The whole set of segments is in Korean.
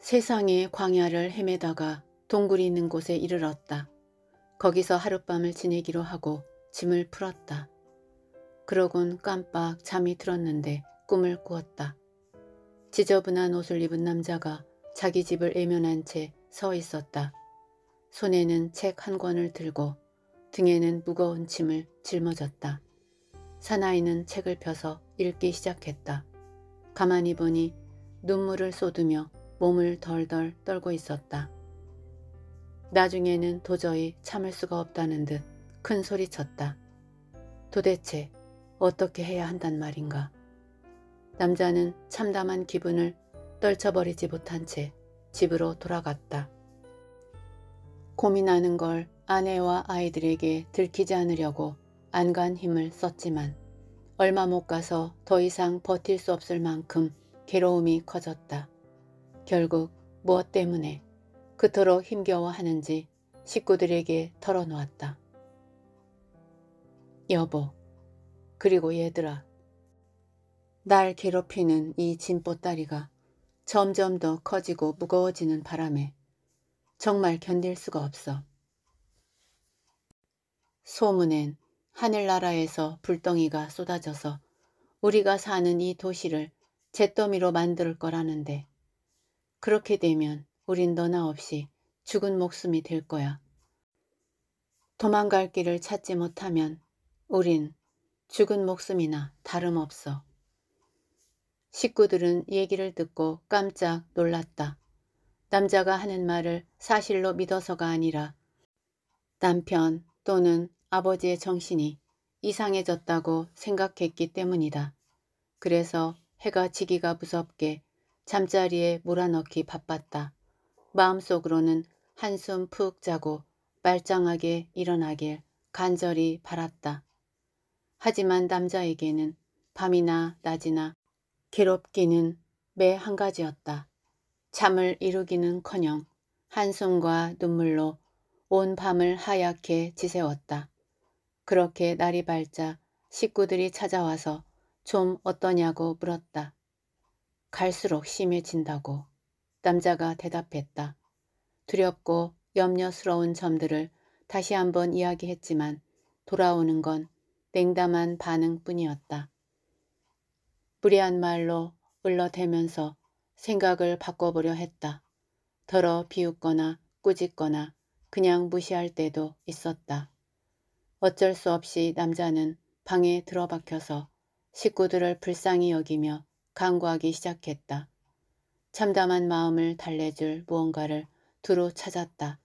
세상의 광야를 헤매다가 동굴이 있는 곳에 이르렀다. 거기서 하룻밤을 지내기로 하고 짐을 풀었다. 그러곤 깜빡 잠이 들었는데 꿈을 꾸었다. 지저분한 옷을 입은 남자가 자기 집을 애면한 채 서 있었다. 손에는 책 한 권을 들고 등에는 무거운 짐을 짊어졌다. 사나이는 책을 펴서 읽기 시작했다. 가만히 보니 눈물을 쏟으며 몸을 덜덜 떨고 있었다. 나중에는 도저히 참을 수가 없다는 듯 큰 소리쳤다. 도대체 어떻게 해야 한단 말인가. 남자는 참담한 기분을 떨쳐버리지 못한 채 집으로 돌아갔다. 고민하는 걸 아내와 아이들에게 들키지 않으려고 안간 힘을 썼지만 얼마 못 가서 더 이상 버틸 수 없을 만큼 괴로움이 커졌다. 결국 무엇 때문에 그토록 힘겨워하는지 식구들에게 털어놓았다. 여보, 그리고 얘들아, 날 괴롭히는 이진뽀따리가 점점 더 커지고 무거워지는 바람에 정말 견딜 수가 없어. 소문엔 하늘나라에서 불덩이가 쏟아져서 우리가 사는 이 도시를 잿더미로 만들 거라는데 그렇게 되면 우린 너나 없이 죽은 목숨이 될 거야. 도망갈 길을 찾지 못하면 우린 죽은 목숨이나 다름없어. 식구들은 얘기를 듣고 깜짝 놀랐다. 남자가 하는 말을 사실로 믿어서가 아니라 남편 또는 아버지의 정신이 이상해졌다고 생각했기 때문이다. 그래서 해가 지기가 무섭게 잠자리에 몰아넣기 바빴다. 마음속으로는 한숨 푹 자고 말짱하게 일어나길 간절히 바랐다. 하지만 남자에게는 밤이나 낮이나 괴롭기는 매 한 가지였다. 잠을 이루기는커녕 한숨과 눈물로 온 밤을 하얗게 지새웠다. 그렇게 날이 밝자 식구들이 찾아와서 좀 어떠냐고 물었다. 갈수록 심해진다고 남자가 대답했다. 두렵고 염려스러운 점들을 다시 한번 이야기했지만 돌아오는 건 냉담한 반응뿐이었다. 무리한 말로 울러대면서 생각을 바꿔보려 했다. 더러 비웃거나 꾸짖거나 그냥 무시할 때도 있었다. 어쩔 수 없이 남자는 방에 들어박혀서 식구들을 불쌍히 여기며 강구하기 시작했다. 참담한 마음을 달래줄 무언가를 두루 찾았다.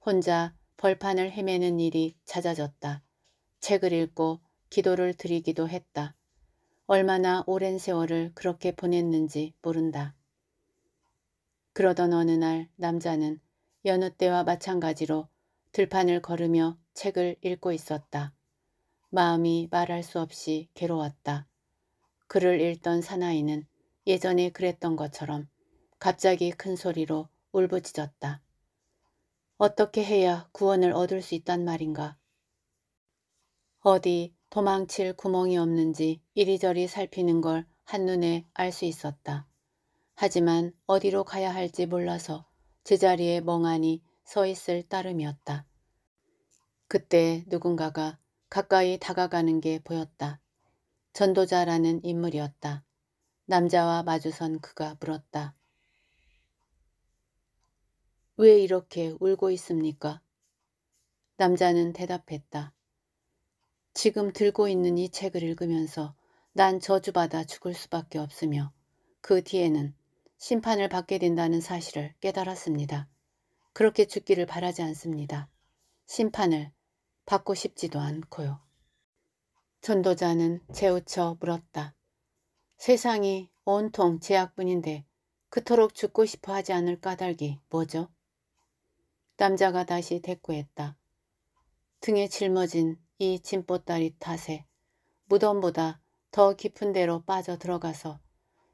혼자 벌판을 헤매는 일이 찾아졌다. 책을 읽고 기도를 드리기도 했다. 얼마나 오랜 세월을 그렇게 보냈는지 모른다. 그러던 어느 날 남자는 여느 때와 마찬가지로 들판을 걸으며 책을 읽고 있었다. 마음이 말할 수 없이 괴로웠다. 그를 읽던 사나이는 예전에 그랬던 것처럼 갑자기 큰 소리로 울부짖었다. 어떻게 해야 구원을 얻을 수 있단 말인가? 어디 도망칠 구멍이 없는지 이리저리 살피는 걸 한눈에 알 수 있었다. 하지만 어디로 가야 할지 몰라서 제자리에 멍하니 서 있을 따름이었다. 그때 누군가가 가까이 다가가는 게 보였다. 전도자라는 인물이었다. 남자와 마주선 그가 물었다. 왜 이렇게 울고 있습니까? 남자는 대답했다. 지금 들고 있는 이 책을 읽으면서 난 저주받아 죽을 수밖에 없으며 그 뒤에는 심판을 받게 된다는 사실을 깨달았습니다. 그렇게 죽기를 바라지 않습니다. 심판을 받고 싶지도 않고요. 전도자는 재우쳐 물었다. 세상이 온통 제약뿐인데 그토록 죽고 싶어 하지 않을 까닭이 뭐죠? 남자가 다시 대꾸했다. 등에 짊어진 이 짐보따리 탓에 무덤보다 더 깊은 데로 빠져 들어가서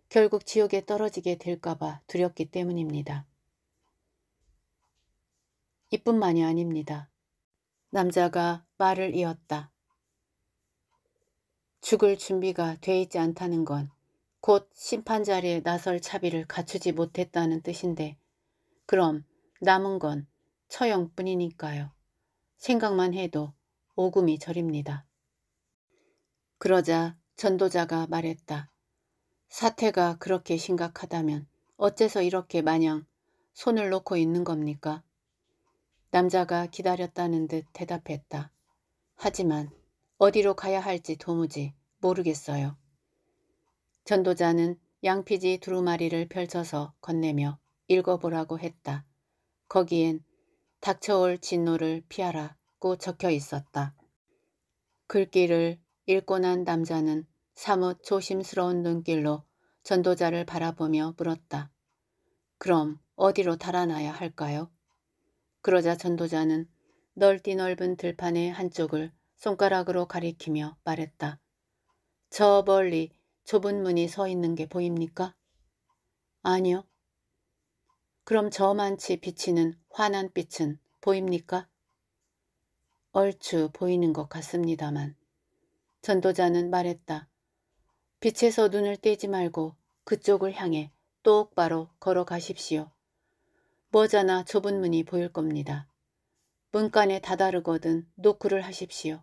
결국 지옥에 떨어지게 될까봐 두렵기 때문입니다. 이뿐만이 아닙니다. 남자가 말을 이었다. 죽을 준비가 돼 있지 않다는 건 곧 심판 자리에 나설 차비를 갖추지 못했다는 뜻인데 그럼 남은 건 처형뿐이니까요. 생각만 해도 오금이 저립니다. 그러자 전도자가 말했다. 사태가 그렇게 심각하다면 어째서 이렇게 마냥 손을 놓고 있는 겁니까? 남자가 기다렸다는 듯 대답했다. 하지만 어디로 가야 할지 도무지 모르겠어요. 전도자는 양피지 두루마리를 펼쳐서 건네며 읽어보라고 했다. 거기엔 닥쳐올 진노를 피하라고 적혀 있었다. 글귀를 읽고 난 남자는 사뭇 조심스러운 눈길로 전도자를 바라보며 물었다. 그럼 어디로 달아나야 할까요? 그러자 전도자는 널디 넓은 들판의 한쪽을 손가락으로 가리키며 말했다. 저 멀리 좁은 문이 서 있는 게 보입니까? 아니요. 그럼 저만치 비치는 환한 빛은 보입니까? 얼추 보이는 것 같습니다만. 전도자는 말했다. 빛에서 눈을 떼지 말고 그쪽을 향해 똑바로 걸어가십시오. 뭐자나 좁은 문이 보일 겁니다. 문간에 다다르거든 노크를 하십시오.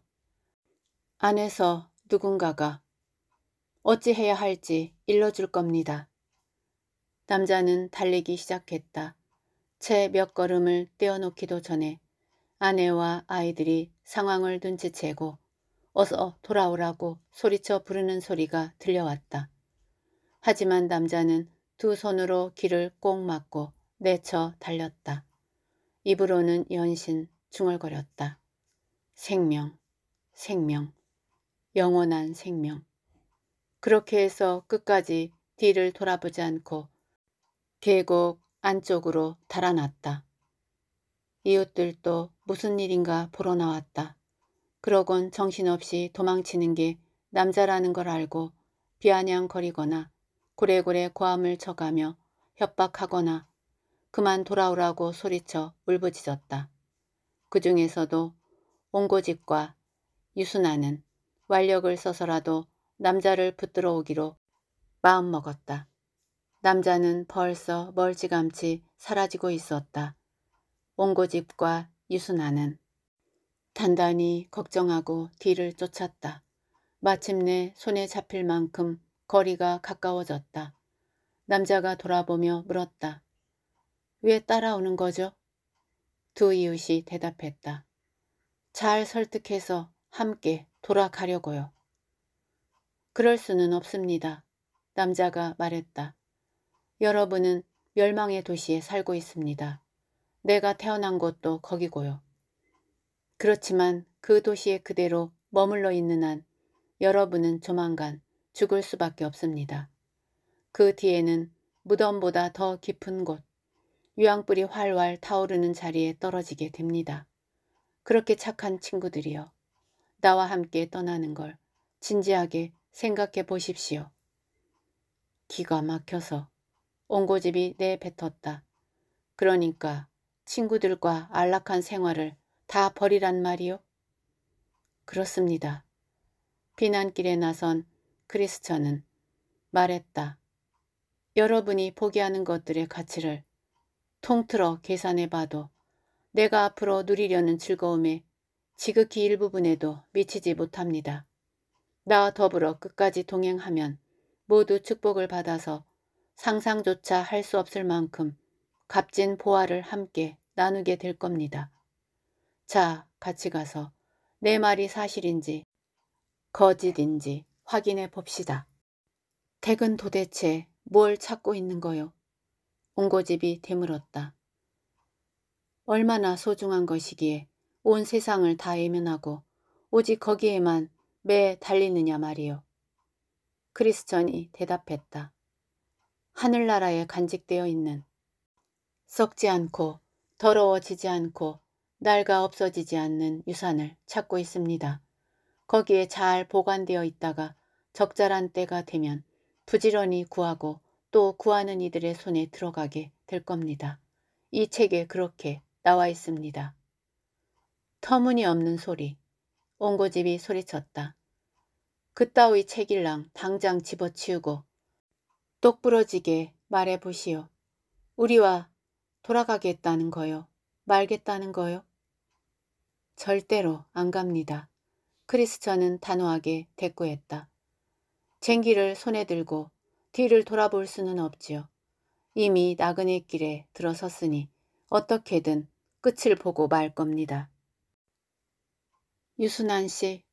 안에서 누군가가 어찌해야 할지 일러줄 겁니다. 남자는 달리기 시작했다. 채 몇 걸음을 떼어놓기도 전에 아내와 아이들이 상황을 눈치채고 어서 돌아오라고 소리쳐 부르는 소리가 들려왔다. 하지만 남자는 두 손으로 길을 꼭 막고 내쳐 달렸다. 입으로는 연신 중얼거렸다. 생명, 생명, 영원한 생명. 그렇게 해서 끝까지 뒤를 돌아보지 않고 계곡 안쪽으로 달아났다. 이웃들도 무슨 일인가 보러 나왔다. 그러곤 정신없이 도망치는 게 남자라는 걸 알고 비아냥거리거나 고래고래 고함을 쳐가며 협박하거나 그만 돌아오라고 소리쳐 울부짖었다. 그 중에서도 옹고집과 유순아는 완력을 써서라도 남자를 붙들어 오기로 마음먹었다. 남자는 벌써 멀찌감치 사라지고 있었다. 옹고집과 유순아는 단단히 걱정하고 뒤를 쫓았다. 마침내 손에 잡힐 만큼 거리가 가까워졌다. 남자가 돌아보며 물었다. 왜 따라오는 거죠? 두 이웃이 대답했다. 잘 설득해서 함께 돌아가려고요. 그럴 수는 없습니다. 남자가 말했다. 여러분은 멸망의 도시에 살고 있습니다. 내가 태어난 곳도 거기고요. 그렇지만 그 도시에 그대로 머물러 있는 한 여러분은 조만간 죽을 수밖에 없습니다. 그 뒤에는 무덤보다 더 깊은 곳, 유황불이 활활 타오르는 자리에 떨어지게 됩니다. 그렇게 착한 친구들이여. 나와 함께 떠나는 걸 진지하게 생각해 보십시오. 기가 막혀서 온고집이 내뱉었다. 그러니까 친구들과 안락한 생활을 다 버리란 말이요? 그렇습니다. 비난길에 나선 크리스천은 말했다. 여러분이 포기하는 것들의 가치를 통틀어 계산해봐도 내가 앞으로 누리려는 즐거움에 지극히 일부분에도 미치지 못합니다. 나와 더불어 끝까지 동행하면 모두 축복을 받아서 상상조차 할 수 없을 만큼 값진 보화를 함께 나누게 될 겁니다. 자, 같이 가서 내 말이 사실인지 거짓인지 확인해 봅시다. 댁은 도대체 뭘 찾고 있는 거요? 홍고집이 되물었다. 얼마나 소중한 것이기에 온 세상을 다예면하고 오직 거기에만 매 달리느냐 말이요. 크리스천이 대답했다. 하늘나라에 간직되어 있는 썩지 않고 더러워지지 않고 날가 없어지지 않는 유산을 찾고 있습니다. 거기에 잘 보관되어 있다가 적절한 때가 되면 부지런히 구하고 또 구하는 이들의 손에 들어가게 될 겁니다. 이 책에 그렇게 나와 있습니다. 터무니없는 소리. 온고집이 소리쳤다. 그따위 책일랑 당장 집어치우고 똑부러지게 말해보시오. 우리와 돌아가겠다는 거요. 말겠다는 거요. 절대로 안 갑니다. 크리스천은 단호하게 대꾸했다. 쟁기를 손에 들고 뒤를 돌아볼 수는 없지요. 이미 나그네 길에 들어섰으니 어떻게든 끝을 보고 말 겁니다. 유순한 씨,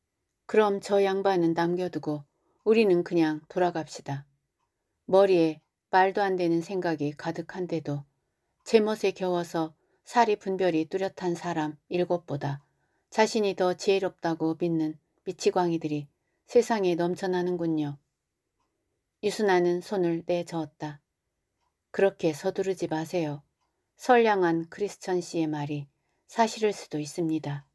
그럼 저 양반은 남겨두고 우리는 그냥 돌아갑시다. 머리에 말도 안 되는 생각이 가득한데도 제멋에 겨워서 살이 분별이 뚜렷한 사람 일곱보다 자신이 더 지혜롭다고 믿는 미치광이들이 세상에 넘쳐나는군요. 이순아는 손을 내저었다. 그렇게 서두르지 마세요. 선량한 크리스천 씨의 말이 사실일 수도 있습니다.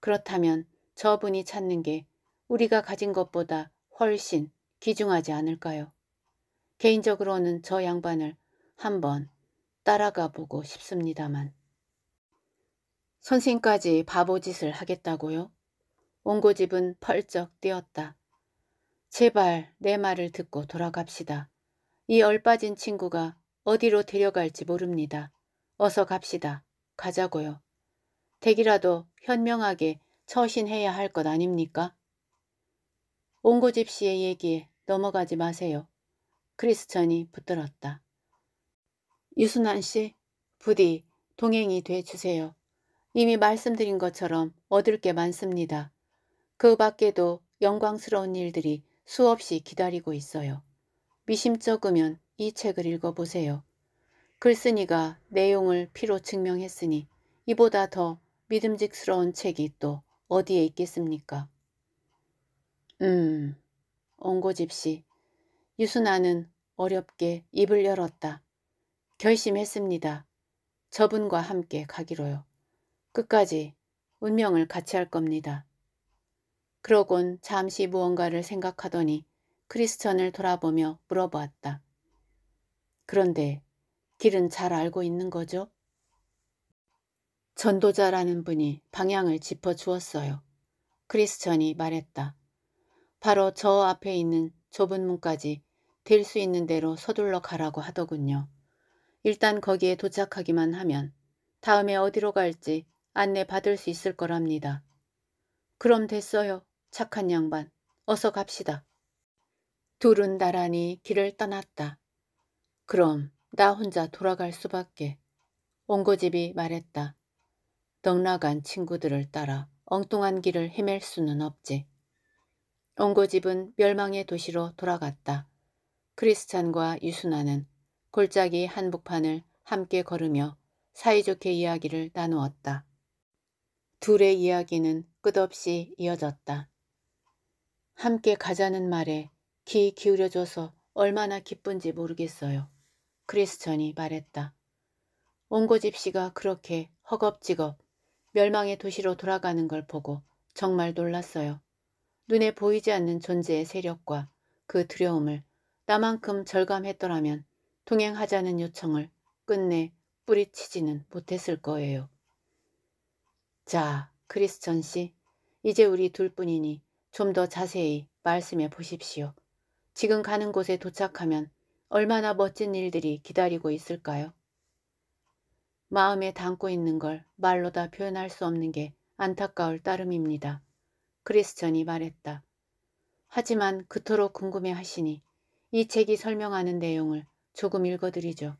그렇다면 저분이 찾는 게 우리가 가진 것보다 훨씬 귀중하지 않을까요? 개인적으로는 저 양반을 한번 따라가 보고 싶습니다만. 선생까지 바보짓을 하겠다고요? 옹고집은 펄쩍 뛰었다. 제발 내 말을 듣고 돌아갑시다. 이 얼빠진 친구가 어디로 데려갈지 모릅니다. 어서 갑시다. 가자고요. 댁이라도 현명하게 처신해야 할 것 아닙니까? 옹고집 씨의 얘기에 넘어가지 마세요. 크리스천이 붙들었다. 유순환 씨, 부디 동행이 돼 주세요. 이미 말씀드린 것처럼 얻을 게 많습니다. 그 밖에도 영광스러운 일들이 수없이 기다리고 있어요. 미심 쩍으면이 책을 읽어보세요. 글쓴이가 내용을 피로 증명했으니 이보다 더 믿음직스러운 책이 또 어디에 있겠습니까? 음, 옹고집시. 유순아는 어렵게 입을 열었다. 결심했습니다. 저분과 함께 가기로요. 끝까지 운명을 같이 할 겁니다. 그러곤 잠시 무언가를 생각하더니 크리스천을 돌아보며 물어보았다. 그런데 길은 잘 알고 있는 거죠? 전도자라는 분이 방향을 짚어주었어요. 크리스천이 말했다. 바로 저 앞에 있는 좁은 문까지 될 수 있는 대로 서둘러 가라고 하더군요. 일단 거기에 도착하기만 하면 다음에 어디로 갈지 안내 받을 수 있을 거랍니다. 그럼 됐어요. 착한 양반, 어서 갑시다. 둘은 나란히 길을 떠났다. 그럼 나 혼자 돌아갈 수밖에. 옹고집이 말했다. 넉나간 친구들을 따라 엉뚱한 길을 헤맬 수는 없지. 옹고집은 멸망의 도시로 돌아갔다. 크리스찬과 유순아는 골짜기 한복판을 함께 걸으며 사이좋게 이야기를 나누었다. 둘의 이야기는 끝없이 이어졌다. 함께 가자는 말에 귀 기울여줘서 얼마나 기쁜지 모르겠어요. 크리스천이 말했다. 온고집시가 그렇게 허겁지겁 멸망의 도시로 돌아가는 걸 보고 정말 놀랐어요. 눈에 보이지 않는 존재의 세력과 그 두려움을 나만큼 절감했더라면 동행하자는 요청을 끝내 뿌리치지는 못했을 거예요. 자, 크리스천 씨, 이제 우리 둘뿐이니 좀더 자세히 말씀해 보십시오. 지금 가는 곳에 도착하면 얼마나 멋진 일들이 기다리고 있을까요? 마음에 담고 있는 걸 말로 다 표현할 수 없는 게 안타까울 따름입니다. 크리스천이 말했다. 하지만 그토록 궁금해 하시니 이 책이 설명하는 내용을 조금 읽어드리죠.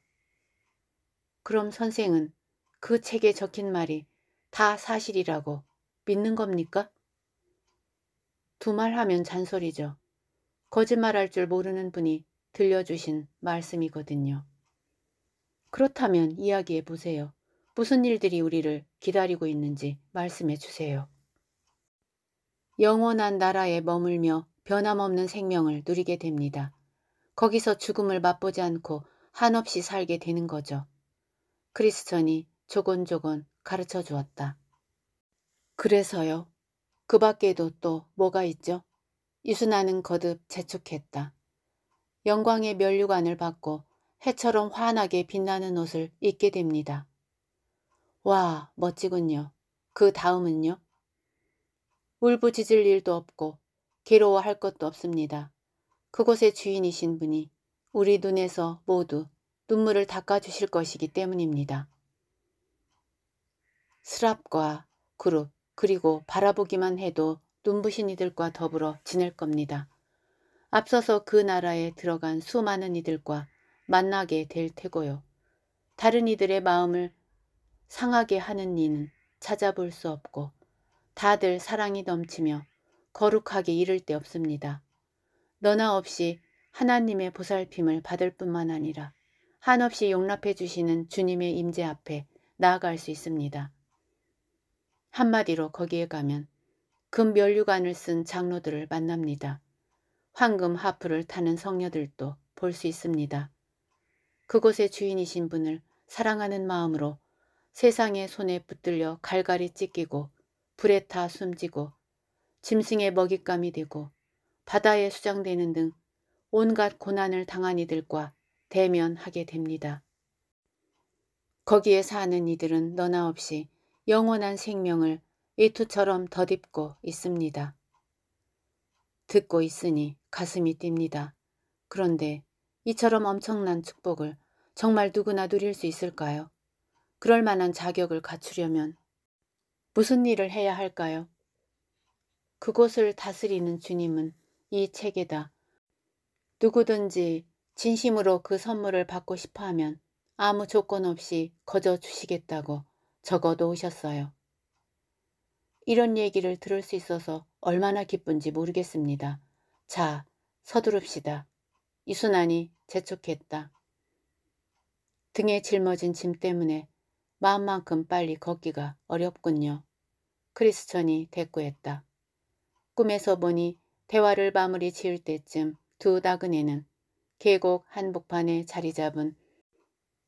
그럼 선생은 그 책에 적힌 말이 다 사실이라고 믿는 겁니까? 두말하면 잔소리죠. 거짓말할 줄 모르는 분이 들려주신 말씀이거든요. 그렇다면 이야기해 보세요. 무슨 일들이 우리를 기다리고 있는지 말씀해 주세요. 영원한 나라에 머물며 변함없는 생명을 누리게 됩니다. 거기서 죽음을 맛보지 않고 한없이 살게 되는 거죠. 크리스천이 조곤조곤 가르쳐 주었다. 그래서요. 그 밖에도 또 뭐가 있죠? 이순아는 거듭 재촉했다. 영광의 면류관을 받고 해처럼 환하게 빛나는 옷을 입게 됩니다. 와 멋지군요. 그 다음은요? 울부짖을 일도 없고 괴로워할 것도 없습니다. 그곳의 주인이신 분이 우리 눈에서 모두 눈물을 닦아주실 것이기 때문입니다. 스랍과 그룹 그리고 바라보기만 해도 눈부신 이들과 더불어 지낼 겁니다. 앞서서 그 나라에 들어간 수많은 이들과 만나게 될 테고요. 다른 이들의 마음을 상하게 하는 이는 찾아볼 수 없고 다들 사랑이 넘치며 거룩하게 이를 데 없습니다. 너나 없이 하나님의 보살핌을 받을 뿐만 아니라 한없이 용납해 주시는 주님의 임재 앞에 나아갈 수 있습니다. 한마디로 거기에 가면 금면류관을 쓴 장로들을 만납니다. 황금 하프를 타는 성녀들도 볼 수 있습니다. 그곳의 주인이신 분을 사랑하는 마음으로 세상의 손에 붙들려 갈갈이 찢기고 불에 타 숨지고 짐승의 먹잇감이 되고 바다에 수장되는 등 온갖 고난을 당한 이들과 대면하게 됩니다. 거기에 사는 이들은 너나 없이 영원한 생명을 이투처럼 덧입고 있습니다. 듣고 있으니 가슴이 뜁니다. 그런데 이처럼 엄청난 축복을 정말 누구나 누릴 수 있을까요? 그럴 만한 자격을 갖추려면 무슨 일을 해야 할까요? 그곳을 다스리는 주님은 이 책에다 누구든지 진심으로 그 선물을 받고 싶어하면 아무 조건 없이 거저 주시겠다고 적어 도오셨어요 이런 얘기를 들을 수 있어서 얼마나 기쁜지 모르겠습니다. 자, 서두릅시다. 이순환이 재촉했다. 등에 짊어진 짐 때문에 마음만큼 빨리 걷기가 어렵군요. 크리스천이 대꾸했다. 꿈에서 보니 대화를 마무리 지을 때쯤 두다근에는 계곡 한복판에 자리 잡은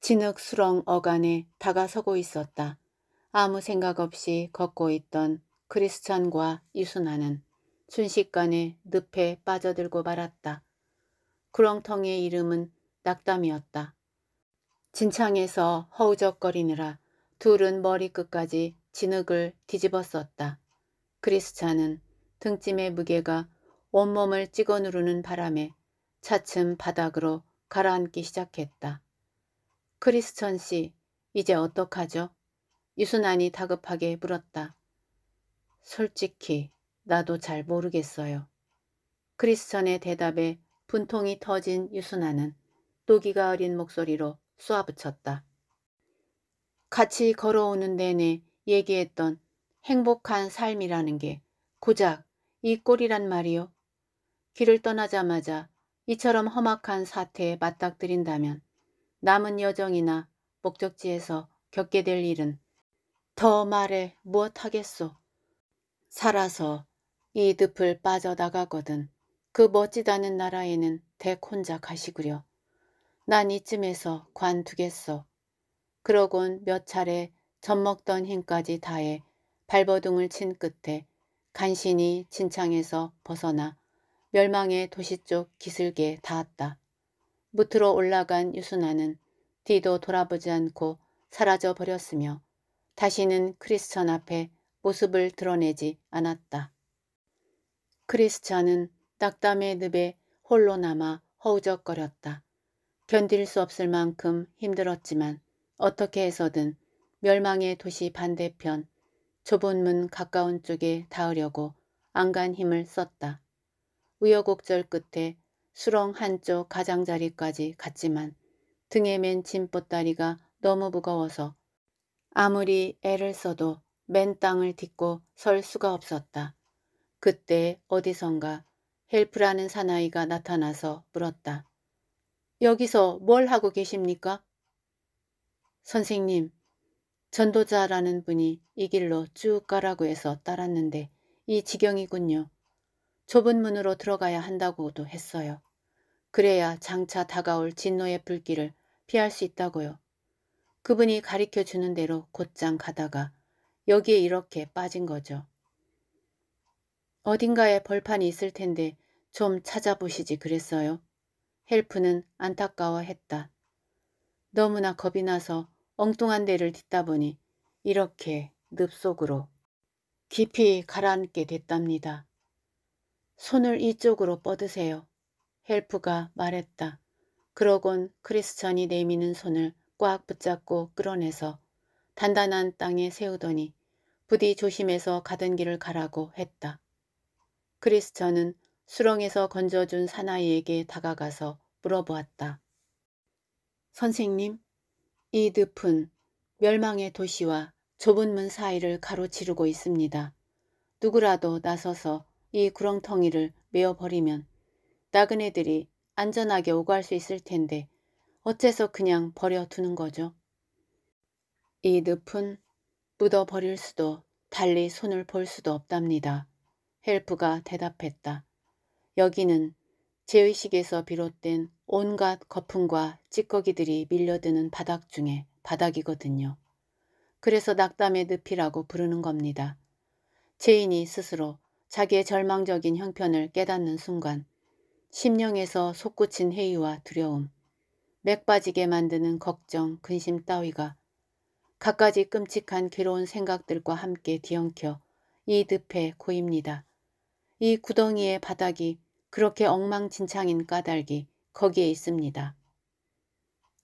진흙 수렁 어간에 다가서고 있었다. 아무 생각 없이 걷고 있던 크리스찬과 유순아는 순식간에 늪에 빠져들고 말았다. 구렁텅이의 이름은 낙담이었다. 진창에서 허우적거리느라 둘은 머리끝까지 진흙을 뒤집어 썼다. 크리스찬은 등짐의 무게가 온몸을 찍어 누르는 바람에 차츰 바닥으로 가라앉기 시작했다. 크리스천 씨, 이제 어떡하죠? 유순환이 다급하게 물었다. 솔직히 나도 잘 모르겠어요. 크리스천의 대답에 분통이 터진 유순아는 또기가 어린 목소리로 쏘아붙였다. 같이 걸어오는 내내 얘기했던 행복한 삶이라는 게 고작 이 꼴이란 말이요. 길을 떠나자마자 이처럼 험악한 사태에 맞닥뜨린다면 남은 여정이나 목적지에서 겪게 될 일은 더 말해 무엇하겠소. 살아서 이득을 빠져나가거든 그 멋지다는 나라에는 대혼자 가시구려. 난 이쯤에서 관두겠소. 그러곤 몇 차례 젖먹던 힘까지 다해 발버둥을 친 끝에 간신히 진창에서 벗어나 멸망의 도시 쪽 기슭에 닿았다. 무트로 올라간 유순아는 뒤도 돌아보지 않고 사라져 버렸으며 다시는 크리스천 앞에 모습을 드러내지 않았다. 크리스천은 낙담의 늪에 홀로 남아 허우적거렸다. 견딜 수 없을 만큼 힘들었지만 어떻게 해서든 멸망의 도시 반대편 좁은 문 가까운 쪽에 닿으려고 안간 힘을 썼다. 우여곡절 끝에 수렁 한쪽 가장자리까지 갔지만 등에 맨 짐보따리가 너무 무거워서 아무리 애를 써도 맨 땅을 딛고 설 수가 없었다. 그때 어디선가 헬프라는 사나이가 나타나서 물었다. 여기서 뭘 하고 계십니까? 선생님, 전도자라는 분이 이 길로 쭉 가라고 해서 따랐는데 이 지경이군요. 좁은 문으로 들어가야 한다고도 했어요. 그래야 장차 다가올 진노의 불길을 피할 수 있다고요. 그분이 가리켜 주는 대로 곧장 가다가 여기에 이렇게 빠진 거죠. 어딘가에 벌판이 있을 텐데 좀 찾아보시지 그랬어요. 헬프는 안타까워했다. 너무나 겁이 나서 엉뚱한 데를 딛다 보니 이렇게 늪속으로 깊이 가라앉게 됐답니다. 손을 이쪽으로 뻗으세요. 헬프가 말했다. 그러곤 크리스천이 내미는 손을 꽉 붙잡고 끌어내서 단단한 땅에 세우더니 부디 조심해서 가던 길을 가라고 했다. 크리스천은 수렁에서 건져준 사나이에게 다가가서 물어보았다. 선생님, 이 늪은 멸망의 도시와 좁은 문 사이를 가로지르고 있습니다. 누구라도 나서서 이 구렁텅이를 메어버리면 나그네들이 안전하게 오갈 수 있을 텐데 어째서 그냥 버려두는 거죠. 이 늪은 묻어버릴 수도 달리 손을 볼 수도 없답니다. 헬프가 대답했다. 여기는 제의식에서 비롯된 온갖 거품과 찌꺼기들이 밀려드는 바닥 중에 바닥이거든요. 그래서 낙담의 늪이라고 부르는 겁니다. 제인이 스스로 자기의 절망적인 형편을 깨닫는 순간 심령에서 솟구친 회의와 두려움, 맥 빠지게 만드는 걱정, 근심 따위가 갖가지 끔찍한 괴로운 생각들과 함께 뒤엉켜 이 늪에 고입니다. 이 구덩이의 바닥이 그렇게 엉망진창인 까닭이 거기에 있습니다.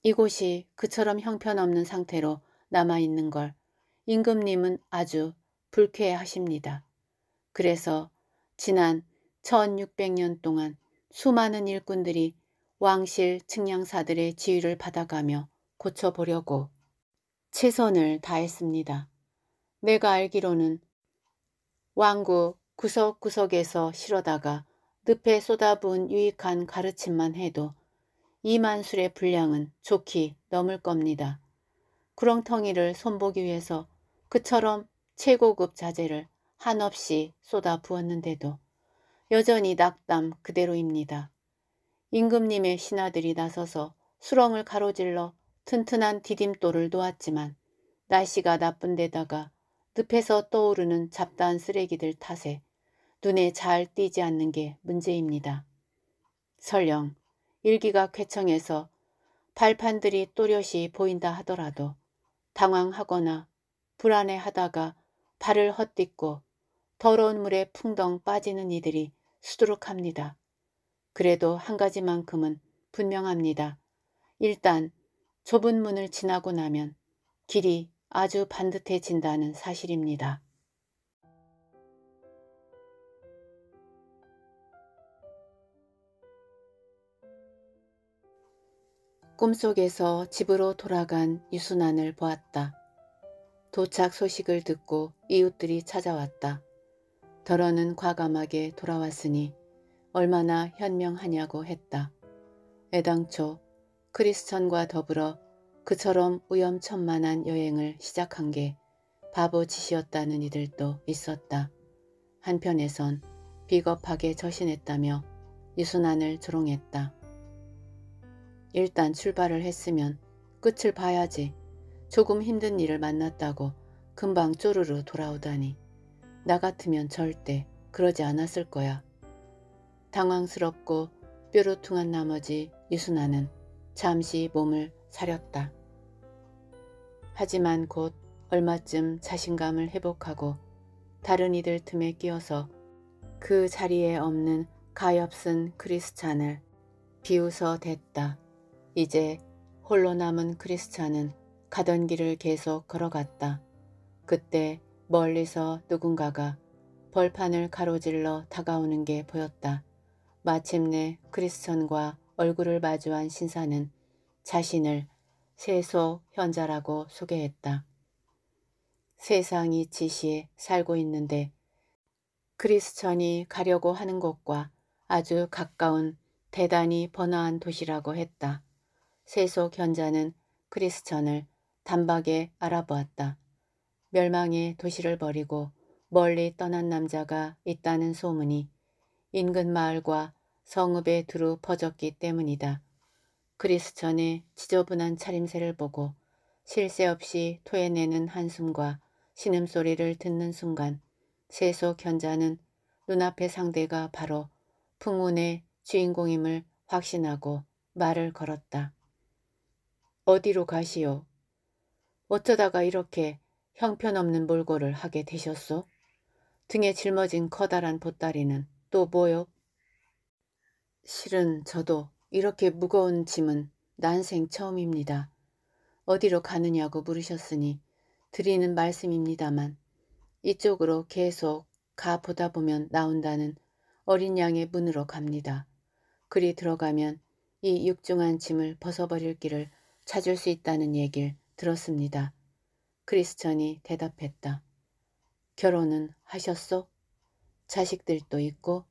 이곳이 그처럼 형편없는 상태로 남아있는 걸 임금님은 아주 불쾌해하십니다. 그래서 지난 1600년 동안 수많은 일꾼들이 왕실 측량사들의 지휘를 받아가며 고쳐보려고 최선을 다했습니다. 내가 알기로는 왕구 구석구석에서 실어다가 늪에 쏟아부은 유익한 가르침만 해도 이만술의 분량은 좋기 넘을 겁니다. 구렁텅이를 손보기 위해서 그처럼 최고급 자재를 한없이 쏟아 부었는데도 여전히 낙담 그대로입니다. 임금님의 신하들이 나서서 수렁을 가로질러 튼튼한 디딤돌을 놓았지만 날씨가 나쁜 데다가 늪에서 떠오르는 잡다한 쓰레기들 탓에 눈에 잘 띄지 않는 게 문제입니다. 설령 일기가 쾌청해서 발판들이 또렷이 보인다 하더라도 당황하거나 불안해하다가 발을 헛딛고 더러운 물에 풍덩 빠지는 이들이 수두룩합니다. 그래도 한 가지만큼은 분명합니다. 일단 좁은 문을 지나고 나면 길이 아주 반듯해진다는 사실입니다. 꿈속에서 집으로 돌아간 유순환을 보았다. 도착 소식을 듣고 이웃들이 찾아왔다. 더러는 과감하게 돌아왔으니 얼마나 현명하냐고 했다. 애당초 크리스천과 더불어 그처럼 우염천만한 여행을 시작한 게 바보 짓이었다는 이들도 있었다. 한편에선 비겁하게 저신했다며 유순환을 조롱했다. 일단 출발을 했으면 끝을 봐야지. 조금 힘든 일을 만났다고 금방 쪼르르 돌아오다니. 나 같으면 절대 그러지 않았을 거야. 당황스럽고 뾰루퉁한 나머지 유순아는 잠시 몸을 사렸다. 하지만 곧 얼마쯤 자신감을 회복하고 다른 이들 틈에 끼어서 그 자리에 없는 가엾은 크리스찬을 비웃어 댔다. 이제 홀로 남은 크리스찬은 가던 길을 계속 걸어갔다. 그때 멀리서 누군가가 벌판을 가로질러 다가오는 게 보였다. 마침내 크리스천과 얼굴을 마주한 신사는 자신을 세소 현자라고 소개했다. 세상이 지시에 살고 있는데 크리스천이 가려고 하는 곳과 아주 가까운 대단히 번화한 도시라고 했다. 세소 현자는 크리스천을 단박에 알아보았다. 멸망의 도시를 버리고 멀리 떠난 남자가 있다는 소문이 인근 마을과 성읍에 두루 퍼졌기 때문이다. 그리스천의 지저분한 차림새를 보고 실세 없이 토해내는 한숨과 신음소리를 듣는 순간 세소 견자는 눈앞의 상대가 바로 풍운의 주인공임을 확신하고 말을 걸었다. 어디로 가시오? 어쩌다가 이렇게 형편없는 몰골을 하게 되셨소? 등에 짊어진 커다란 보따리는 또 뭐요? 실은 저도 이렇게 무거운 짐은 난생 처음입니다. 어디로 가느냐고 물으셨으니 드리는 말씀입니다만 이쪽으로 계속 가 보다 보면 나온다는 어린 양의 문으로 갑니다. 그리 들어가면 이 육중한 짐을 벗어버릴 길을 찾을 수 있다는 얘길 들었습니다. 크리스천이 대답했다. 결혼은 하셨소? 자식들도 있고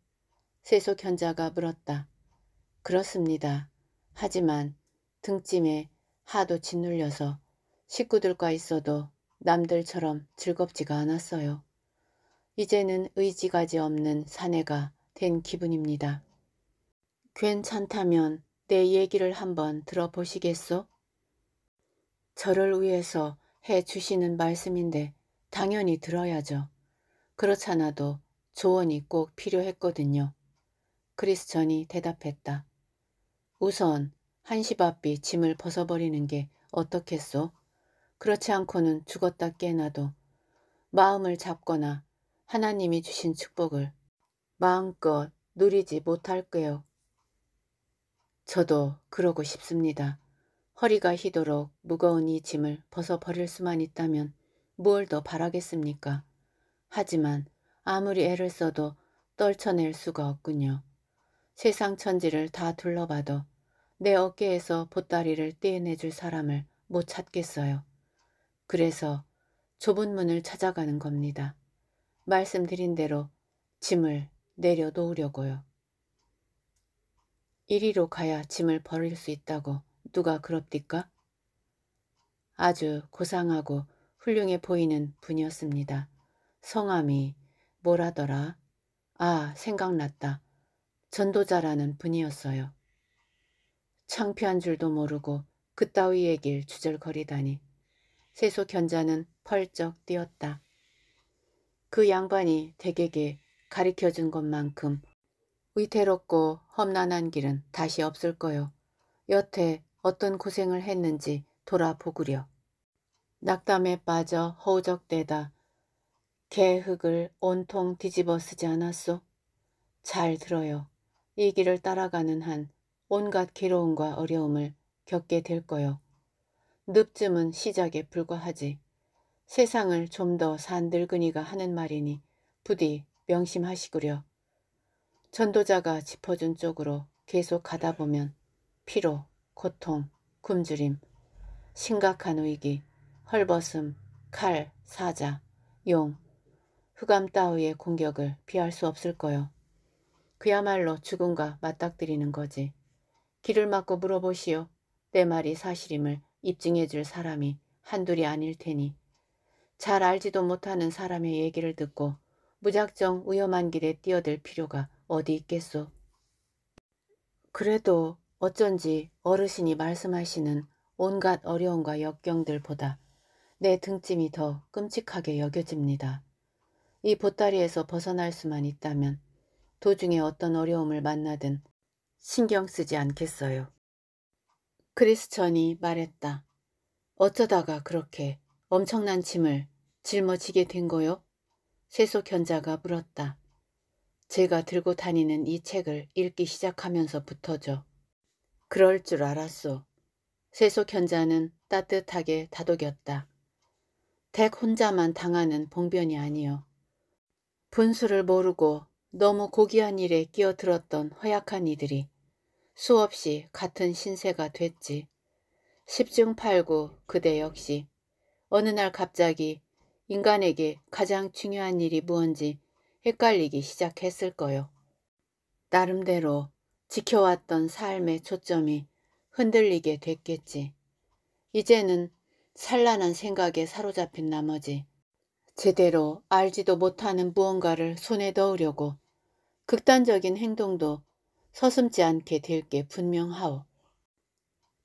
세속 현자가 물었다. 그렇습니다. 하지만 등짐에 하도 짓눌려서 식구들과 있어도 남들처럼 즐겁지가 않았어요. 이제는 의지가지 없는 사내가 된 기분입니다. 괜찮다면 내 얘기를 한번 들어보시겠소? 저를 위해서 해주시는 말씀인데 당연히 들어야죠. 그렇잖아도 조언이 꼭 필요했거든요. 크리스천이 대답했다. 우선 한시 앞이 짐을 벗어버리는 게 어떻겠소? 그렇지 않고는 죽었다 깨나도 마음을 잡거나 하나님이 주신 축복을 마음껏 누리지 못할 게요 저도 그러고 싶습니다. 허리가 희도록 무거운 이 짐을 벗어버릴 수만 있다면 무얼 더 바라겠습니까? 하지만 아무리 애를 써도 떨쳐낼 수가 없군요. 세상 천지를 다 둘러봐도 내 어깨에서 보따리를 떼어내줄 사람을 못 찾겠어요. 그래서 좁은 문을 찾아가는 겁니다. 말씀드린 대로 짐을 내려놓으려고요. 이리로 가야 짐을 버릴 수 있다고 누가 그럽디까? 아주 고상하고 훌륭해 보이는 분이었습니다. 성함이 뭐라더라? 아, 생각났다. 전도자라는 분이었어요. 창피한 줄도 모르고 그따위 얘길 주절거리다니. 세소 견자는 펄쩍 뛰었다. 그 양반이 대개게 가리켜준 것만큼 위태롭고 험난한 길은 다시 없을 거요. 여태 어떤 고생을 했는지 돌아보구려. 낙담에 빠져 허우적대다 개흙을 온통 뒤집어 쓰지 않았소? 잘 들어요. 이 길을 따라가는 한 온갖 괴로움과 어려움을 겪게 될 거요. 늪쯤은 시작에 불과하지. 세상을 좀 더 산 늙은이가 하는 말이니 부디 명심하시구려. 전도자가 짚어준 쪽으로 계속 가다 보면 피로, 고통, 굶주림, 심각한 위기, 헐벗음, 칼, 사자, 용, 흑암 따위의 공격을 피할 수 없을 거요. 그야말로 죽음과 맞닥뜨리는 거지. 길을 막고 물어보시오. 내 말이 사실임을 입증해 줄 사람이 한둘이 아닐 테니. 잘 알지도 못하는 사람의 얘기를 듣고 무작정 위험한 길에 뛰어들 필요가 어디 있겠소. 그래도 어쩐지 어르신이 말씀하시는 온갖 어려움과 역경들보다 내 등짐이 더 끔찍하게 여겨집니다. 이 보따리에서 벗어날 수만 있다면 도중에 어떤 어려움을 만나든 신경 쓰지 않겠어요. 크리스천이 말했다. 어쩌다가 그렇게 엄청난 짐을 짊어지게 된 거요? 세속 현자가 물었다. 제가 들고 다니는 이 책을 읽기 시작하면서부터죠. 그럴 줄 알았소. 세속 현자는 따뜻하게 다독였다. 댁 혼자만 당하는 봉변이 아니요. 분수를 모르고 너무 고귀한 일에 끼어들었던 허약한 이들이 수없이 같은 신세가 됐지. 십중팔구 그대 역시 어느 날 갑자기 인간에게 가장 중요한 일이 무언지 헷갈리기 시작했을 거요. 나름대로 지켜왔던 삶의 초점이 흔들리게 됐겠지. 이제는 산란한 생각에 사로잡힌 나머지 제대로 알지도 못하는 무언가를 손에 넣으려고 극단적인 행동도 서슴지 않게 될 게 분명하오.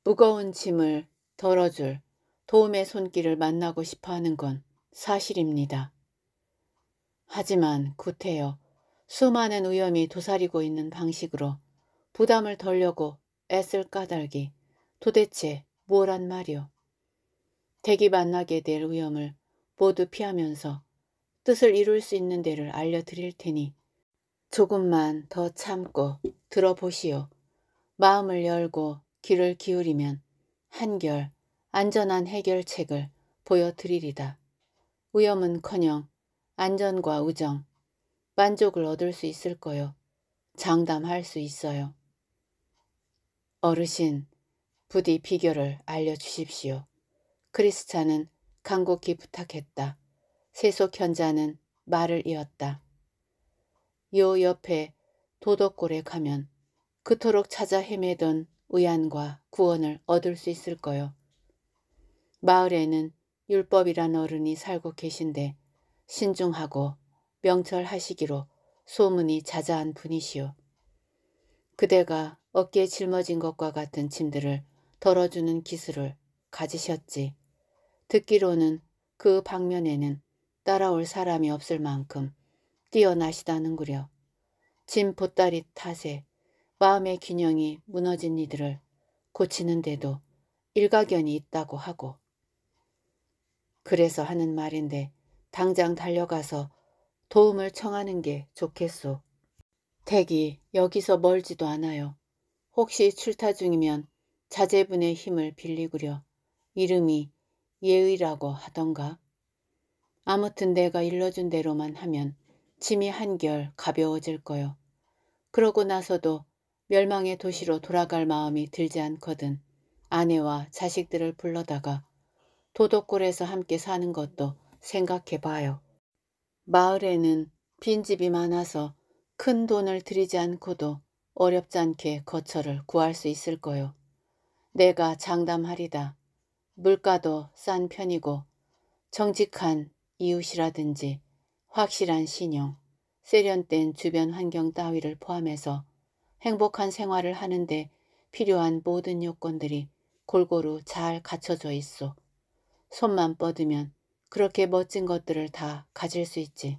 무거운 짐을 덜어줄 도움의 손길을 만나고 싶어하는 건 사실입니다. 하지만 구태여 수많은 위험이 도사리고 있는 방식으로 부담을 덜려고 애쓸 까닭이 도대체 뭐란 말이오. 대기 만나게 될 위험을 모두 피하면서 뜻을 이룰 수 있는 데를 알려드릴 테니 조금만 더 참고 들어보시오. 마음을 열고 귀를 기울이면 한결 안전한 해결책을 보여드리리다. 위험은커녕 안전과 우정, 만족을 얻을 수 있을 거요. 장담할 수 있어요. 어르신, 부디 비결을 알려주십시오. 크리스찬은 간곡히 부탁했다. 세속 현자는 말을 이었다. 요 옆에 도덕골에 가면 그토록 찾아 헤매던 의안과 구원을 얻을 수 있을 거요. 마을에는 율법이란 어른이 살고 계신데 신중하고 명철하시기로 소문이 자자한 분이시오. 그대가 어깨에 짊어진 것과 같은 짐들을 덜어주는 기술을 가지셨지. 듣기로는 그 방면에는 따라올 사람이 없을 만큼 뛰어나시다는구려. 진 보따리 탓에 마음의 균형이 무너진 이들을 고치는데도 일가견이 있다고 하고 그래서 하는 말인데 당장 달려가서 도움을 청하는 게 좋겠소. 댁이 여기서 멀지도 않아요. 혹시 출타 중이면 자제분의 힘을 빌리구려. 이름이 예의라고 하던가. 아무튼 내가 일러준 대로만 하면 짐이 한결 가벼워질 거요. 그러고 나서도 멸망의 도시로 돌아갈 마음이 들지 않거든 아내와 자식들을 불러다가 도덕골에서 함께 사는 것도 생각해봐요. 마을에는 빈집이 많아서 큰 돈을 들이지 않고도 어렵지 않게 거처를 구할 수 있을 거요. 내가 장담하리다. 물가도 싼 편이고 정직한 이웃이라든지 확실한 신용, 세련된 주변 환경 따위를 포함해서 행복한 생활을 하는데 필요한 모든 요건들이 골고루 잘 갖춰져 있어. 손만 뻗으면 그렇게 멋진 것들을 다 가질 수 있지.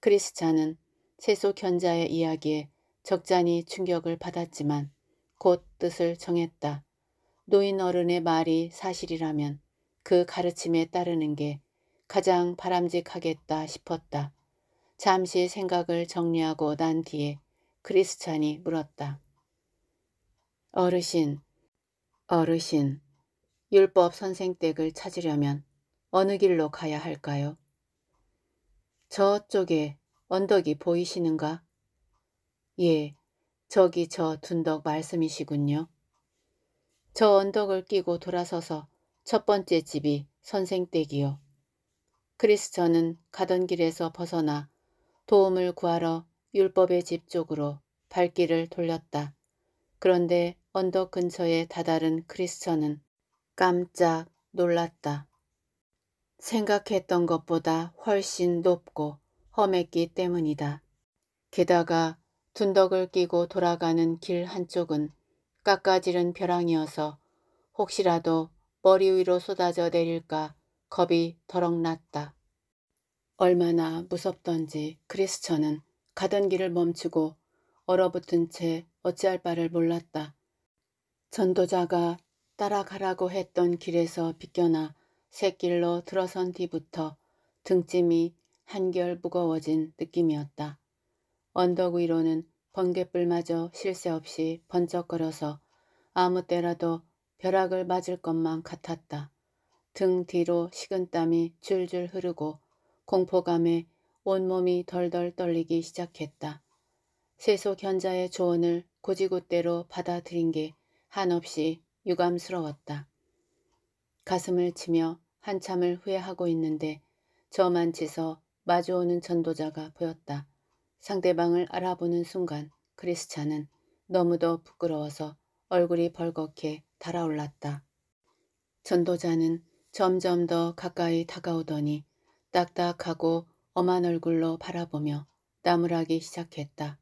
크리스찬은 채소 견자의 이야기에 적잖이 충격을 받았지만 곧 뜻을 정했다. 노인 어른의 말이 사실이라면 그 가르침에 따르는 게 가장 바람직하겠다 싶었다. 잠시 생각을 정리하고 난 뒤에 크리스찬이 물었다. 어르신, 어르신, 율법 선생댁을 찾으려면 어느 길로 가야 할까요? 저쪽에 언덕이 보이시는가? 예, 저기 저 둔덕 말씀이시군요. 저 언덕을 끼고 돌아서서 첫 번째 집이 선생댁이요. 크리스천은 가던 길에서 벗어나 도움을 구하러 율법의 집 쪽으로 발길을 돌렸다. 그런데 언덕 근처에 다다른 크리스천은 깜짝 놀랐다. 생각했던 것보다 훨씬 높고 험했기 때문이다. 게다가 둔덕을 끼고 돌아가는 길 한쪽은 깎아지른 벼랑이어서 혹시라도 머리 위로 쏟아져 내릴까 겁이 더럭 났다. 얼마나 무섭던지 크리스천은 가던 길을 멈추고 얼어붙은 채 어찌할 바를 몰랐다. 전도자가 따라가라고 했던 길에서 비껴나 새길로 들어선 뒤부터 등짐이 한결 무거워진 느낌이었다. 언덕 위로는 번갯불마저 쉴새 없이 번쩍거려서 아무 때라도 벼락을 맞을 것만 같았다. 등 뒤로 식은땀이 줄줄 흐르고 공포감에 온몸이 덜덜 떨리기 시작했다. 세속현자의 조언을 고지고대로 받아들인 게 한없이 유감스러웠다. 가슴을 치며 한참을 후회하고 있는데 저만치서 마주오는 전도자가 보였다. 상대방을 알아보는 순간 크리스찬은 너무도 부끄러워서 얼굴이 벌겋게 달아올랐다. 전도자는 점점 더 가까이 다가오더니 딱딱하고 엄한 얼굴로 바라보며 나무라기 시작했다.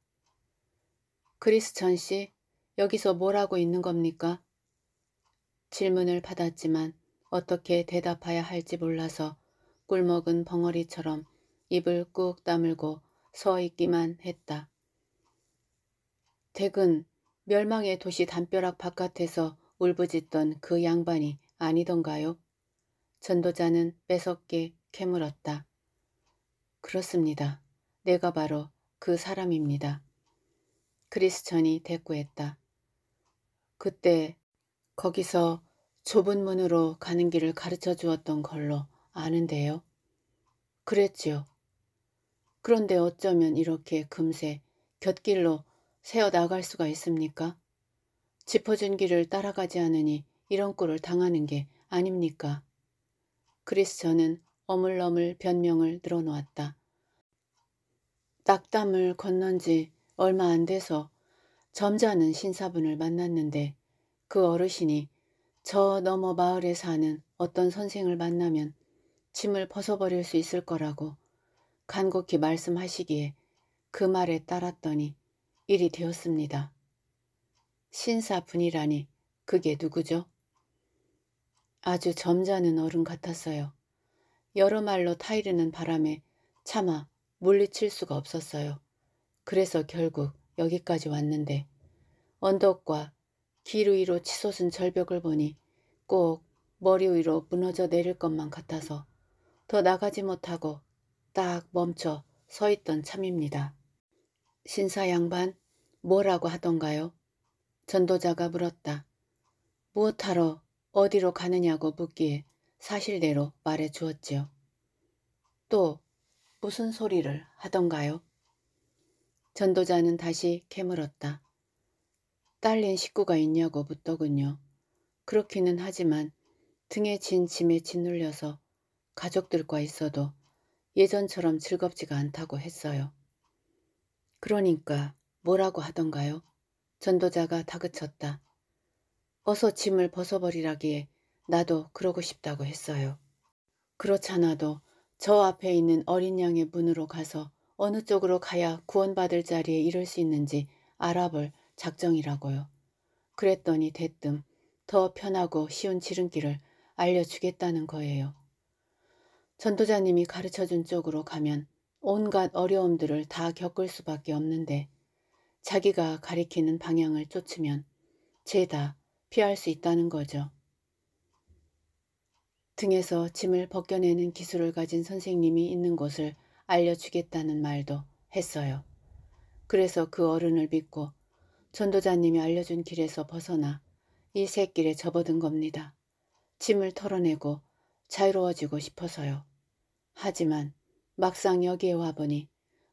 크리스천 씨, 여기서 뭘 하고 있는 겁니까? 질문을 받았지만 어떻게 대답해야 할지 몰라서 꿀먹은 벙어리처럼 입을 꾹 다물고 서 있기만 했다. 댁근 멸망의 도시 담벼락 바깥에서 울부짖던 그 양반이 아니던가요? 전도자는 빼섭게 캐물었다. 그렇습니다. 내가 바로 그 사람입니다. 크리스천이 대꾸했다. 그때 거기서 좁은 문으로 가는 길을 가르쳐 주었던 걸로 아는데요. 그랬지요. 그런데 어쩌면 이렇게 금세 곁길로 새어 나갈 수가 있습니까? 짚어준 길을 따라가지 않으니 이런 꼴을 당하는 게 아닙니까? 그리스 저는 어물러물 변명을 늘어놓았다. 낙담을 건넌 지 얼마 안 돼서 점잖은 신사분을 만났는데 그 어르신이 저 너머 마을에 사는 어떤 선생을 만나면 짐을 벗어버릴 수 있을 거라고 간곡히 말씀하시기에 그 말에 따랐더니 일이 되었습니다. 신사분이라니 그게 누구죠? 아주 점잖은 어른 같았어요. 여러 말로 타이르는 바람에 차마 물리칠 수가 없었어요. 그래서 결국 여기까지 왔는데 언덕과 길 위로 치솟은 절벽을 보니 꼭 머리 위로 무너져 내릴 것만 같아서 더 나가지 못하고 딱 멈춰 서 있던 참입니다. 신사 양반 뭐라고 하던가요? 전도자가 물었다. 무엇하러 어디로 가느냐고 묻기에 사실대로 말해 주었지요. 또 무슨 소리를 하던가요? 전도자는 다시 캐물었다. 딸린 식구가 있냐고 묻더군요. 그렇기는 하지만 등에 진 짐에 짓눌려서 가족들과 있어도 예전처럼 즐겁지가 않다고 했어요. 그러니까 뭐라고 하던가요? 전도자가 다그쳤다. 어서 짐을 벗어버리라기에 나도 그러고 싶다고 했어요. 그렇잖아도 저 앞에 있는 어린 양의 문으로 가서 어느 쪽으로 가야 구원받을 자리에 이를 수 있는지 알아볼 작정이라고요. 그랬더니 대뜸 더 편하고 쉬운 지름길을 알려주겠다는 거예요. 전도자님이 가르쳐준 쪽으로 가면 온갖 어려움들을 다 겪을 수밖에 없는데 자기가 가리키는 방향을 쫓으면 죄다 피할 수 있다는 거죠. 등에서 짐을 벗겨내는 기술을 가진 선생님이 있는 곳을 알려주겠다는 말도 했어요. 그래서 그 어른을 믿고 전도자님이 알려준 길에서 벗어나 이 새길에 접어든 겁니다. 짐을 털어내고 자유로워지고 싶어서요. 하지만 막상 여기에 와보니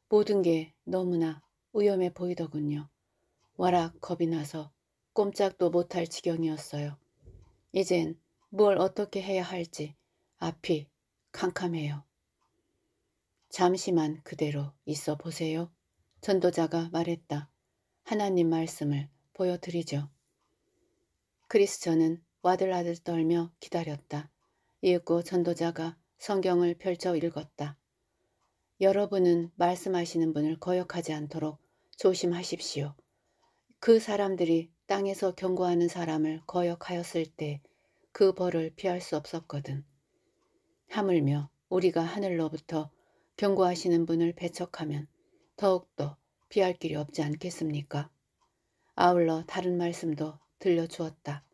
모든 게 너무나 위험해 보이더군요. 와락 겁이 나서 꼼짝도 못할 지경이었어요. 이젠 뭘 어떻게 해야 할지 앞이 캄캄해요. 잠시만 그대로 있어 보세요. 전도자가 말했다. 하나님 말씀을 보여드리죠. 크리스천은 와들와들 떨며 기다렸다. 이윽고 전도자가 성경을 펼쳐 읽었다. 여러분은 말씀하시는 분을 거역하지 않도록 조심하십시오. 그 사람들이 땅에서 경고하는 사람을 거역하였을 때 그 벌을 피할 수 없었거든. 하물며 우리가 하늘로부터 경고하시는 분을 배척하면 더욱더 피할 길이 없지 않겠습니까? 아울러 다른 말씀도 들려주었다.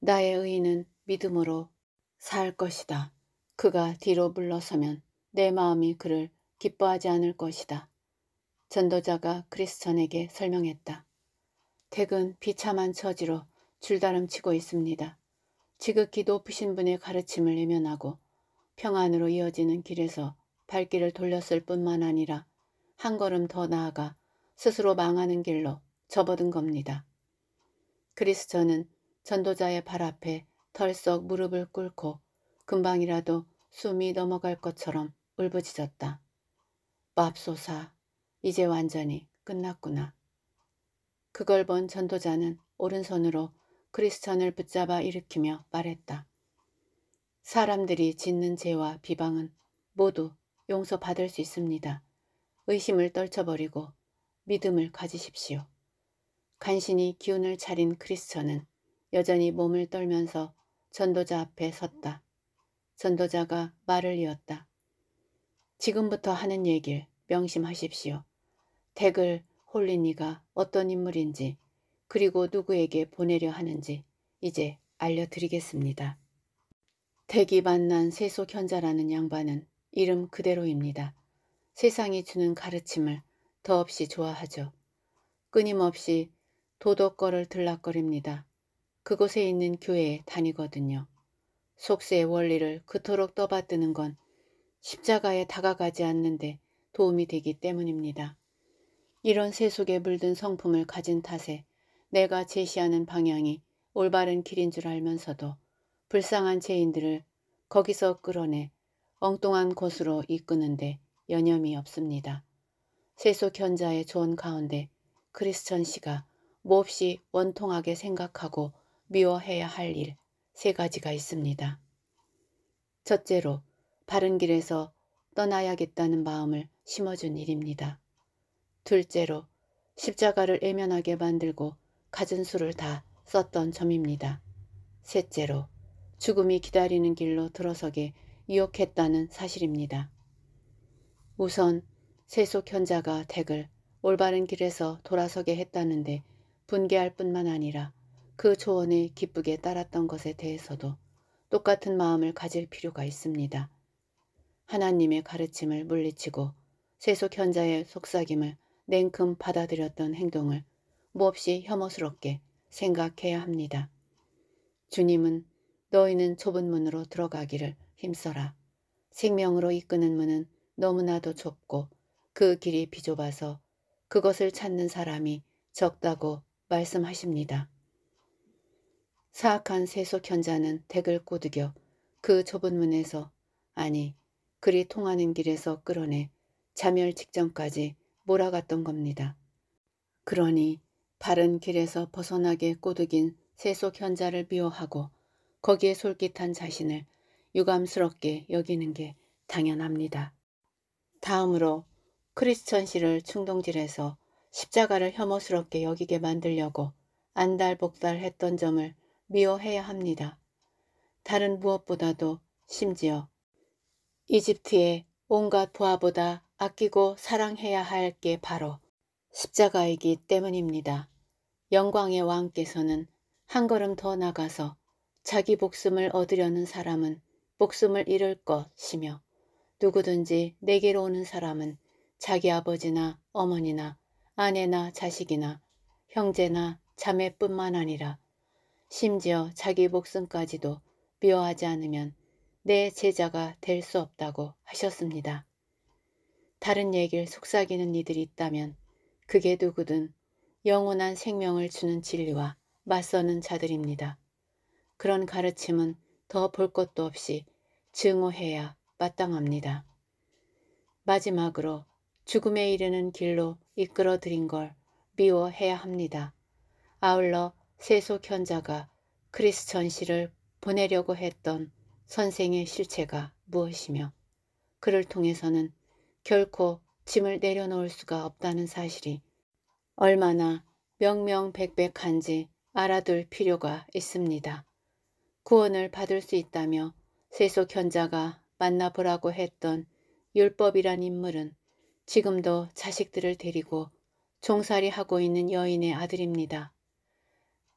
나의 의인은 믿음으로 살 것이다. 그가 뒤로 물러서면 내 마음이 그를 기뻐하지 않을 것이다. 전도자가 크리스천에게 설명했다. 댁은 비참한 처지로 줄다름치고 있습니다. 지극히 높으신 분의 가르침을 외면하고 평안으로 이어지는 길에서 발길을 돌렸을 뿐만 아니라 한 걸음 더 나아가 스스로 망하는 길로 접어든 겁니다. 크리스천은 전도자의 발 앞에 덜썩 무릎을 꿇고 금방이라도 숨이 넘어갈 것처럼 울부짖었다. 밥소사 이제 완전히 끝났구나. 그걸 본 전도자는 오른손으로 크리스천을 붙잡아 일으키며 말했다. 사람들이 짓는 죄와 비방은 모두 용서받을 수 있습니다. 의심을 떨쳐버리고 믿음을 가지십시오. 간신히 기운을 차린 크리스천은 여전히 몸을 떨면서 전도자 앞에 섰다. 선도자가 말을 이었다. 지금부터 하는 얘길 명심하십시오. 덱을 홀린이가 어떤 인물인지 그리고 누구에게 보내려 하는지 이제 알려드리겠습니다. 덱이 만난 세속 현자라는 양반은 이름 그대로입니다. 세상이 주는 가르침을 더없이 좋아하죠. 끊임없이 도덕거를 들락거립니다. 그곳에 있는 교회에 다니거든요. 속세의 원리를 그토록 떠받드는 건 십자가에 다가가지 않는데 도움이 되기 때문입니다. 이런 세속에 물든 성품을 가진 탓에 내가 제시하는 방향이 올바른 길인 줄 알면서도 불쌍한 죄인들을 거기서 끌어내 엉뚱한 곳으로 이끄는데 여념이 없습니다. 세속 현자의 조언 가운데 크리스천 씨가 몹시 원통하게 생각하고 미워해야 할 일, 세 가지가 있습니다. 첫째로 바른 길에서 떠나야겠다는 마음을 심어준 일입니다. 둘째로 십자가를 애면하게 만들고 가진 수를 다 썼던 점입니다. 셋째로 죽음이 기다리는 길로 들어서게 유혹했다는 사실입니다. 우선 세속 현자가 덱을 올바른 길에서 돌아서게 했다는데 분개할 뿐만 아니라 그조언에 기쁘게 따랐던 것에 대해서도 똑같은 마음을 가질 필요가 있습니다. 하나님의 가르침을 물리치고 세속 현자의 속삭임을 냉큼 받아들였던 행동을 몹시 혐오스럽게 생각해야 합니다. 주님은 너희는 좁은 문으로 들어가기를 힘써라. 생명으로 이끄는 문은 너무나도 좁고 그 길이 비좁아서 그것을 찾는 사람이 적다고 말씀하십니다. 사악한 세속 현자는 덱을 꼬드겨 그 좁은 문에서 아니 그리 통하는 길에서 끌어내 자멸 직전까지 몰아갔던 겁니다. 그러니 바른 길에서 벗어나게 꼬드긴 세속 현자를 미워하고 거기에 솔깃한 자신을 유감스럽게 여기는 게 당연합니다. 다음으로 크리스천 씨를 충동질해서 십자가를 혐오스럽게 여기게 만들려고 안달복달했던 점을 미워해야 합니다. 다른 무엇보다도 심지어 이집트의 온갖 부하보다 아끼고 사랑해야 할 게 바로 십자가이기 때문입니다. 영광의 왕께서는 한 걸음 더 나가서 자기 복숨을 얻으려는 사람은 복숨을 잃을 것이며 누구든지 내게로 오는 사람은 자기 아버지나 어머니나 아내나 자식이나 형제나 자매뿐만 아니라 심지어 자기 목숨까지도 미워하지 않으면 내 제자가 될 수 없다고 하셨습니다. 다른 얘길 속삭이는 이들이 있다면 그게 누구든 영원한 생명을 주는 진리와 맞서는 자들입니다. 그런 가르침은 더 볼 것도 없이 증오해야 마땅합니다. 마지막으로 죽음에 이르는 길로 이끌어들인 걸 미워해야 합니다. 아울러 세속 현자가 크리스 천시를 보내려고 했던 선생의 실체가 무엇이며 그를 통해서는 결코 짐을 내려놓을 수가 없다는 사실이 얼마나 명명백백한지 알아둘 필요가 있습니다. 구원을 받을 수 있다며 세속 현자가 만나보라고 했던 율법이란 인물은 지금도 자식들을 데리고 종살이하고 있는 여인의 아들입니다.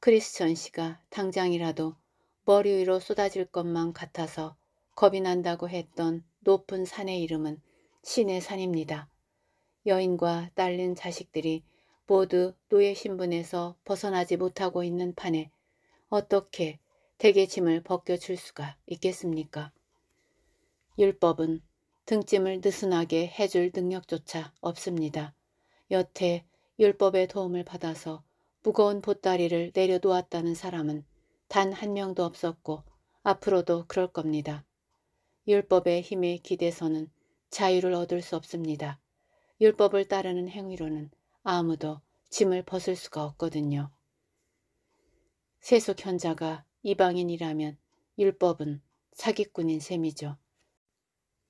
크리스천 씨가 당장이라도 머리 위로 쏟아질 것만 같아서 겁이 난다고 했던 높은 산의 이름은 신의 산입니다. 여인과 딸린 자식들이 모두 노예 신분에서 벗어나지 못하고 있는 판에 어떻게 대게침을 벗겨줄 수가 있겠습니까? 율법은 등짐을 느슨하게 해줄 능력조차 없습니다. 여태 율법의 도움을 받아서 무거운 보따리를 내려놓았다는 사람은 단 한 명도 없었고 앞으로도 그럴 겁니다. 율법의 힘에 기대서는 자유를 얻을 수 없습니다. 율법을 따르는 행위로는 아무도 짐을 벗을 수가 없거든요. 세속 현자가 이방인이라면 율법은 사기꾼인 셈이죠.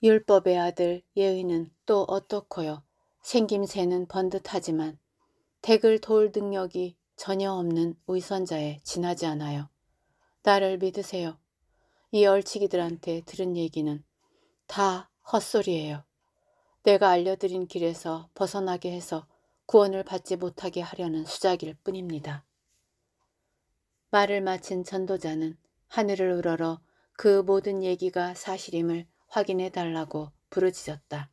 율법의 아들 예의는 또 어떻고요. 생김새는 번듯하지만 댁을 도울 능력이 전혀 없는 위선자에 지나지 않아요. 나를 믿으세요. 이 얼치기들한테 들은 얘기는 다 헛소리예요. 내가 알려드린 길에서 벗어나게 해서 구원을 받지 못하게 하려는 수작일 뿐입니다. 말을 마친 전도자는 하늘을 우러러 그 모든 얘기가 사실임을 확인해 달라고 부르짖었다.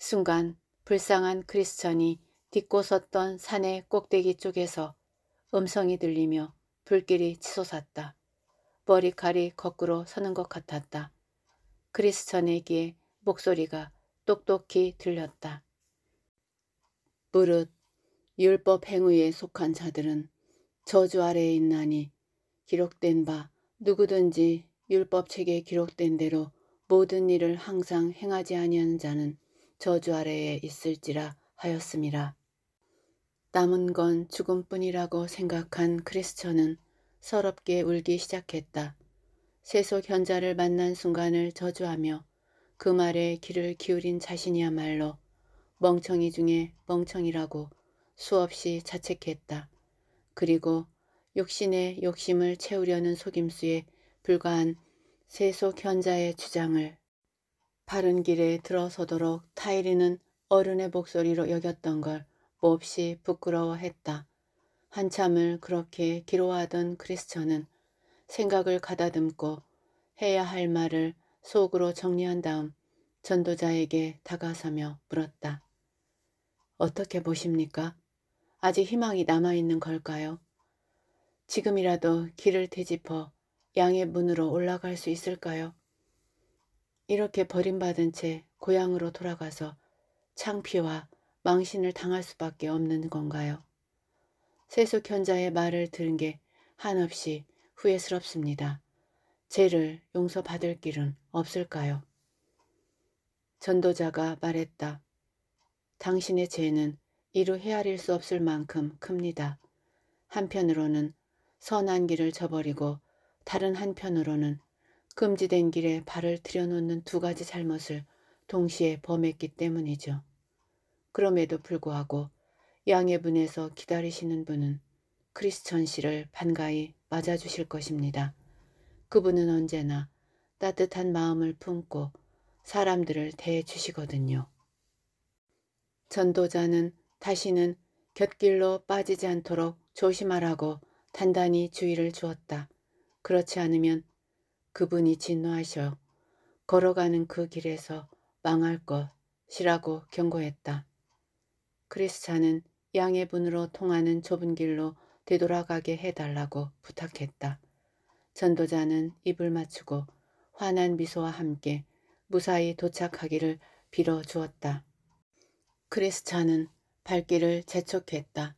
순간 불쌍한 크리스천이 딛고 섰던 산의 꼭대기 쪽에서 음성이 들리며 불길이 치솟았다. 머리칼이 거꾸로 서는 것 같았다. 크리스천에게 목소리가 똑똑히 들렸다. 무릇 율법 행위에 속한 자들은 저주 아래에 있나니 기록된 바 누구든지 율법책에 기록된 대로 모든 일을 항상 행하지 아니하는 자는 저주 아래에 있을지라 하였습니다. 남은 건 죽음뿐이라고 생각한 크리스천은 서럽게 울기 시작했다. 세속 현자를 만난 순간을 저주하며 그 말에 귀를 기울인 자신이야말로 멍청이 중에 멍청이라고 수없이 자책했다. 그리고 욕심의 욕심을 채우려는 속임수에 불과한 세속 현자의 주장을 바른 길에 들어서도록 타이리는 어른의 목소리로 여겼던 걸 몹시 부끄러워했다. 한참을 그렇게 기로하던 크리스천은 생각을 가다듬고 해야 할 말을 속으로 정리한 다음 전도자에게 다가서며 물었다. 어떻게 보십니까? 아직 희망이 남아있는 걸까요? 지금이라도 길을 뒤집어 양의 문으로 올라갈 수 있을까요? 이렇게 버림받은 채 고향으로 돌아가서 창피와 망신을 당할 수밖에 없는 건가요? 세속현자의 말을 들은 게 한없이 후회스럽습니다. 죄를 용서받을 길은 없을까요? 전도자가 말했다. 당신의 죄는 이루 헤아릴 수 없을 만큼 큽니다. 한편으로는 선한 길을 저버리고 다른 한편으로는 금지된 길에 발을 들여놓는 두 가지 잘못을 동시에 범했기 때문이죠. 그럼에도 불구하고 양의분에서 기다리시는 분은 크리스천 씨를 반가이 맞아주실 것입니다. 그분은 언제나 따뜻한 마음을 품고 사람들을 대해주시거든요. 전도자는 다시는 곁길로 빠지지 않도록 조심하라고 단단히 주의를 주었다. 그렇지 않으면 그분이 진노하셔 걸어가는 그 길에서 망할 것이라고 경고했다. 크리스찬은 양의 분으로 통하는 좁은 길로 되돌아가게 해달라고 부탁했다. 전도자는 입을 맞추고 환한 미소와 함께 무사히 도착하기를 빌어주었다. 크리스찬은 발길을 재촉했다.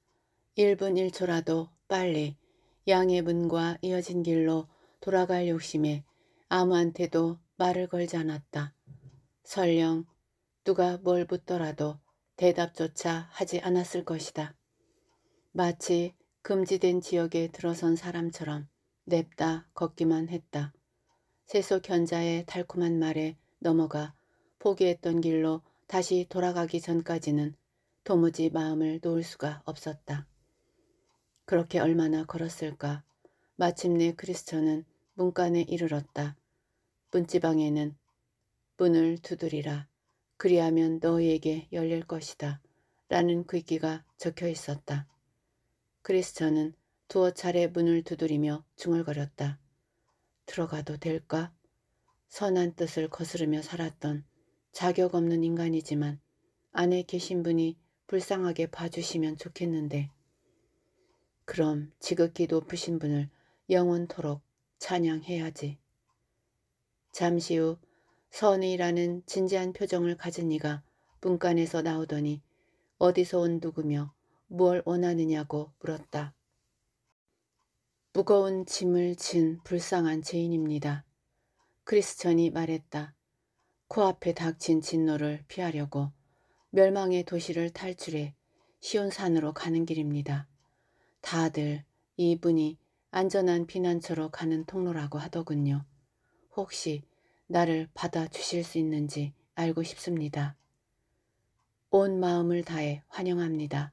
1분 1초라도 빨리 양의 분과 이어진 길로 돌아갈 욕심에 아무한테도 말을 걸지 않았다. 설령 누가 뭘 붙더라도 대답조차 하지 않았을 것이다. 마치 금지된 지역에 들어선 사람처럼 냅다 걷기만 했다. 세속 현자의 달콤한 말에 넘어가 포기했던 길로 다시 돌아가기 전까지는 도무지 마음을 놓을 수가 없었다. 그렇게 얼마나 걸었을까. 마침내 크리스천은 문간에 이르렀다. 문지방에는 문을 두드리라. 그리하면 너희에게 열릴 것이다. 라는 글귀가 적혀 있었다. 크리스천은 두어 차례 문을 두드리며 중얼거렸다. 들어가도 될까? 선한 뜻을 거스르며 살았던 자격 없는 인간이지만 안에 계신 분이 불쌍하게 봐주시면 좋겠는데 그럼 지극히 높으신 분을 영원토록 찬양해야지. 잠시 후 선이라는 진지한 표정을 가진 이가 문간에서 나오더니 어디서 온 누구며 무얼 원하느냐고 물었다. 무거운 짐을 진 불쌍한 죄인입니다. 크리스천이 말했다. 코앞에 닥친 진노를 피하려고 멸망의 도시를 탈출해 시온산으로 가는 길입니다. 다들 이분이 안전한 피난처로 가는 통로라고 하더군요. 혹시 나를 받아주실 수 있는지 알고 싶습니다. 온 마음을 다해 환영합니다.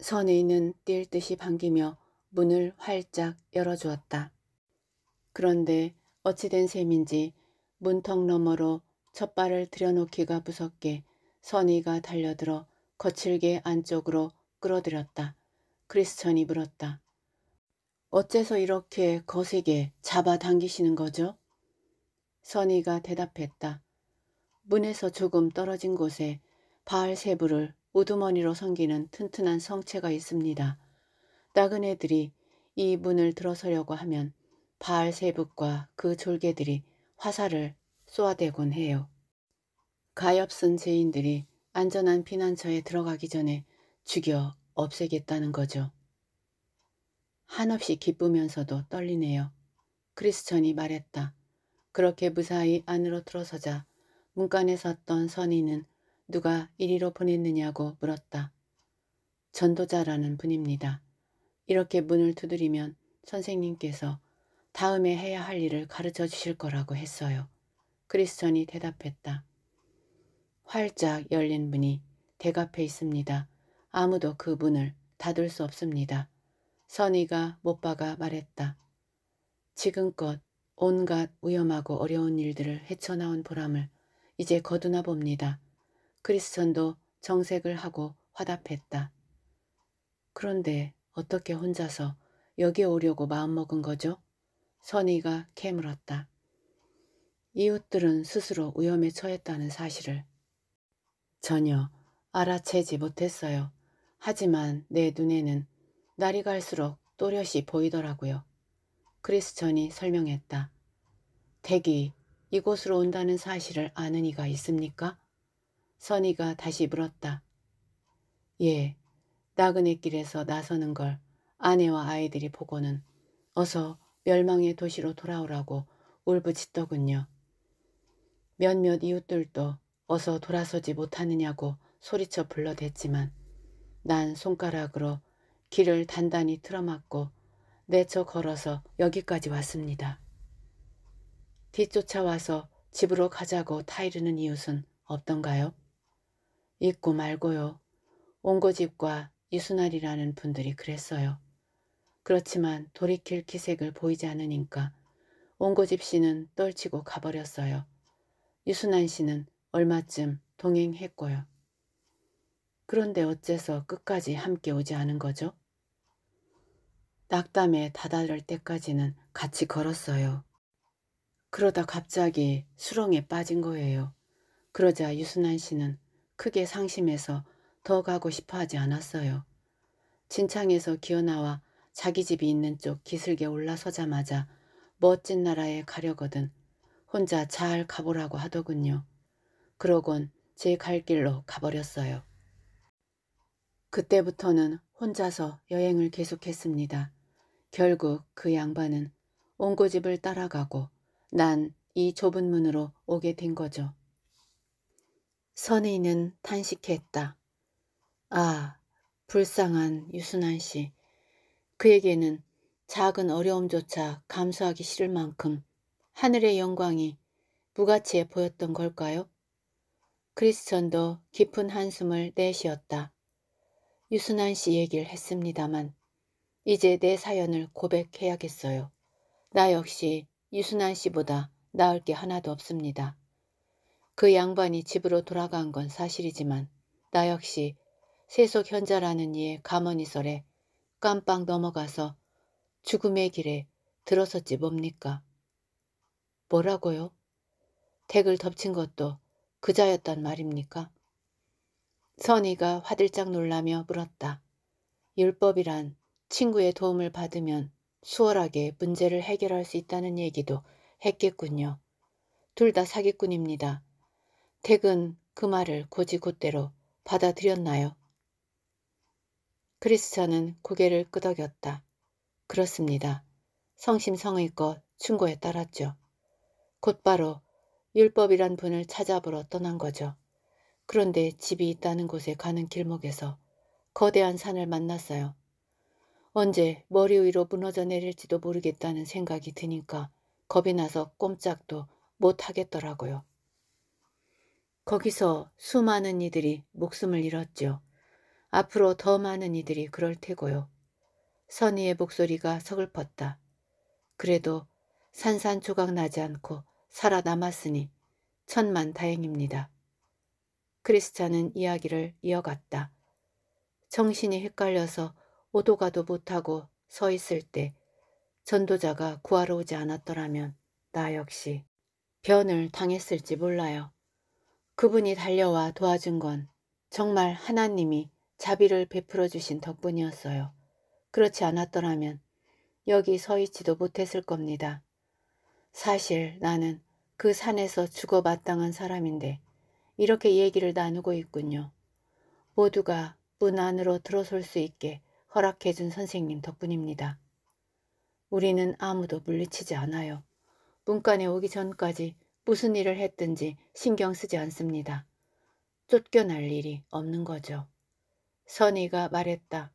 선의는 뛸 듯이 반기며 문을 활짝 열어주었다. 그런데 어찌된 셈인지 문턱 너머로 첫 발을 들여놓기가 무섭게 선의가 달려들어 거칠게 안쪽으로 끌어들였다. 크리스천이 물었다. 어째서 이렇게 거세게 잡아당기시는 거죠? 선이가 대답했다. 문에서 조금 떨어진 곳에 바알세부를 우두머니로 섬기는 튼튼한 성체가 있습니다. 나그네들이 이 문을 들어서려고 하면 바알세북과 그 졸개들이 화살을 쏘아대곤 해요. 가엾은 죄인들이 안전한 피난처에 들어가기 전에 죽여 없애겠다는 거죠. 한없이 기쁘면서도 떨리네요. 크리스천이 말했다. 그렇게 무사히 안으로 들어서자 문간에 섰던 선인은 누가 이리로 보냈느냐고 물었다. 전도자라는 분입니다. 이렇게 문을 두드리면 선생님께서 다음에 해야 할 일을 가르쳐 주실 거라고 했어요. 크리스천이 대답했다. 활짝 열린 문이 대갑해 있습니다. 아무도 그 문을 닫을 수 없습니다. 선의가 못 박아 말했다. 지금껏 온갖 위험하고 어려운 일들을 헤쳐나온 보람을 이제 거두나 봅니다. 크리스천도 정색을 하고 화답했다. 그런데 어떻게 혼자서 여기 오려고 마음먹은 거죠? 선의가 캐물었다. 이웃들은 스스로 위험에 처했다는 사실을 전혀 알아채지 못했어요. 하지만 내 눈에는 날이 갈수록 또렷이 보이더라고요. 크리스천이 설명했다. 대기, 이곳으로 온다는 사실을 아는 이가 있습니까? 선이가 다시 물었다. 예, 나그네 길에서 나서는 걸 아내와 아이들이 보고는 어서 멸망의 도시로 돌아오라고 울부짖더군요. 몇몇 이웃들도 어서 돌아서지 못하느냐고 소리쳐 불러댔지만 난 손가락으로 길을 단단히 틀어막고 내쳐 걸어서 여기까지 왔습니다. 뒤쫓아와서 집으로 가자고 타이르는 이웃은 없던가요? 있고 말고요. 온고집과 이순알이라는 분들이 그랬어요. 그렇지만 돌이킬 기색을 보이지 않으니까 온고집 씨는 떨치고 가버렸어요. 이순한 씨는 얼마쯤 동행했고요. 그런데 어째서 끝까지 함께 오지 않은 거죠? 낙담에 다다를 때까지는 같이 걸었어요. 그러다 갑자기 수렁에 빠진 거예요. 그러자 유순한 씨는 크게 상심해서 더 가고 싶어 하지 않았어요. 진창에서 기어나와 자기 집이 있는 쪽 기슭에 올라서자마자 멋진 나라에 가려거든 혼자 잘 가보라고 하더군요. 그러곤 제 갈 길로 가버렸어요. 그때부터는 혼자서 여행을 계속했습니다. 결국 그 양반은 온고집을 따라가고 난 이 좁은 문으로 오게 된 거죠. 선의는 탄식했다. 아, 불쌍한 유순한 씨. 그에게는 작은 어려움조차 감수하기 싫을 만큼 하늘의 영광이 무가치해 보였던 걸까요? 크리스천도 깊은 한숨을 내쉬었다. 유순한 씨 얘기를 했습니다만 이제 내 사연을 고백해야겠어요. 나 역시 이순환 씨보다 나을 게 하나도 없습니다. 그 양반이 집으로 돌아간 건 사실이지만 나 역시 세속 현자라는 이의 가머니설에 깜빡 넘어가서 죽음의 길에 들어섰지 뭡니까? 뭐라고요? 택을 덮친 것도 그자였단 말입니까? 선이가 화들짝 놀라며 물었다. 율법이란 친구의 도움을 받으면 수월하게 문제를 해결할 수 있다는 얘기도 했겠군요. 둘 다 사기꾼입니다. 댁은 그 말을 고지고대로 받아들였나요? 크리스천은 고개를 끄덕였다. 그렇습니다. 성심성의껏 충고에 따랐죠. 곧바로 율법이란 분을 찾아보러 떠난 거죠. 그런데 집이 있다는 곳에 가는 길목에서 거대한 산을 만났어요. 언제 머리 위로 무너져 내릴지도 모르겠다는 생각이 드니까 겁이 나서 꼼짝도 못하겠더라고요. 거기서 수많은 이들이 목숨을 잃었죠. 앞으로 더 많은 이들이 그럴 테고요. 선의의 목소리가 서글펐다. 그래도 산산조각 나지 않고 살아남았으니 천만 다행입니다. 크리스찬은 이야기를 이어갔다. 정신이 헷갈려서 오도 가도 못하고 서 있을 때 전도자가 구하러 오지 않았더라면 나 역시 변을 당했을지 몰라요. 그분이 달려와 도와준 건 정말 하나님이 자비를 베풀어 주신 덕분이었어요. 그렇지 않았더라면 여기 서 있지도 못했을 겁니다. 사실 나는 그 산에서 죽어 마땅한 사람인데 이렇게 얘기를 나누고 있군요. 모두가 문 안으로 들어설 수 있게 허락해준 선생님 덕분입니다. 우리는 아무도 물리치지 않아요. 문간에 오기 전까지 무슨 일을 했든지 신경 쓰지 않습니다. 쫓겨날 일이 없는 거죠. 선이가 말했다.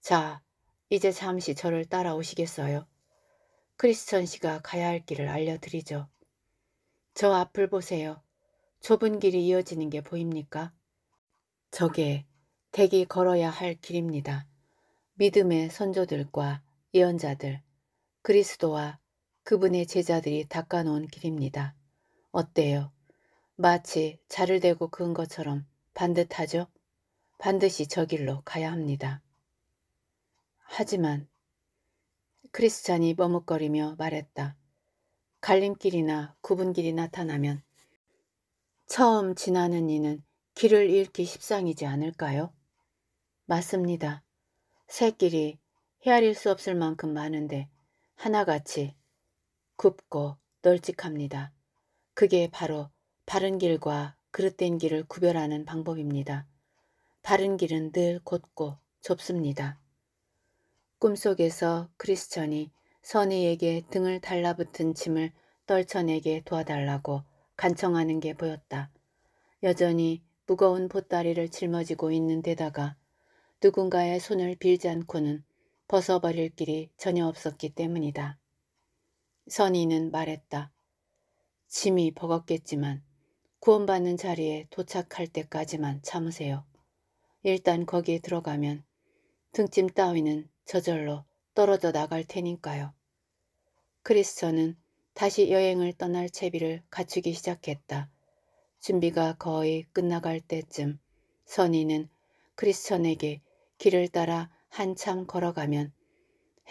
자, 이제 잠시 저를 따라오시겠어요? 크리스천 씨가 가야 할 길을 알려드리죠. 저 앞을 보세요. 좁은 길이 이어지는 게 보입니까? 저게 대기 걸어야 할 길입니다. 믿음의 선조들과 예언자들, 그리스도와 그분의 제자들이 닦아놓은 길입니다. 어때요? 마치 자를 대고 그은 것처럼 반듯하죠? 반드시 저 길로 가야 합니다. 하지만 크리스찬이 머뭇거리며 말했다. 갈림길이나 구분길이 나타나면 처음 지나는 이는 길을 잃기 십상이지 않을까요? 맞습니다. 새끼리 헤아릴 수 없을 만큼 많은데 하나같이 굽고 널찍합니다. 그게 바로 바른 길과 그릇된 길을 구별하는 방법입니다. 바른 길은 늘 곧고 좁습니다. 꿈속에서 크리스천이 선의에게 등을 달라붙은 짐을 떨쳐내게 도와달라고 간청하는 게 보였다. 여전히 무거운 보따리를 짊어지고 있는 데다가 누군가의 손을 빌지 않고는 벗어버릴 길이 전혀 없었기 때문이다. 선의는 말했다. 짐이 버겁겠지만 구원받는 자리에 도착할 때까지만 참으세요. 일단 거기에 들어가면 등짐 따위는 저절로 떨어져 나갈 테니까요. 크리스천은 다시 여행을 떠날 채비를 갖추기 시작했다. 준비가 거의 끝나갈 때쯤 선의는 크리스천에게 길을 따라 한참 걸어가면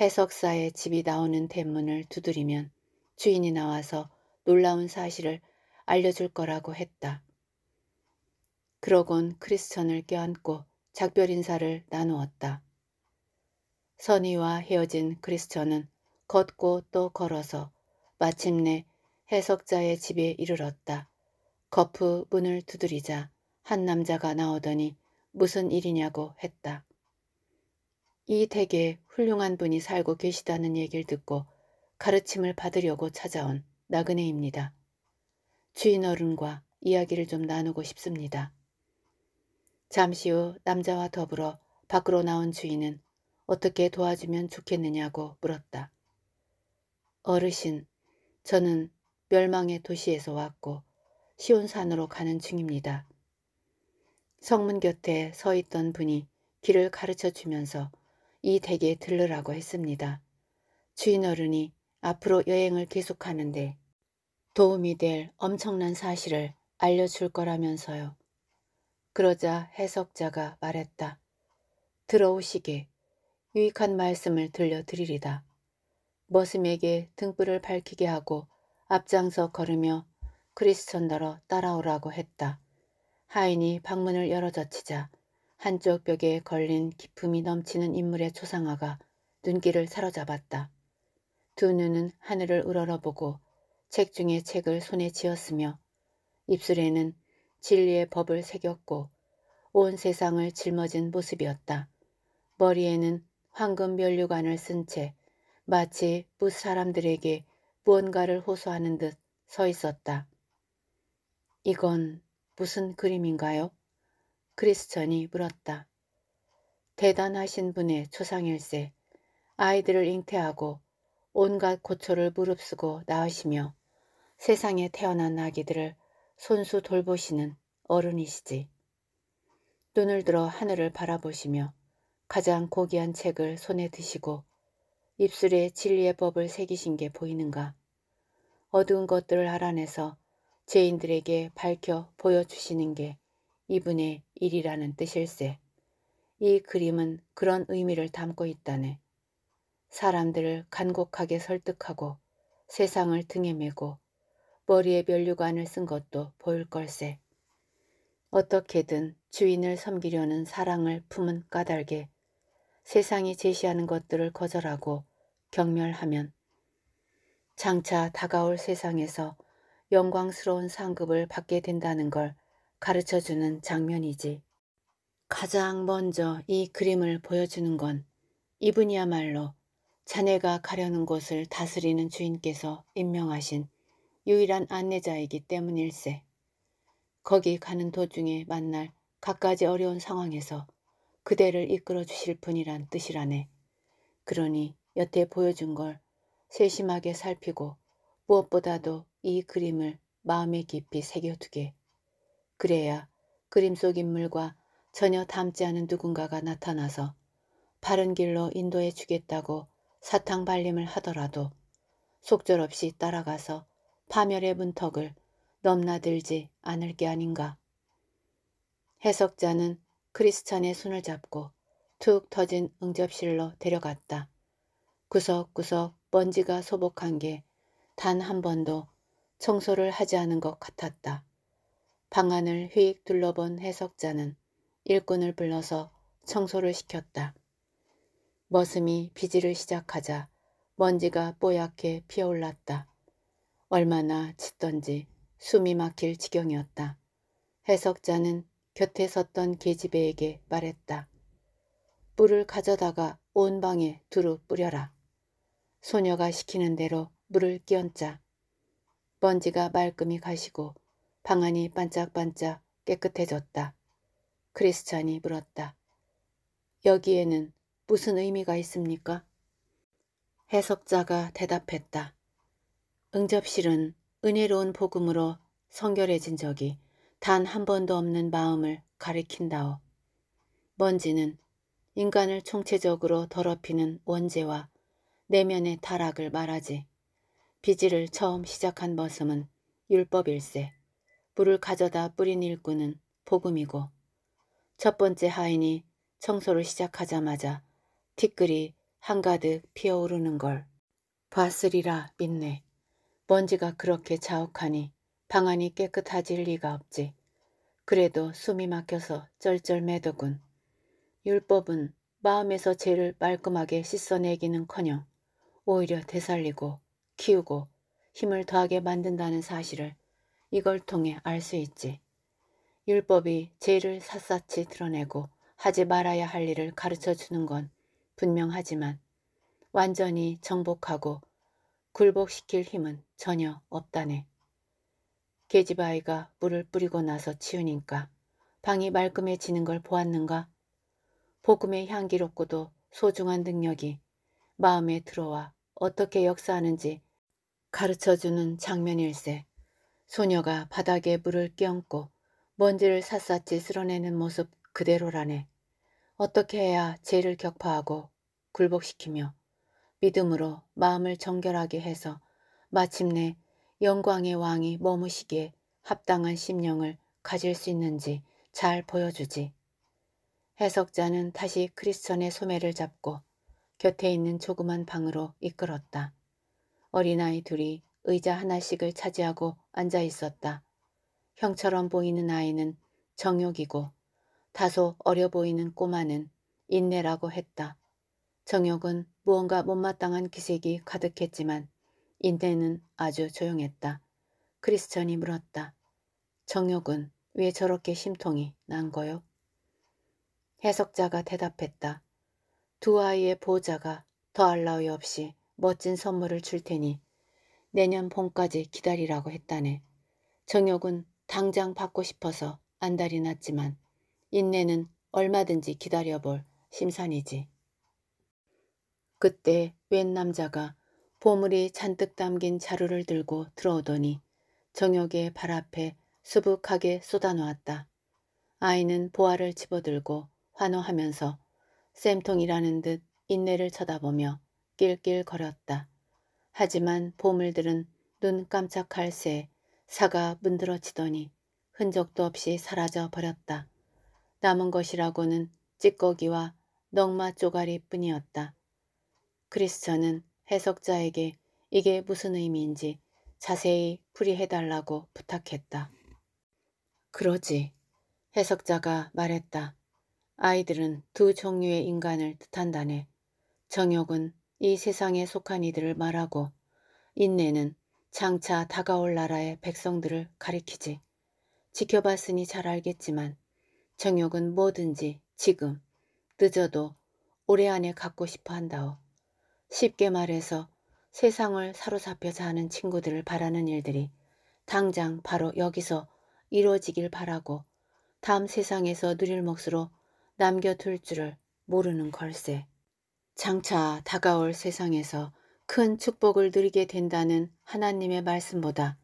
해석사의 집이 나오는 대문을 두드리면 주인이 나와서 놀라운 사실을 알려줄 거라고 했다. 그러곤 크리스천을 껴안고 작별 인사를 나누었다. 선희와 헤어진 크리스천은 걷고 또 걸어서 마침내 해석자의 집에 이르렀다. 거푸 문을 두드리자 한 남자가 나오더니 무슨 일이냐고 했다. 이 댁에 훌륭한 분이 살고 계시다는 얘기를 듣고 가르침을 받으려고 찾아온 나그네입니다. 주인 어른과 이야기를 좀 나누고 싶습니다. 잠시 후 남자와 더불어 밖으로 나온 주인은 어떻게 도와주면 좋겠느냐고 물었다. 어르신, 저는 멸망의 도시에서 왔고 시온산으로 가는 중입니다. 성문 곁에 서 있던 분이 길을 가르쳐 주면서 이 댁에 들르라고 했습니다. 주인 어른이 앞으로 여행을 계속하는데 도움이 될 엄청난 사실을 알려줄 거라면서요. 그러자 해석자가 말했다. 들어오시게 유익한 말씀을 들려드리리다. 머슴에게 등불을 밝히게 하고 앞장서 걸으며 크리스천더러 따라오라고 했다. 하인이 방문을 열어젖히자 한쪽 벽에 걸린 기품이 넘치는 인물의 초상화가 눈길을 사로잡았다. 두 눈은 하늘을 우러러보고 책 중에 책을 손에 쥐었으며 입술에는 진리의 법을 새겼고 온 세상을 짊어진 모습이었다. 머리에는 황금 면류관을 쓴 채 마치 붓 사람들에게 무언가를 호소하는 듯 서 있었다. 이건 무슨 그림인가요? 크리스천이 물었다. 대단하신 분의 초상일세 아이들을 잉태하고 온갖 고초를 무릅쓰고 낳으시며 세상에 태어난 아기들을 손수 돌보시는 어른이시지. 눈을 들어 하늘을 바라보시며 가장 고귀한 책을 손에 드시고 입술에 진리의 법을 새기신 게 보이는가. 어두운 것들을 알아내서 죄인들에게 밝혀 보여주시는 게 2분의 1이라는 뜻일세. 이 그림은 그런 의미를 담고 있다네. 사람들을 간곡하게 설득하고 세상을 등에 메고 머리에 면류관을 쓴 것도 보일 걸세. 어떻게든 주인을 섬기려는 사랑을 품은 까닭에 세상이 제시하는 것들을 거절하고 경멸하면 장차 다가올 세상에서 영광스러운 상급을 받게 된다는 걸 가르쳐 주는 장면이지. 가장 먼저 이 그림을 보여주는 건 이분이야말로 자네가 가려는 곳을 다스리는 주인께서 임명하신 유일한 안내자이기 때문일세. 거기 가는 도중에 만날 갖가지 어려운 상황에서 그대를 이끌어 주실 분이란 뜻이라네. 그러니 여태 보여준 걸 세심하게 살피고 무엇보다도 이 그림을 마음에 깊이 새겨두게 그래야 그림 속 인물과 전혀 닮지 않은 누군가가 나타나서 바른 길로 인도해 주겠다고 사탕 발림을 하더라도 속절없이 따라가서 파멸의 문턱을 넘나들지 않을 게 아닌가. 해석자는 크리스찬의 손을 잡고 툭 터진 응접실로 데려갔다. 구석구석 먼지가 소복한 게 단 한 번도 청소를 하지 않은 것 같았다. 방안을 휙 둘러본 해석자는 일꾼을 불러서 청소를 시켰다. 머슴이 비지를 시작하자 먼지가 뽀얗게 피어올랐다. 얼마나 짙던지 숨이 막힐 지경이었다. 해석자는 곁에 섰던 계집애에게 말했다. 물을 가져다가 온 방에 두루 뿌려라. 소녀가 시키는 대로 물을 끼얹자. 먼지가 말끔히 가시고 방안이 반짝반짝 깨끗해졌다. 크리스찬이 물었다. 여기에는 무슨 의미가 있습니까? 해석자가 대답했다. 응접실은 은혜로운 복음으로 성결해진 적이 단 한 번도 없는 마음을 가리킨다오. 먼지는 인간을 총체적으로 더럽히는 원죄와 내면의 타락을 말하지. 비지를 처음 시작한 머슴은 율법일세. 물을 가져다 뿌린 일꾼은 복음이고 첫 번째 하인이 청소를 시작하자마자 티끌이 한가득 피어오르는 걸 봤으리라 믿네. 먼지가 그렇게 자욱하니 방안이 깨끗하질 리가 없지. 그래도 숨이 막혀서 쩔쩔매더군. 율법은 마음에서 죄를 말끔하게 씻어내기는커녕 오히려 되살리고 키우고 힘을 더하게 만든다는 사실을 이걸 통해 알 수 있지. 율법이 죄를 샅샅이 드러내고 하지 말아야 할 일을 가르쳐 주는 건 분명하지만 완전히 정복하고 굴복시킬 힘은 전혀 없다네. 계집아이가 물을 뿌리고 나서 치우니까 방이 말끔해지는 걸 보았는가? 복음의 향기롭고도 소중한 능력이 마음에 들어와 어떻게 역사하는지 가르쳐주는 장면일세. 소녀가 바닥에 물을 끼얹고 먼지를 샅샅이 쓸어내는 모습 그대로라네. 어떻게 해야 죄를 격파하고 굴복시키며 믿음으로 마음을 정결하게 해서 마침내 영광의 왕이 머무시기에 합당한 심령을 가질 수 있는지 잘 보여주지. 해석자는 다시 크리스천의 소매를 잡고 곁에 있는 조그만 방으로 이끌었다. 어린아이 둘이 의자 하나씩을 차지하고 앉아 있었다. 형처럼 보이는 아이는 정욕이고 다소 어려 보이는 꼬마는 인내라고 했다. 정욕은 무언가 못마땅한 기색이 가득했지만 인내는 아주 조용했다. 크리스천이 물었다. 정욕은 왜 저렇게 심통이 난 거요? 해석자가 대답했다. 두 아이의 보호자가 더할 나위 없이 멋진 선물을 줄 테니 내년 봄까지 기다리라고 했다네. 정혁은 당장 받고 싶어서 안달이 났지만 인내는 얼마든지 기다려볼 심산이지. 그때 웬 남자가 보물이 잔뜩 담긴 자루를 들고 들어오더니 정혁의 발 앞에 수북하게 쏟아놓았다. 아이는 보아를 집어들고 환호하면서 쌤통이라는 듯 인내를 쳐다보며 낄낄거렸다. 하지만 보물들은 눈 깜짝할 새 사가 문드러치더니 흔적도 없이 사라져 버렸다. 남은 것이라고는 찌꺼기와 넝마 쪼가리뿐이었다. 크리스천은 해석자에게 이게 무슨 의미인지 자세히 풀이해달라고 부탁했다. 그러지. 해석자가 말했다. 아이들은 두 종류의 인간을 뜻한다네. 정욕은 이 세상에 속한 이들을 말하고 인내는 장차 다가올 나라의 백성들을 가리키지. 지켜봤으니 잘 알겠지만 정욕은 뭐든지 지금 늦어도 올해 안에 갖고 싶어 한다오. 쉽게 말해서 세상을 사로잡혀 사는 친구들을 바라는 일들이 당장 바로 여기서 이루어지길 바라고 다음 세상에서 누릴 몫으로 남겨둘 줄을 모르는 걸세. 장차 다가올 세상에서 큰 축복을 누리게 된다는 하나님의 말씀보다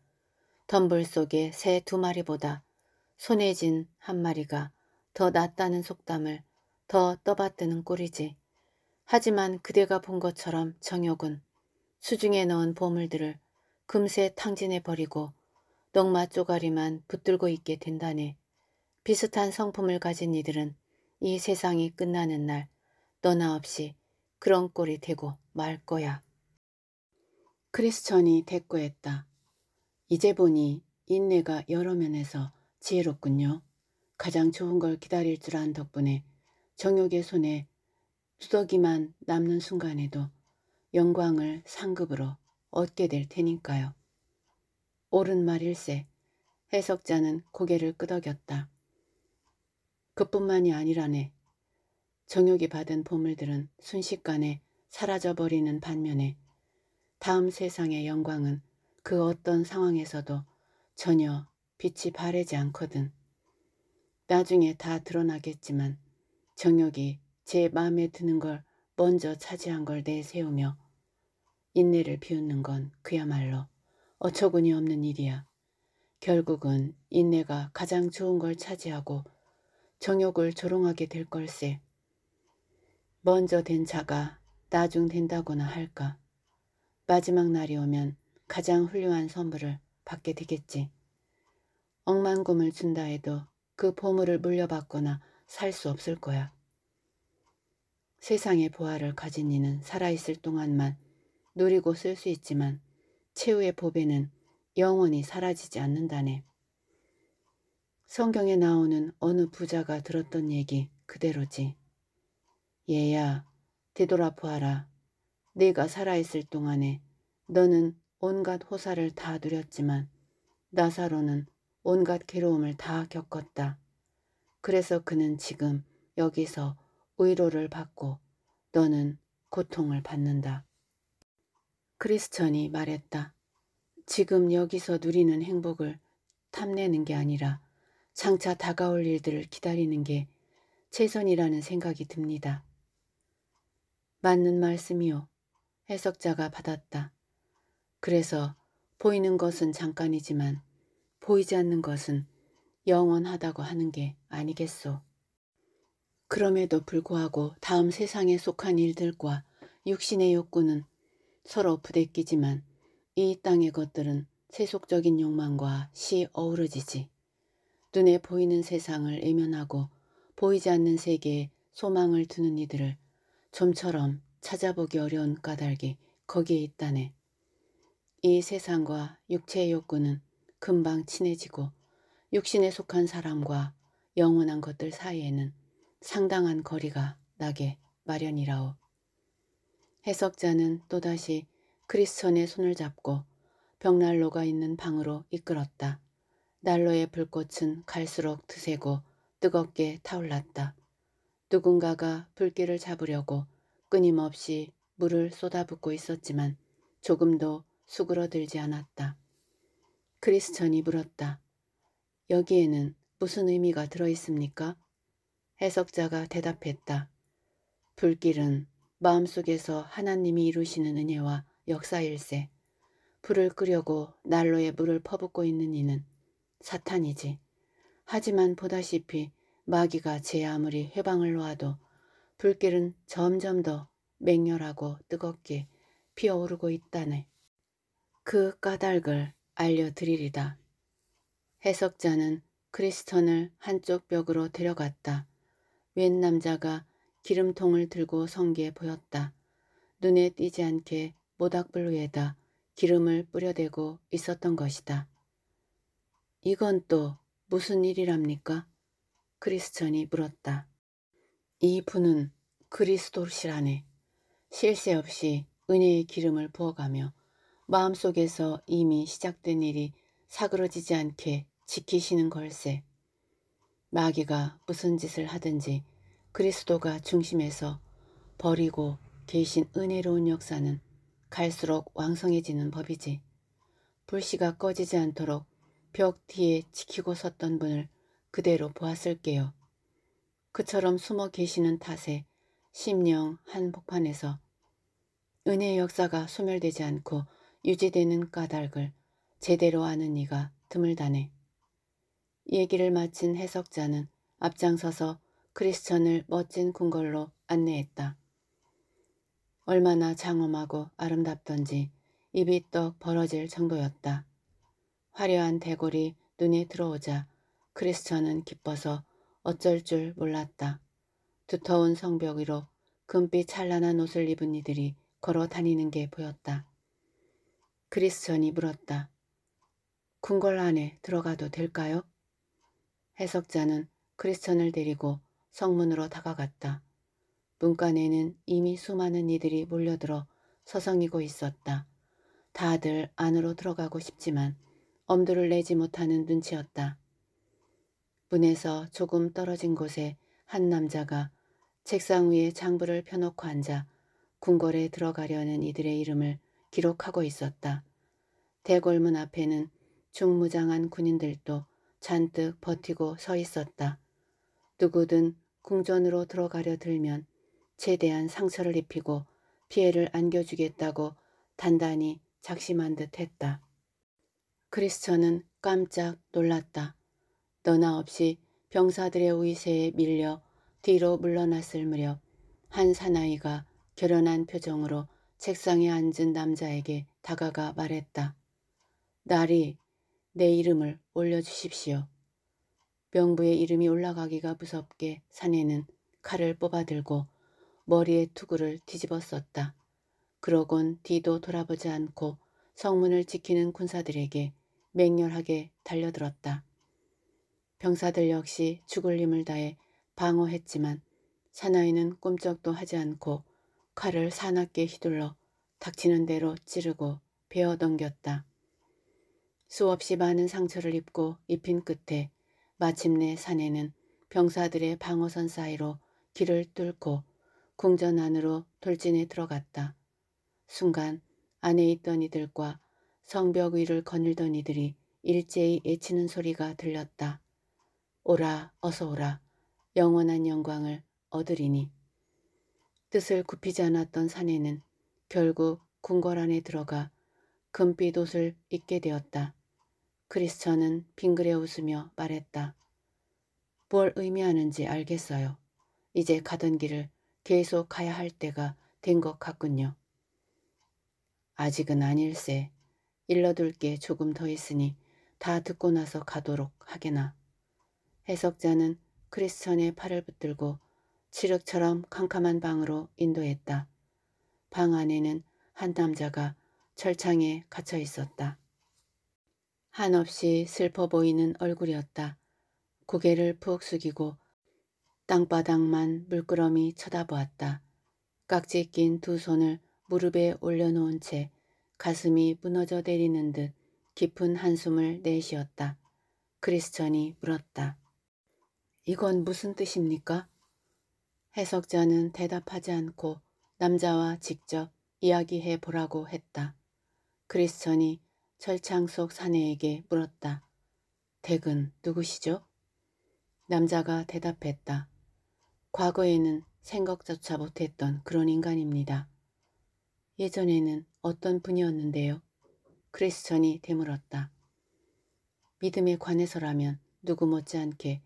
덤불 속에새 두 마리보다 손에 진 한 마리가 더 낫다는 속담을 더 떠받드는 꼴이지. 하지만 그대가 본 것처럼 정욕은 수중에 넣은 보물들을 금세 탕진해버리고 넉마 쪼가리만 붙들고 있게 된다네. 비슷한 성품을 가진 이들은 이 세상이 끝나는 날 너나 없이 그런 꼴이 되고 말 거야. 크리스천이 대꾸했다. 이제 보니 인내가 여러 면에서 지혜롭군요. 가장 좋은 걸 기다릴 줄 안 덕분에 정욕의 손에 수더기만 남는 순간에도 영광을 상급으로 얻게 될 테니까요. 옳은 말일세. 해석자는 고개를 끄덕였다. 그뿐만이 아니라네. 정혁이 받은 보물들은 순식간에 사라져버리는 반면에 다음 세상의 영광은 그 어떤 상황에서도 전혀 빛이 바래지 않거든. 나중에 다 드러나겠지만 정혁이 제 마음에 드는 걸 먼저 차지한 걸 내세우며 인내를 비웃는 건 그야말로 어처구니 없는 일이야. 결국은 인내가 가장 좋은 걸 차지하고 정욕을 조롱하게 될 걸세. 먼저 된 자가 나중 된다거나 할까. 마지막 날이 오면 가장 훌륭한 선물을 받게 되겠지. 억만 금을 준다 해도 그 보물을 물려받거나 살 수 없을 거야. 세상의 보화를 가진 이는 살아있을 동안만 누리고 쓸 수 있지만 최후의 보배는 영원히 사라지지 않는다네. 성경에 나오는 어느 부자가 들었던 얘기 그대로지. 얘야, 되돌아보아라. 네가 살아있을 동안에 너는 온갖 호사를 다 누렸지만 나사로는 온갖 괴로움을 다 겪었다. 그래서 그는 지금 여기서 의로를 받고 너는 고통을 받는다. 크리스천이 말했다. 지금 여기서 누리는 행복을 탐내는 게 아니라 장차 다가올 일들을 기다리는 게 최선이라는 생각이 듭니다. 맞는 말씀이요. 해석자가 받았다. 그래서 보이는 것은 잠깐이지만 보이지 않는 것은 영원하다고 하는 게 아니겠소. 그럼에도 불구하고 다음 세상에 속한 일들과 육신의 욕구는 서로 부대끼지만 이 땅의 것들은 세속적인 욕망과 시 어우러지지. 눈에 보이는 세상을 외면하고 보이지 않는 세계에 소망을 두는 이들을 좀처럼 찾아보기 어려운 까닭이 거기에 있다네. 이 세상과 육체의 욕구는 금방 친해지고 육신에 속한 사람과 영원한 것들 사이에는 상당한 거리가 나게 마련이라오. 해석자는 또다시 크리스천의 손을 잡고 벽난로가 있는 방으로 이끌었다. 난로의 불꽃은 갈수록 드세고 뜨겁게 타올랐다. 누군가가 불길을 잡으려고 끊임없이 물을 쏟아붓고 있었지만 조금도 수그러들지 않았다. 크리스천이 물었다. 여기에는 무슨 의미가 들어있습니까? 해석자가 대답했다. 불길은 마음속에서 하나님이 이루시는 은혜와 역사일세. 불을 끄려고 난로에 물을 퍼붓고 있는 이는 사탄이지. 하지만 보다시피 마귀가 제 아무리 해방을 놓아도 불길은 점점 더 맹렬하고 뜨겁게 피어오르고 있다네. 그 까닭을 알려드리리다. 해석자는 크리스턴을 한쪽 벽으로 데려갔다. 웬 남자가 기름통을 들고 성게 보였다. 눈에 띄지 않게 모닥불 위에다 기름을 뿌려대고 있었던 것이다. 이건 또 무슨 일이랍니까? 크리스천이 물었다. 이 분은 그리스도시라네. 실세 없이 은혜의 기름을 부어가며 마음속에서 이미 시작된 일이 사그러지지 않게 지키시는 걸세. 마귀가 무슨 짓을 하든지 그리스도가 중심에서 버리고 계신 은혜로운 역사는 갈수록 왕성해지는 법이지. 불씨가 꺼지지 않도록 벽 뒤에 지키고 섰던 분을 그대로 보았을게요. 그처럼 숨어 계시는 탓에 심령 한복판에서 은혜의 역사가 소멸되지 않고 유지되는 까닭을 제대로 아는 이가 드물다네. 얘기를 마친 해석자는 앞장서서 크리스천을 멋진 궁궐로 안내했다. 얼마나 장엄하고 아름답던지 입이 떡 벌어질 정도였다. 화려한 대골이 눈에 들어오자 크리스천은 기뻐서 어쩔 줄 몰랐다. 두터운 성벽 위로 금빛 찬란한 옷을 입은 이들이 걸어 다니는 게 보였다. 크리스천이 물었다. 궁궐 안에 들어가도 될까요? 해석자는 크리스천을 데리고 성문으로 다가갔다. 문간에는 이미 수많은 이들이 몰려들어 서성이고 있었다. 다들 안으로 들어가고 싶지만 엄두를 내지 못하는 눈치였다. 문에서 조금 떨어진 곳에 한 남자가 책상 위에 장부를 펴놓고 앉아 궁궐에 들어가려는 이들의 이름을 기록하고 있었다. 대골문 앞에는 중무장한 군인들도 잔뜩 버티고 서 있었다. 누구든 궁전으로 들어가려 들면 최대한 상처를 입히고 피해를 안겨주겠다고 단단히 작심한 듯 했다. 크리스천은 깜짝 놀랐다. 너나 없이 병사들의 의세에 밀려 뒤로 물러났을 무렵 한 사나이가 결연한 표정으로 책상에 앉은 남자에게 다가가 말했다. 나리, 내 이름을 올려주십시오. 명부의 이름이 올라가기가 무섭게 사내는 칼을 뽑아들고 머리에 투구를 뒤집어 썼다. 그러곤 뒤도 돌아보지 않고 성문을 지키는 군사들에게 맹렬하게 달려들었다. 병사들 역시 죽을 힘을 다해 방어했지만 사나이는 꼼짝도 하지 않고 칼을 사납게 휘둘러 닥치는 대로 찌르고 베어던겼다. 수없이 많은 상처를 입고 입힌 끝에 마침내 사내는 병사들의 방어선 사이로 길을 뚫고 궁전 안으로 돌진에 들어갔다. 순간 안에 있던 이들과 성벽 위를 거닐던 이들이 일제히 애치는 소리가 들렸다. 오라 어서 오라 영원한 영광을 얻으리니 뜻을 굽히지 않았던 사내는 결국 궁궐 안에 들어가 금빛 옷을 입게 되었다. 크리스천은 빙그레 웃으며 말했다. 뭘 의미하는지 알겠어요. 이제 가던 길을 계속 가야 할 때가 된 것 같군요. 아직은 아닐세. 일러둘 게 조금 더 있으니 다 듣고 나서 가도록 하게나. 해석자는 크리스천의 팔을 붙들고 치흑처럼 캄캄한 방으로 인도했다. 방 안에는 한 남자가 철창에 갇혀 있었다. 한없이 슬퍼 보이는 얼굴이었다. 고개를 푹 숙이고 땅바닥만 물끄러미 쳐다보았다. 깍지 낀 두 손을 무릎에 올려놓은 채 가슴이 무너져 내리는 듯 깊은 한숨을 내쉬었다. 크리스천이 물었다. 이건 무슨 뜻입니까? 해석자는 대답하지 않고 남자와 직접 이야기해 보라고 했다. 크리스천이 철창 속 사내에게 물었다. 댁은 누구시죠? 남자가 대답했다. 과거에는 생각조차 못했던 그런 인간입니다. 예전에는 어떤 분이었는데요? 크리스천이 되물었다. 믿음에 관해서라면 누구 못지않게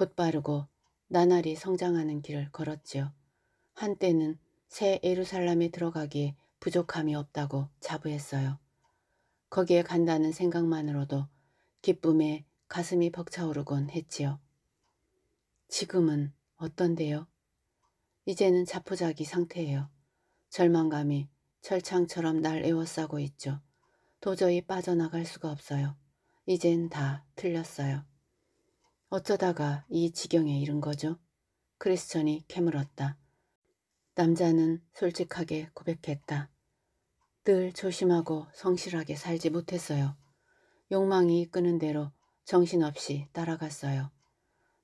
곧바르고 나날이 성장하는 길을 걸었지요. 한때는 새에루살람에 들어가기에 부족함이 없다고 자부했어요. 거기에 간다는 생각만으로도 기쁨에 가슴이 벅차오르곤 했지요. 지금은 어떤데요? 이제는 자포자기 상태예요. 절망감이 철창처럼 날 에워싸고 있죠. 도저히 빠져나갈 수가 없어요. 이젠 다 틀렸어요. 어쩌다가 이 지경에 이른 거죠? 크리스천이 캐물었다. 남자는 솔직하게 고백했다. 늘 조심하고 성실하게 살지 못했어요. 욕망이 끄는 대로 정신없이 따라갔어요.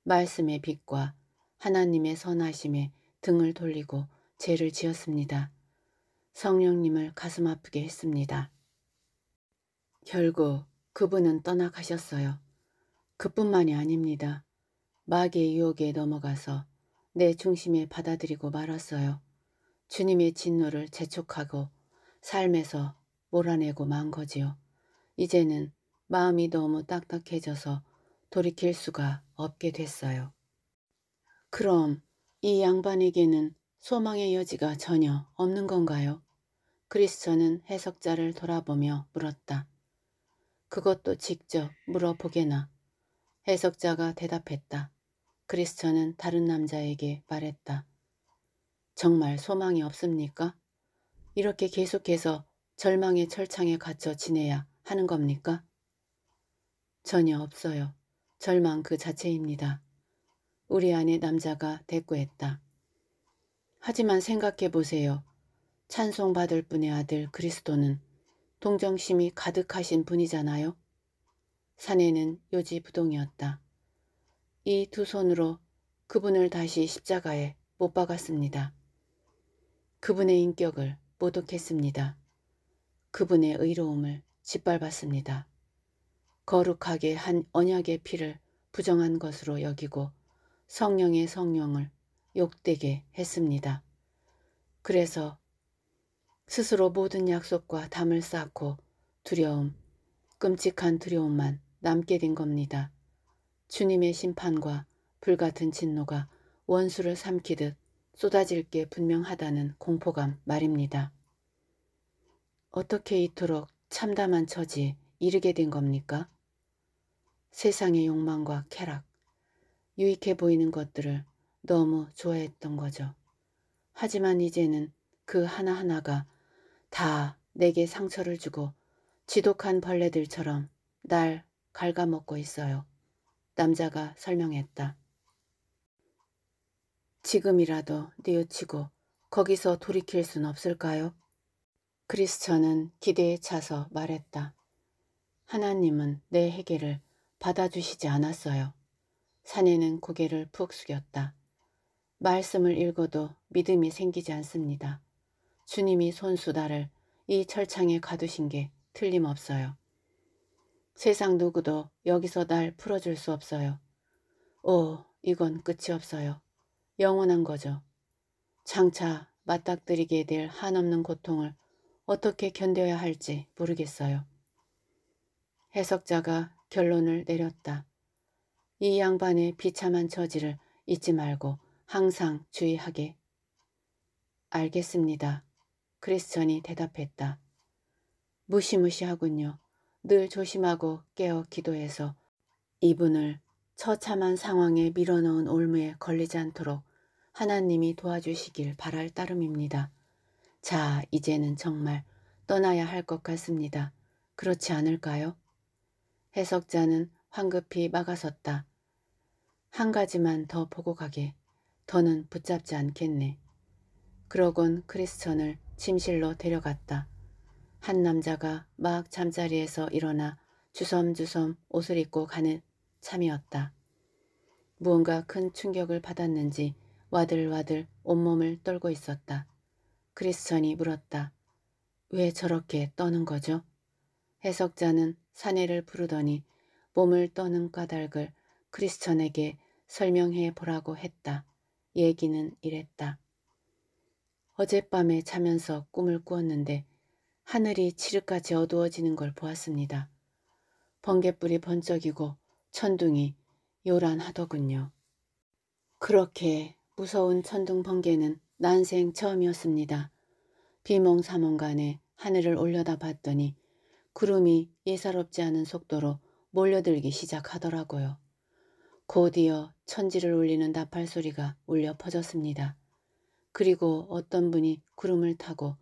말씀의 빛과 하나님의 선하심에 등을 돌리고 죄를 지었습니다. 성령님을 가슴 아프게 했습니다. 결국 그분은 떠나가셨어요. 그뿐만이 아닙니다. 마귀의 유혹에 넘어가서 내 중심에 받아들이고 말았어요. 주님의 진노를 재촉하고 삶에서 몰아내고 만 거지요. 이제는 마음이 너무 딱딱해져서 돌이킬 수가 없게 됐어요. 그럼 이 양반에게는 소망의 여지가 전혀 없는 건가요? 크리스천은 해석자를 돌아보며 물었다. 그것도 직접 물어보게나. 해석자가 대답했다. 크리스천은 다른 남자에게 말했다. 정말 소망이 없습니까? 이렇게 계속해서 절망의 철창에 갇혀 지내야 하는 겁니까? 전혀 없어요. 절망 그 자체입니다. 우리 안에 남자가 대꾸했다. 하지만 생각해 보세요. 찬송받을 분의 아들 그리스도는 동정심이 가득하신 분이잖아요. 사내는 요지부동이었다. 이 두 손으로 그분을 다시 십자가에 못 박았습니다. 그분의 인격을 모독했습니다. 그분의 의로움을 짓밟았습니다. 거룩하게 한 언약의 피를 부정한 것으로 여기고 성령의 성령을 욕되게 했습니다. 그래서 스스로 모든 약속과 담을 쌓고 두려움, 끔찍한 두려움만 남게 된 겁니다. 주님의 심판과 불같은 진노가 원수를 삼키듯 쏟아질 게 분명하다는 공포감 말입니다. 어떻게 이토록 참담한 처지에 이르게 된 겁니까? 세상의 욕망과 쾌락, 유익해 보이는 것들을 너무 좋아했던 거죠. 하지만 이제는 그 하나하나가 다 내게 상처를 주고 지독한 벌레들처럼 날 갉아먹고 있어요. 남자가 설명했다. 지금이라도 뉘우치고 거기서 돌이킬 순 없을까요? 크리스천은 기대에 차서 말했다. 하나님은 내해결를 받아주시지 않았어요. 사내는 고개를 푹 숙였다. 말씀을 읽어도 믿음이 생기지 않습니다. 주님이 손수다를 이 철창에 가두신 게 틀림없어요. 세상 누구도 여기서 날 풀어줄 수 없어요. 오, 이건 끝이 없어요. 영원한 거죠. 장차 맞닥뜨리게 될 한없는 고통을 어떻게 견뎌야 할지 모르겠어요. 해석자가 결론을 내렸다. 이 양반의 비참한 처지를 잊지 말고 항상 주의하게. 알겠습니다. 크리스천이 대답했다. 무시무시하군요. 늘 조심하고 깨어 기도해서 이분을 처참한 상황에 밀어넣은 올무에 걸리지 않도록 하나님이 도와주시길 바랄 따름입니다. 자, 이제는 정말 떠나야 할 것 같습니다. 그렇지 않을까요? 해석자는 황급히 막아섰다. 한 가지만 더 보고 가게. 더는 붙잡지 않겠네. 그러곤 크리스천을 침실로 데려갔다. 한 남자가 막 잠자리에서 일어나 주섬주섬 옷을 입고 가는 참이었다. 무언가 큰 충격을 받았는지 와들와들 온몸을 떨고 있었다. 크리스천이 물었다. 왜 저렇게 떠는 거죠? 해석자는 사내를 부르더니 몸을 떠는 까닭을 크리스천에게 설명해 보라고 했다. 얘기는 이랬다. 어젯밤에 자면서 꿈을 꾸었는데 하늘이 칠흑같이 어두워지는 걸 보았습니다. 번갯불이 번쩍이고 천둥이 요란하더군요. 그렇게 무서운 천둥 번개는 난생 처음이었습니다. 비몽사몽간에 하늘을 올려다 봤더니 구름이 예사롭지 않은 속도로 몰려들기 시작하더라고요. 곧이어 천지를 울리는 나팔 소리가 울려 퍼졌습니다. 그리고 어떤 분이 구름을 타고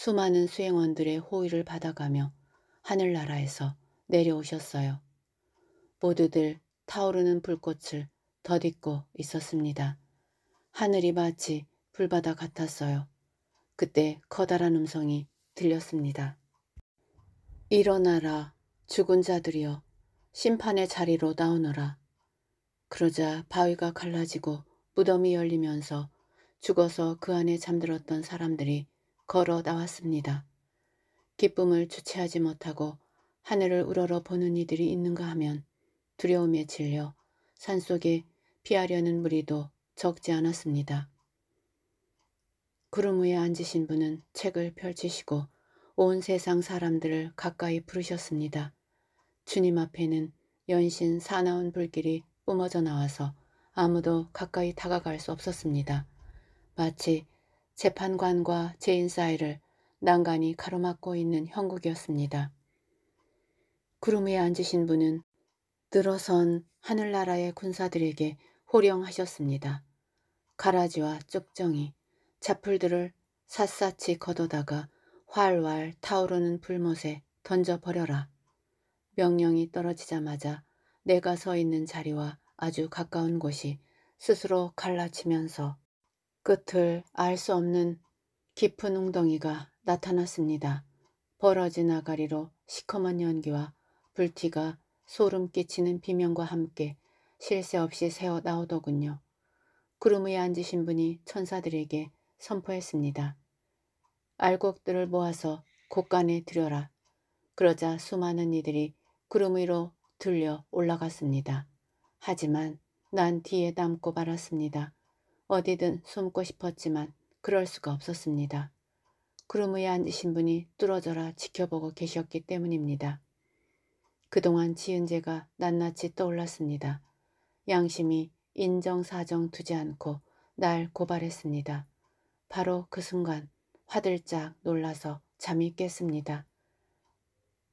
수많은 수행원들의 호의를 받아가며 하늘나라에서 내려오셨어요. 모두들 타오르는 불꽃을 더딛고 있었습니다. 하늘이 마치 불바다 같았어요. 그때 커다란 음성이 들렸습니다. 일어나라 죽은 자들이여 심판의 자리로 나오너라. 그러자 바위가 갈라지고 무덤이 열리면서 죽어서 그 안에 잠들었던 사람들이 걸어 나왔습니다. 기쁨을 주체하지 못하고 하늘을 우러러 보는 이들이 있는가 하면 두려움에 질려 산속에 피하려는 무리도 적지 않았습니다. 구름 위에 앉으신 분은 책을 펼치시고 온 세상 사람들을 가까이 부르셨습니다. 주님 앞에는 연신 사나운 불길이 뿜어져 나와서 아무도 가까이 다가갈 수 없었습니다. 마치 재판관과 죄인 사이를 난간이 가로막고 있는 형국이었습니다. 구름 위에 앉으신 분은 늘어선 하늘나라의 군사들에게 호령하셨습니다. 가라지와 쪽정이 자풀들을 샅샅이 걷어다가 활활 타오르는 불못에 던져버려라. 명령이 떨어지자마자 내가 서 있는 자리와 아주 가까운 곳이 스스로 갈라치면서 끝을 알 수 없는 깊은 웅덩이가 나타났습니다. 벌어진 아가리로 시커먼 연기와 불티가 소름 끼치는 비명과 함께 실세 없이 새어 나오더군요. 구름 위에 앉으신 분이 천사들에게 선포했습니다. 알곡들을 모아서 곳간에 들여라. 그러자 수많은 이들이 구름 위로 들려 올라갔습니다. 하지만 난 뒤에 담고 말았습니다. 어디든 숨고 싶었지만 그럴 수가 없었습니다. 구름 위에 앉으신 분이 뚫어져라 지켜보고 계셨기 때문입니다. 그동안 지은 죄가 낱낱이 떠올랐습니다. 양심이 인정사정 두지 않고 날 고발했습니다. 바로 그 순간 화들짝 놀라서 잠이 깼습니다.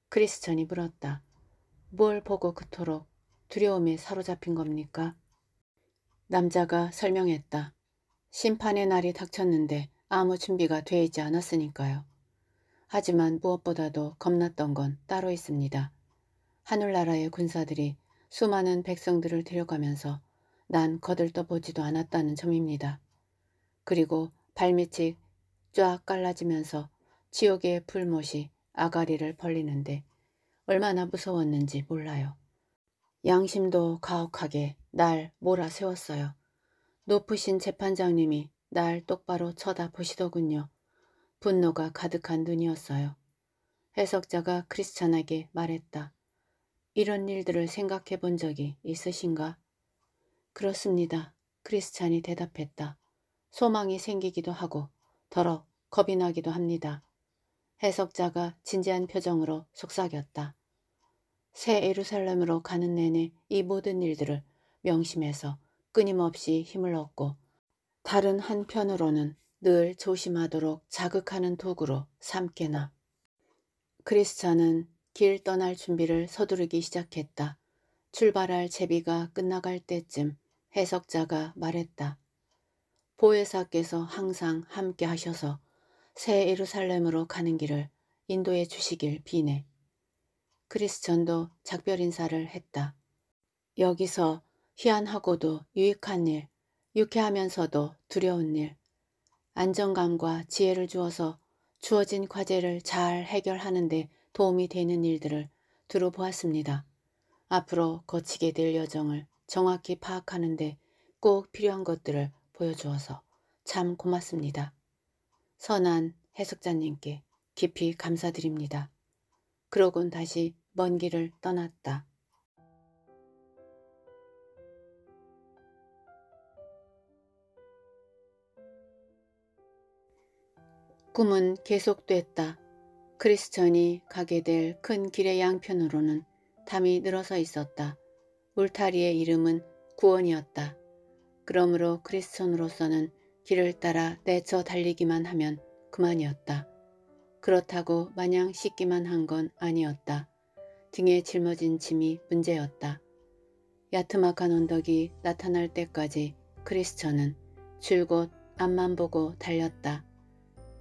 크리스천이 물었다. 뭘 보고 그토록 두려움에 사로잡힌 겁니까? 남자가 설명했다. 심판의 날이 닥쳤는데 아무 준비가 돼 있지 않았으니까요. 하지만 무엇보다도 겁났던 건 따로 있습니다. 하늘나라의 군사들이 수많은 백성들을 데려가면서 난 거들떠보지도 않았다는 점입니다. 그리고 발밑이 쫙갈라지면서 지옥의 불못이 아가리를 벌리는데 얼마나 무서웠는지 몰라요. 양심도 가혹하게 날 몰아세웠어요. 높으신 재판장님이 날 똑바로 쳐다보시더군요. 분노가 가득한 눈이었어요. 해석자가 크리스찬에게 말했다. 이런 일들을 생각해 본 적이 있으신가? 그렇습니다. 크리스찬이 대답했다. 소망이 생기기도 하고 더러 겁이 나기도 합니다. 해석자가 진지한 표정으로 속삭였다. 새에루살렘으로 가는 내내 이 모든 일들을 명심해서 끊임없이 힘을 얻고 다른 한편으로는 늘 조심하도록 자극하는 도구로 삼게나. 크리스찬은 길 떠날 준비를 서두르기 시작했다. 출발할 제비가 끝나갈 때쯤 해석자가 말했다. 보혜사께서 항상 함께 하셔서 새 예루살렘으로 가는 길을 인도해 주시길 비네. 크리스천도 작별 인사를 했다. 여기서 희한하고도 유익한 일, 유쾌하면서도 두려운 일, 안정감과 지혜를 주어서 주어진 과제를 잘 해결하는데 도움이 되는 일들을 두루 보았습니다. 앞으로 거치게 될 여정을 정확히 파악하는데 꼭 필요한 것들을 보여주어서 참 고맙습니다. 선한 해석자님께 깊이 감사드립니다. 그러곤 다시 먼 길을 떠났다. 꿈은 계속됐다. 크리스천이 가게 될 큰 길의 양편으로는 담이 늘어서 있었다. 울타리의 이름은 구원이었다. 그러므로 크리스천으로서는 길을 따라 내쳐 달리기만 하면 그만이었다. 그렇다고 마냥 씻기만 한 건 아니었다. 등에 짊어진 짐이 문제였다. 야트막한 언덕이 나타날 때까지 크리스천은 줄곧 앞만 보고 달렸다.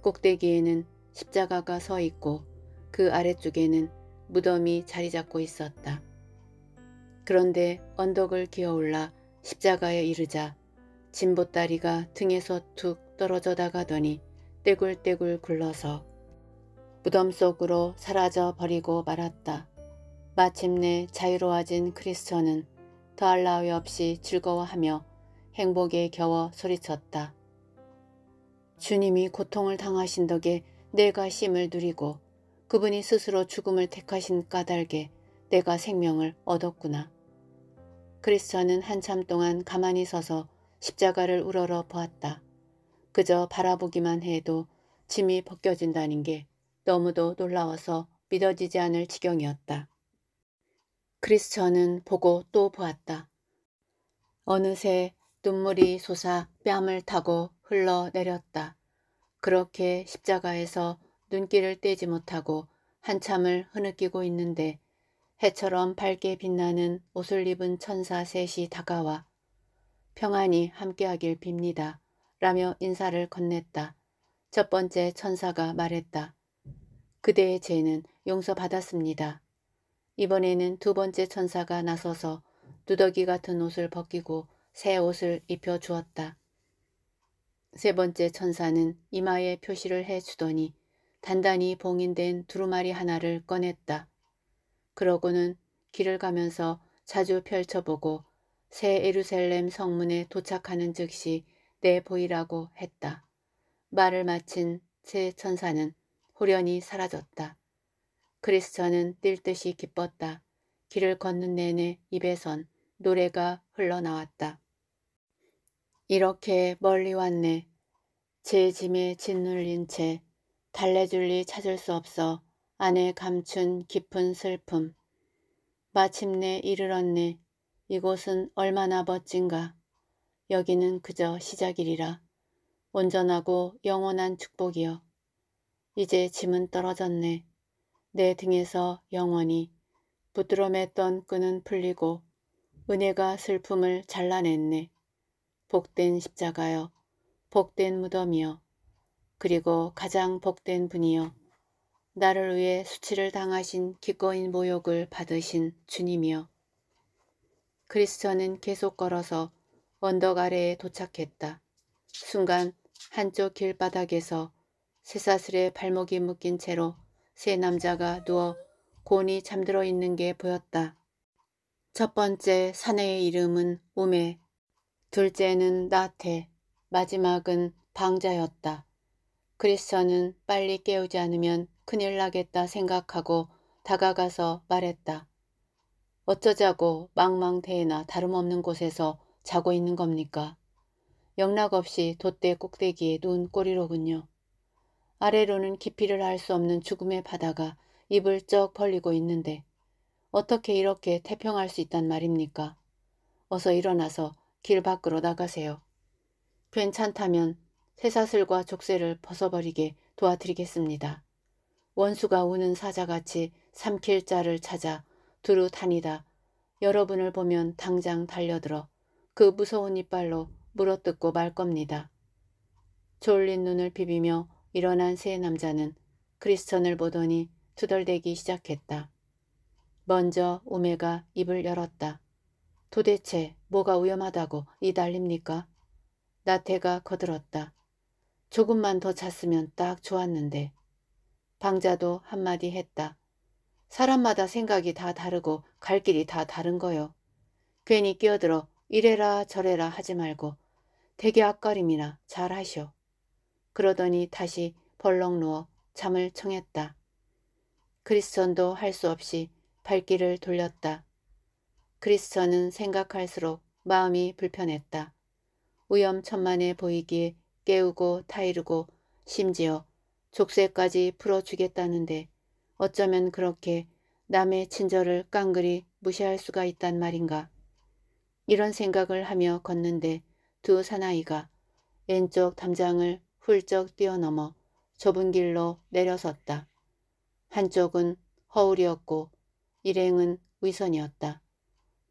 꼭대기에는 십자가가 서 있고 그 아래쪽에는 무덤이 자리 잡고 있었다. 그런데 언덕을 기어올라 십자가에 이르자 진보다리가 등에서 툭 떨어져 나가더니 떼굴떼굴 굴러서 무덤 속으로 사라져 버리고 말았다. 마침내 자유로워진 크리스천은 더할 나위 없이 즐거워하며 행복에 겨워 소리쳤다. 주님이 고통을 당하신 덕에 내가 심을 누리고 그분이 스스로 죽음을 택하신 까닭에 내가 생명을 얻었구나. 크리스천은 한참 동안 가만히 서서 십자가를 우러러 보았다. 그저 바라보기만 해도 짐이 벗겨진다는 게 너무도 놀라워서 믿어지지 않을 지경이었다. 크리스천은 보고 또 보았다. 어느새 눈물이 솟아 뺨을 타고 흘러내렸다. 그렇게 십자가에서 눈길을 떼지 못하고 한참을 흐느끼고 있는데 해처럼 밝게 빛나는 옷을 입은 천사 셋이 다가와 평안히 함께하길 빕니다. 라며 인사를 건넸다. 첫 번째 천사가 말했다. 그대의 죄는 용서받았습니다. 이번에는 두 번째 천사가 나서서 두더기 같은 옷을 벗기고 새 옷을 입혀 주었다. 세 번째 천사는 이마에 표시를 해주더니 단단히 봉인된 두루마리 하나를 꺼냈다. 그러고는 길을 가면서 자주 펼쳐보고 새 에루살렘 성문에 도착하는 즉시 내보이라고 했다. 말을 마친 새 천사는 호련히 사라졌다. 크리스천은 뛸 듯이 기뻤다. 길을 걷는 내내 입에선 노래가 흘러나왔다. 이렇게 멀리 왔네. 제 짐에 짓눌린 채 달래줄리 찾을 수 없어 안에 감춘 깊은 슬픔. 마침내 이르렀네. 이곳은 얼마나 멋진가. 여기는 그저 시작이리라. 온전하고 영원한 축복이여. 이제 짐은 떨어졌네. 내 등에서 영원히 부드러맸던 끈은 풀리고 은혜가 슬픔을 잘라냈네. 복된 십자가여 복된 무덤이여 그리고 가장 복된 분이여 나를 위해 수치를 당하신 기꺼인 모욕을 받으신 주님이여 크리스천은 계속 걸어서 언덕 아래에 도착했다. 순간 한쪽 길바닥에서 새사슬에 발목이 묶인 채로 세 남자가 누워 곤이 잠들어 있는 게 보였다. 첫 번째 사내의 이름은 우메, 둘째는 나태, 마지막은 방자였다. 크리스천은 빨리 깨우지 않으면 큰일 나겠다 생각하고 다가가서 말했다. 어쩌자고 망망대해나 다름없는 곳에서 자고 있는 겁니까? 영락없이 돛대 꼭대기에 누운 꼬리로군요. 아래로는 깊이를 알 수 없는 죽음의 바다가 입을 쩍 벌리고 있는데 어떻게 이렇게 태평할 수 있단 말입니까? 어서 일어나서 길 밖으로 나가세요. 괜찮다면 새사슬과 족쇄를 벗어버리게 도와드리겠습니다. 원수가 우는 사자같이 삼킬 자를 찾아 두루 다니다 여러분을 보면 당장 달려들어 그 무서운 이빨로 물어뜯고 말 겁니다. 졸린 눈을 비비며 일어난 세 남자는 크리스천을 보더니 투덜대기 시작했다. 먼저 우메가 입을 열었다. 도대체 뭐가 위험하다고 이달립니까? 나태가 거들었다. 조금만 더 잤으면 딱 좋았는데. 방자도 한마디 했다. 사람마다 생각이 다 다르고 갈 길이 다 다른 거요. 괜히 끼어들어 이래라 저래라 하지 말고 대개 앞가림이나 잘하셔 그러더니 다시 벌렁 누워 잠을 청했다. 크리스천도 할 수 없이 발길을 돌렸다. 크리스천은 생각할수록 마음이 불편했다. 우염천만해 보이기에 깨우고 타이르고 심지어 족쇄까지 풀어주겠다는데 어쩌면 그렇게 남의 친절을 깡그리 무시할 수가 있단 말인가. 이런 생각을 하며 걷는데 두 사나이가 왼쪽 담장을 훌쩍 뛰어넘어 좁은 길로 내려섰다. 한쪽은 허울이었고 일행은 위선이었다.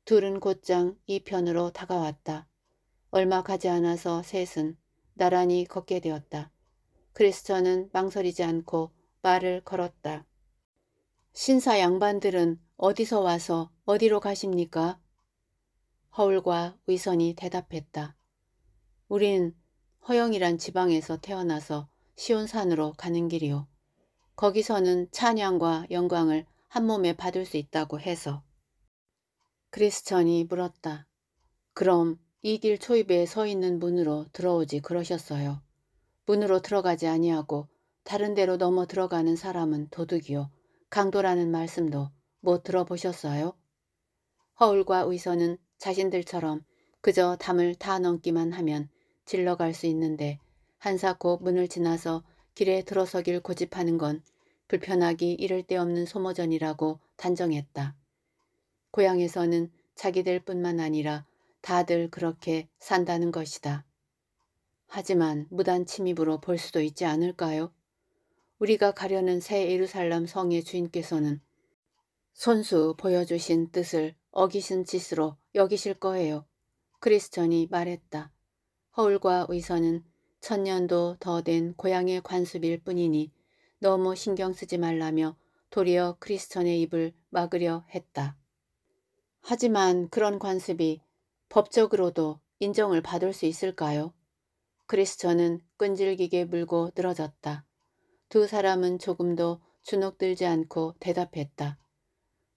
둘은 곧장 이 편으로 다가왔다. 얼마 가지 않아서 셋은 나란히 걷게 되었다. 크리스천은 망설이지 않고 말을 걸었다. 신사 양반들은 어디서 와서 어디로 가십니까? 허울과 위선이 대답했다. 우린 허영이란 지방에서 태어나서 시온산으로 가는 길이요. 거기서는 찬양과 영광을 한몸에 받을 수 있다고 해서. 크리스천이 물었다. 그럼 이 길 초입에 서 있는 문으로 들어오지 그러셨어요. 문으로 들어가지 아니하고 다른 데로 넘어 들어가는 사람은 도둑이요. 강도라는 말씀도 못 들어보셨어요? 허울과 의선은 자신들처럼 그저 담을 다 넘기만 하면 질러갈 수 있는데 한사코 문을 지나서 길에 들어서길 고집하는 건 불편하기 이를 데 없는 소모전이라고 단정했다. 고향에서는 자기들 뿐만 아니라 다들 그렇게 산다는 것이다. 하지만 무단 침입으로 볼 수도 있지 않을까요? 우리가 가려는 새 예루살렘 성의 주인께서는 손수 보여주신 뜻을 어기신 짓으로 여기실 거예요. 크리스천이 말했다. 허울과 의선은 천년도 더 된 고향의 관습일 뿐이니 너무 신경 쓰지 말라며 도리어 크리스천의 입을 막으려 했다. 하지만 그런 관습이 법적으로도 인정을 받을 수 있을까요? 크리스천은 끈질기게 물고 늘어졌다. 두 사람은 조금도 주눅들지 않고 대답했다.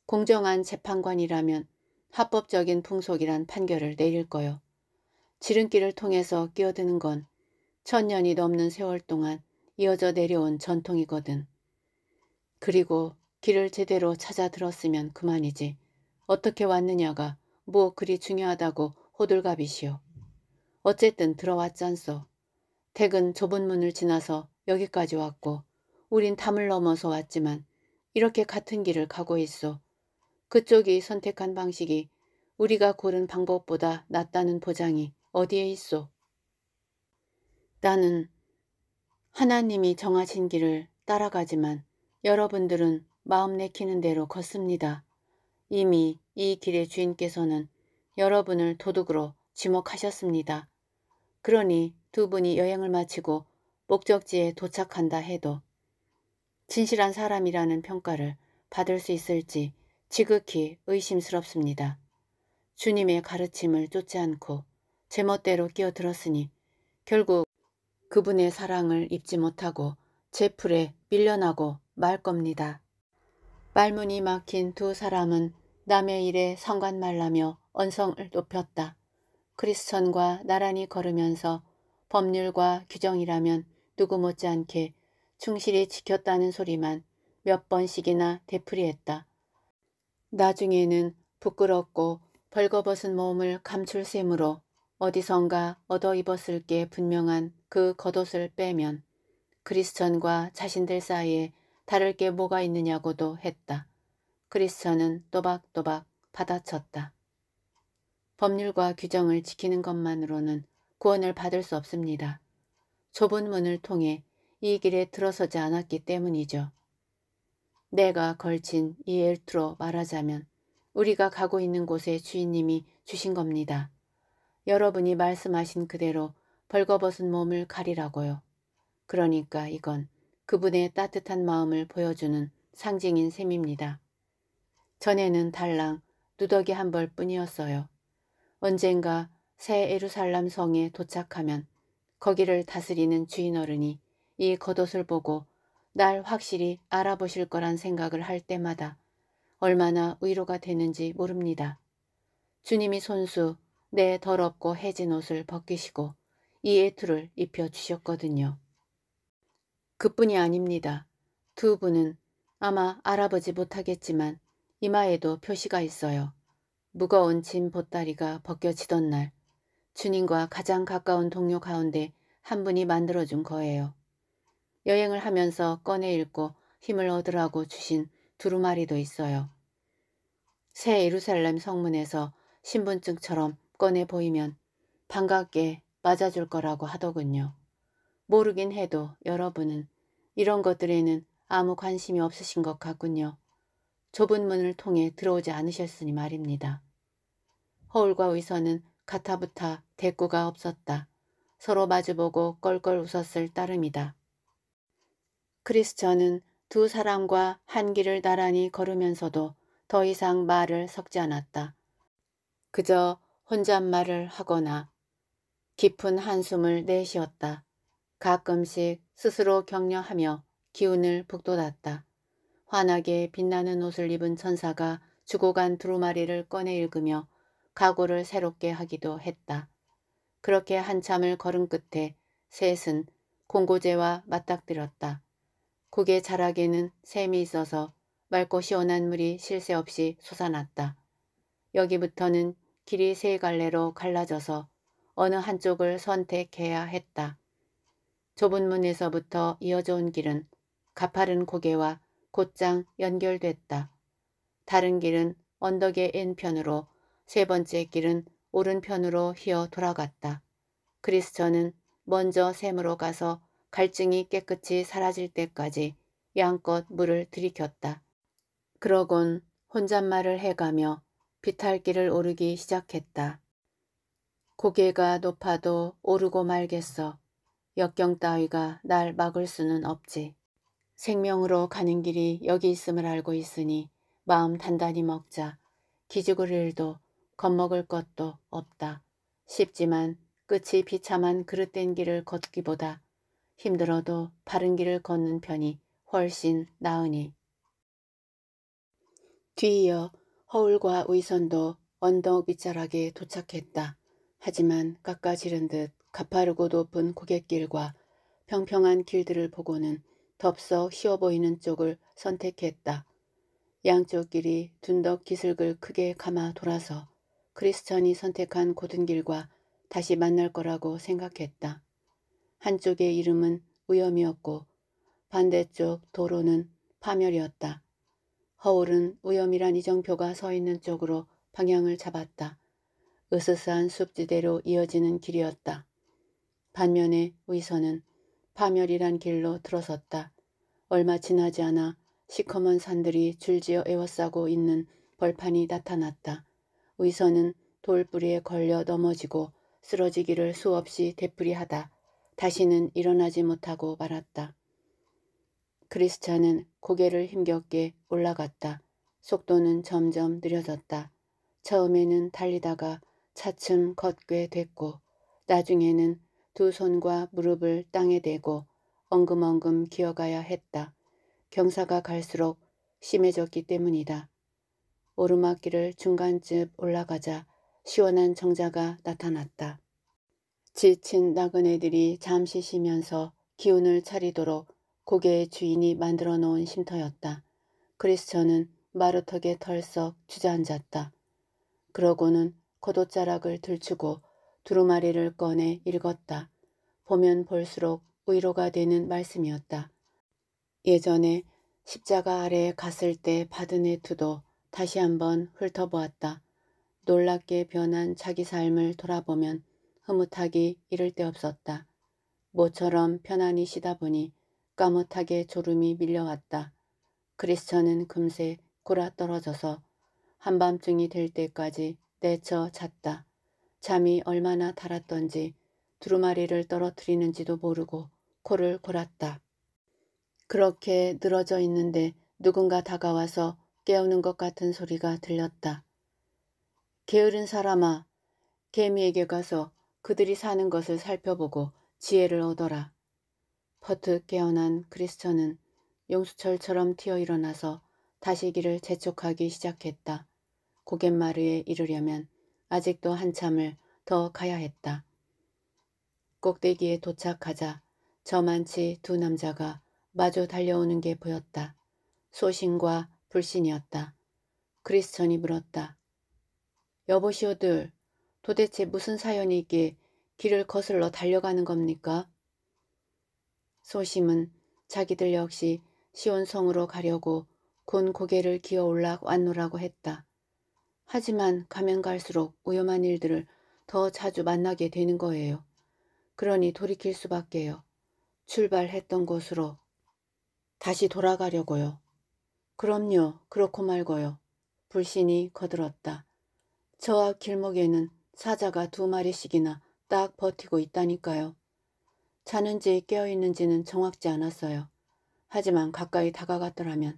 공정한 재판관이라면 합법적인 풍속이란 판결을 내릴 거요. 지름길을 통해서 끼어드는 건 천년이 넘는 세월 동안 이어져 내려온 전통이거든. 그리고 길을 제대로 찾아 들었으면 그만이지. 어떻게 왔느냐가 뭐 그리 중요하다고 호들갑이시오. 어쨌든 들어왔잖소. 택은 좁은 문을 지나서 여기까지 왔고 우린 담을 넘어서 왔지만 이렇게 같은 길을 가고 있어. 그쪽이 선택한 방식이 우리가 고른 방법보다 낫다는 보장이 어디에 있어? 나는 하나님이 정하신 길을 따라가지만 여러분들은 마음 내키는 대로 걷습니다. 이미 이 길의 주인께서는 여러분을 도둑으로 지목하셨습니다. 그러니 두 분이 여행을 마치고 목적지에 도착한다 해도 진실한 사람이라는 평가를 받을 수 있을지 지극히 의심스럽습니다. 주님의 가르침을 쫓지 않고 제멋대로 끼어들었으니 결국 그분의 사랑을 입지 못하고 제 풀에 밀려나고 말 겁니다. 말문이 막힌 두 사람은 남의 일에 상관말라며 언성을 높였다. 크리스천과 나란히 걸으면서 법률과 규정이라면 누구 못지않게 충실히 지켰다는 소리만 몇 번씩이나 되풀이했다. 나중에는 부끄럽고 벌거벗은 몸을 감출 셈으로 어디선가 얻어 입었을 게 분명한 그 겉옷을 빼면 크리스천과 자신들 사이에 다를 게 뭐가 있느냐고도 했다. 크리스천은 또박또박 받아쳤다. 법률과 규정을 지키는 것만으로는 구원을 받을 수 없습니다. 좁은 문을 통해 이 길에 들어서지 않았기 때문이죠. 내가 걸친 이 엘트로 말하자면 우리가 가고 있는 곳에 주인님이 주신 겁니다. 여러분이 말씀하신 그대로 벌거벗은 몸을 가리라고요. 그러니까 이건 그분의 따뜻한 마음을 보여주는 상징인 셈입니다. 전에는 달랑 누더기 한 벌뿐이었어요. 언젠가 새 에루살람 성에 도착하면 거기를 다스리는 주인 어른이 이 겉옷을 보고 날 확실히 알아보실 거란 생각을 할 때마다 얼마나 위로가 되는지 모릅니다. 주님이 손수 내 더럽고 해진 옷을 벗기시고 이 애투를 입혀주셨거든요. 그뿐이 아닙니다. 두 분은 아마 알아보지 못하겠지만 이마에도 표시가 있어요. 무거운 짐 보따리가 벗겨지던 날 주님과 가장 가까운 동료 가운데 한 분이 만들어준 거예요. 여행을 하면서 꺼내 읽고 힘을 얻으라고 주신 두루마리도 있어요. 새 예루살렘 성문에서 신분증처럼 꺼내 보이면 반갑게 맞아줄 거라고 하더군요. 모르긴 해도 여러분은 이런 것들에는 아무 관심이 없으신 것 같군요. 좁은 문을 통해 들어오지 않으셨으니 말입니다. 허울과 의선은 가타부타 대꾸가 없었다. 서로 마주보고 껄껄 웃었을 따름이다. 크리스천은 두 사람과 한 길을 나란히 걸으면서도 더 이상 말을 섞지 않았다. 그저 혼잣말을 하거나 깊은 한숨을 내쉬었다. 가끔씩 스스로 격려하며 기운을 북돋았다. 환하게 빛나는 옷을 입은 천사가 죽어간 두루마리를 꺼내 읽으며 가구를 새롭게 하기도 했다. 그렇게 한참을 걸음 끝에 셋은 공고제와 맞닥뜨렸다. 국의 자락에는 샘이 있어서 맑고 시원한 물이 실새 없이 솟아났다. 여기부터는 길이 세 갈래로 갈라져서 어느 한쪽을 선택해야 했다. 좁은 문에서부터 이어져 온 길은 가파른 고개와 곧장 연결됐다. 다른 길은 언덕의 N편으로 세 번째 길은 오른편으로 휘어 돌아갔다. 크리스천은 먼저 샘으로 가서 갈증이 깨끗이 사라질 때까지 양껏 물을 들이켰다. 그러곤 혼잣말을 해가며 비탈길을 오르기 시작했다. 고개가 높아도 오르고 말겠어. 역경 따위가 날 막을 수는 없지. 생명으로 가는 길이 여기 있음을 알고 있으니 마음 단단히 먹자. 기죽을 일도 겁먹을 것도 없다. 쉽지만 끝이 비참한 그릇된 길을 걷기보다 힘들어도 바른 길을 걷는 편이 훨씬 나으니. 뒤이어 허울과 의선도 언덕 윗자락에 도착했다. 하지만 깎아지른 듯 가파르고 높은 고갯길과 평평한 길들을 보고는 덥석 쉬어 보이는 쪽을 선택했다. 양쪽 길이 둔덕 기슭을 크게 감아 돌아서 크리스천이 선택한 고든 길과 다시 만날 거라고 생각했다. 한쪽의 이름은 우염이었고 반대쪽 도로는 파멸이었다. 허울은 우염이란 이정표가 서 있는 쪽으로 방향을 잡았다. 으스스한 숲지대로 이어지는 길이었다. 반면에 의선은 파멸이란 길로 들어섰다. 얼마 지나지 않아 시커먼 산들이 줄지어 에워싸고 있는 벌판이 나타났다. 의선은 돌뿌리에 걸려 넘어지고 쓰러지기를 수없이 되풀이하다. 다시는 일어나지 못하고 말았다. 크리스찬은 고개를 힘겹게 올라갔다. 속도는 점점 느려졌다. 처음에는 달리다가 차츰 걷게 됐고 나중에는 두 손과 무릎을 땅에 대고 엉금엉금 기어가야 했다. 경사가 갈수록 심해졌기 때문이다. 오르막길을 중간쯤 올라가자 시원한 정자가 나타났다. 지친 나그네들이 잠시 쉬면서 기운을 차리도록 고개의 주인이 만들어 놓은 쉼터였다. 그리스 저는 마루턱에 털썩 주저앉았다. 그러고는 겉옷자락을 들추고 두루마리를 꺼내 읽었다. 보면 볼수록 위로가 되는 말씀이었다. 예전에 십자가 아래에 갔을 때 받은 애투도 다시 한번 훑어보았다. 놀랍게 변한 자기 삶을 돌아보면 흐뭇하기 이를 데 없었다. 모처럼 편안히 쉬다 보니 까뭇하게 졸음이 밀려왔다. 크리스천은 금세 골아 떨어져서 한밤중이 될 때까지 내쳐 잤다. 잠이 얼마나 달았던지 두루마리를 떨어뜨리는지도 모르고 코를 골았다. 그렇게 늘어져 있는데 누군가 다가와서 깨우는 것 같은 소리가 들렸다. 게으른 사람아, 개미에게 가서 그들이 사는 것을 살펴보고 지혜를 얻어라. 퍼뜩 깨어난 크리스천은 용수철처럼 튀어 일어나서 다시 길을 재촉하기 시작했다. 고갯마루에 이르려면 아직도 한참을 더 가야 했다. 꼭대기에 도착하자 저만치 두 남자가 마주 달려오는 게 보였다. 소신과 불신이었다. 크리스천이 물었다. 여보시오들, 도대체 무슨 사연이 있기에 길을 거슬러 달려가는 겁니까? 소심은 자기들 역시 시온성으로 가려고 곤 고개를 기어 올라 왔노라고 했다. 하지만 가면 갈수록 위험한 일들을 더 자주 만나게 되는 거예요. 그러니 돌이킬 수밖에요. 출발했던 곳으로 다시 돌아가려고요. 그럼요. 그렇고 말고요. 불신이 거들었다. 저 앞 길목에는 사자가 두 마리씩이나 딱 버티고 있다니까요. 자는지 깨어있는지는 정확지 않았어요. 하지만 가까이 다가갔더라면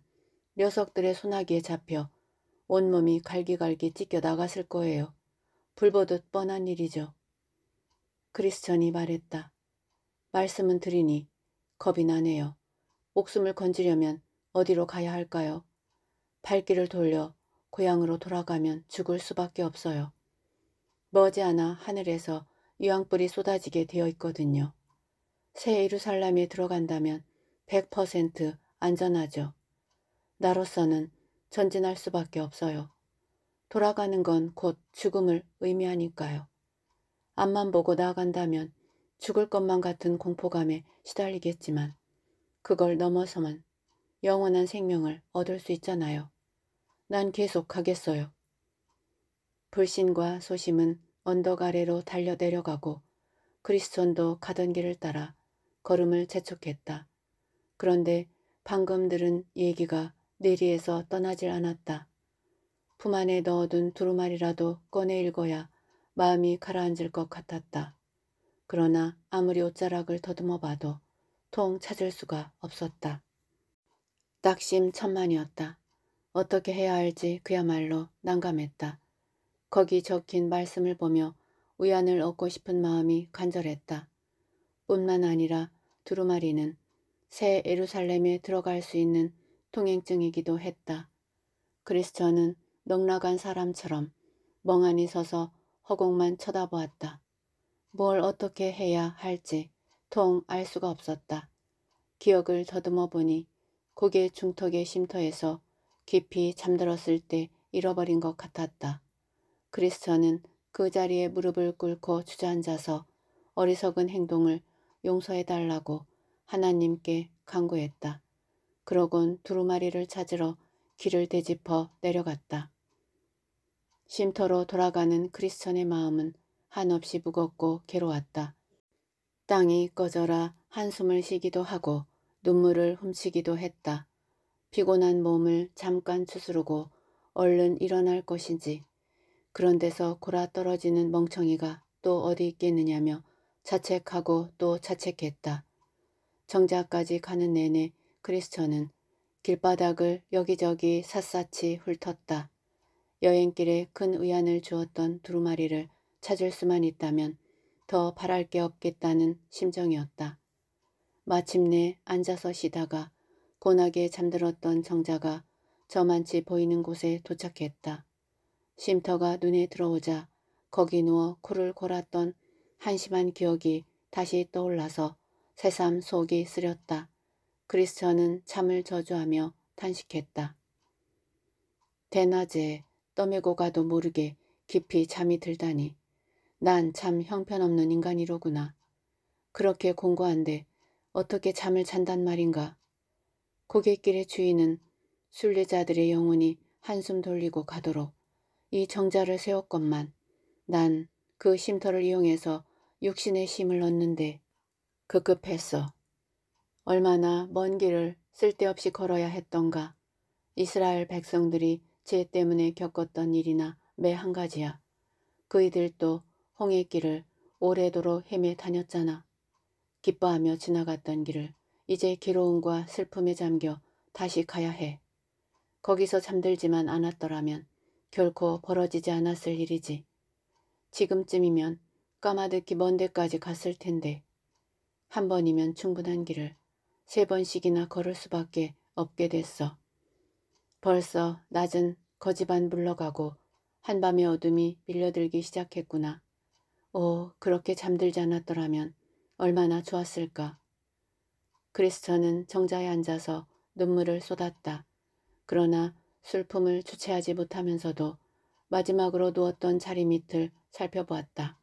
녀석들의 소나기에 잡혀 온몸이 갈기갈기 찢겨 나갔을 거예요. 불보듯 뻔한 일이죠. 크리스천이 말했다. 말씀은 드리니 겁이 나네요. 목숨을 건지려면 어디로 가야 할까요? 발길을 돌려 고향으로 돌아가면 죽을 수밖에 없어요. 머지않아 하늘에서 유황불이 쏟아지게 되어 있거든요. 새이루살람에 들어간다면 100% 안전하죠. 나로서는 전진할 수밖에 없어요. 돌아가는 건 곧 죽음을 의미하니까요. 앞만 보고 나아간다면 죽을 것만 같은 공포감에 시달리겠지만 그걸 넘어서면 영원한 생명을 얻을 수 있잖아요. 난 계속 가겠어요. 불신과 소심은 언덕 아래로 달려 내려가고 크리스천도 가던 길을 따라 걸음을 재촉했다. 그런데 방금 들은 얘기가 내리에서 떠나질 않았다. 품 안에 넣어둔 두루마리라도 꺼내 읽어야 마음이 가라앉을 것 같았다. 그러나 아무리 옷자락을 더듬어 봐도 통 찾을 수가 없었다. 낙심 천만이었다. 어떻게 해야 할지 그야말로 난감했다. 거기 적힌 말씀을 보며 위안을 얻고 싶은 마음이 간절했다. 뿐만 아니라 두루마리는 새에루살렘에 들어갈 수 있는 통행증이기도 했다. 그래서 저는 넉나간 사람처럼 멍하니 서서 허공만 쳐다보았다. 뭘 어떻게 해야 할지 통 알 수가 없었다. 기억을 더듬어 보니 고개 중턱의 쉼터에서 깊이 잠들었을 때 잃어버린 것 같았다. 그리스천은그 자리에 무릎을 꿇고 주저앉아서 어리석은 행동을 용서해달라고 하나님께 강구했다 그러곤 두루마리를 찾으러 길을 되짚어 내려갔다. 쉼터로 돌아가는 크리스천의 마음은 한없이 무겁고 괴로웠다. 땅이 꺼져라 한숨을 쉬기도 하고 눈물을 훔치기도 했다. 피곤한 몸을 잠깐 추스르고 얼른 일어날 것인지 그런데서 골아 떨어지는 멍청이가 또 어디 있겠느냐며 자책하고 또 자책했다. 정자까지 가는 내내 크리스천은 길바닥을 여기저기 샅샅이 훑었다. 여행길에 큰위안을 주었던 두루마리를 찾을 수만 있다면 더 바랄 게 없겠다는 심정이었다. 마침내 앉아서 쉬다가 고나게 잠들었던 정자가 저만치 보이는 곳에 도착했다. 쉼터가 눈에 들어오자 거기 누워 코를 골았던 한심한 기억이 다시 떠올라서 새삼 속이 쓰렸다. 크리스천은 잠을 저주하며 탄식했다. 대낮에 떠밀고 가도 모르게 깊이 잠이 들다니 난 참 형편없는 인간이로구나. 그렇게 공고한데 어떻게 잠을 잔단 말인가. 고객길의 주인은 순례자들의 영혼이 한숨 돌리고 가도록 이 정자를 세웠건만 난 그 쉼터를 이용해서 육신의 힘을 얻는데 급급했어. 얼마나 먼 길을 쓸데없이 걸어야 했던가. 이스라엘 백성들이 죄 때문에 겪었던 일이나 매 한 가지야. 그이들도 홍해 길을 오래도록 헤매 다녔잖아. 기뻐하며 지나갔던 길을 이제 괴로움과 슬픔에 잠겨 다시 가야 해. 거기서 잠들지만 않았더라면 결코 벌어지지 않았을 일이지. 지금쯤이면 까마득히 먼 데까지 갔을 텐데 한 번이면 충분한 길을 세 번씩이나 걸을 수밖에 없게 됐어. 벌써 낮은 거지반 물러가고 한밤의 어둠이 밀려들기 시작했구나. 오, 그렇게 잠들지 않았더라면 얼마나 좋았을까. 크리스천은 정자에 앉아서 눈물을 쏟았다. 그러나 슬픔을 주체하지 못하면서도 마지막으로 누웠던 자리 밑을 살펴보았다.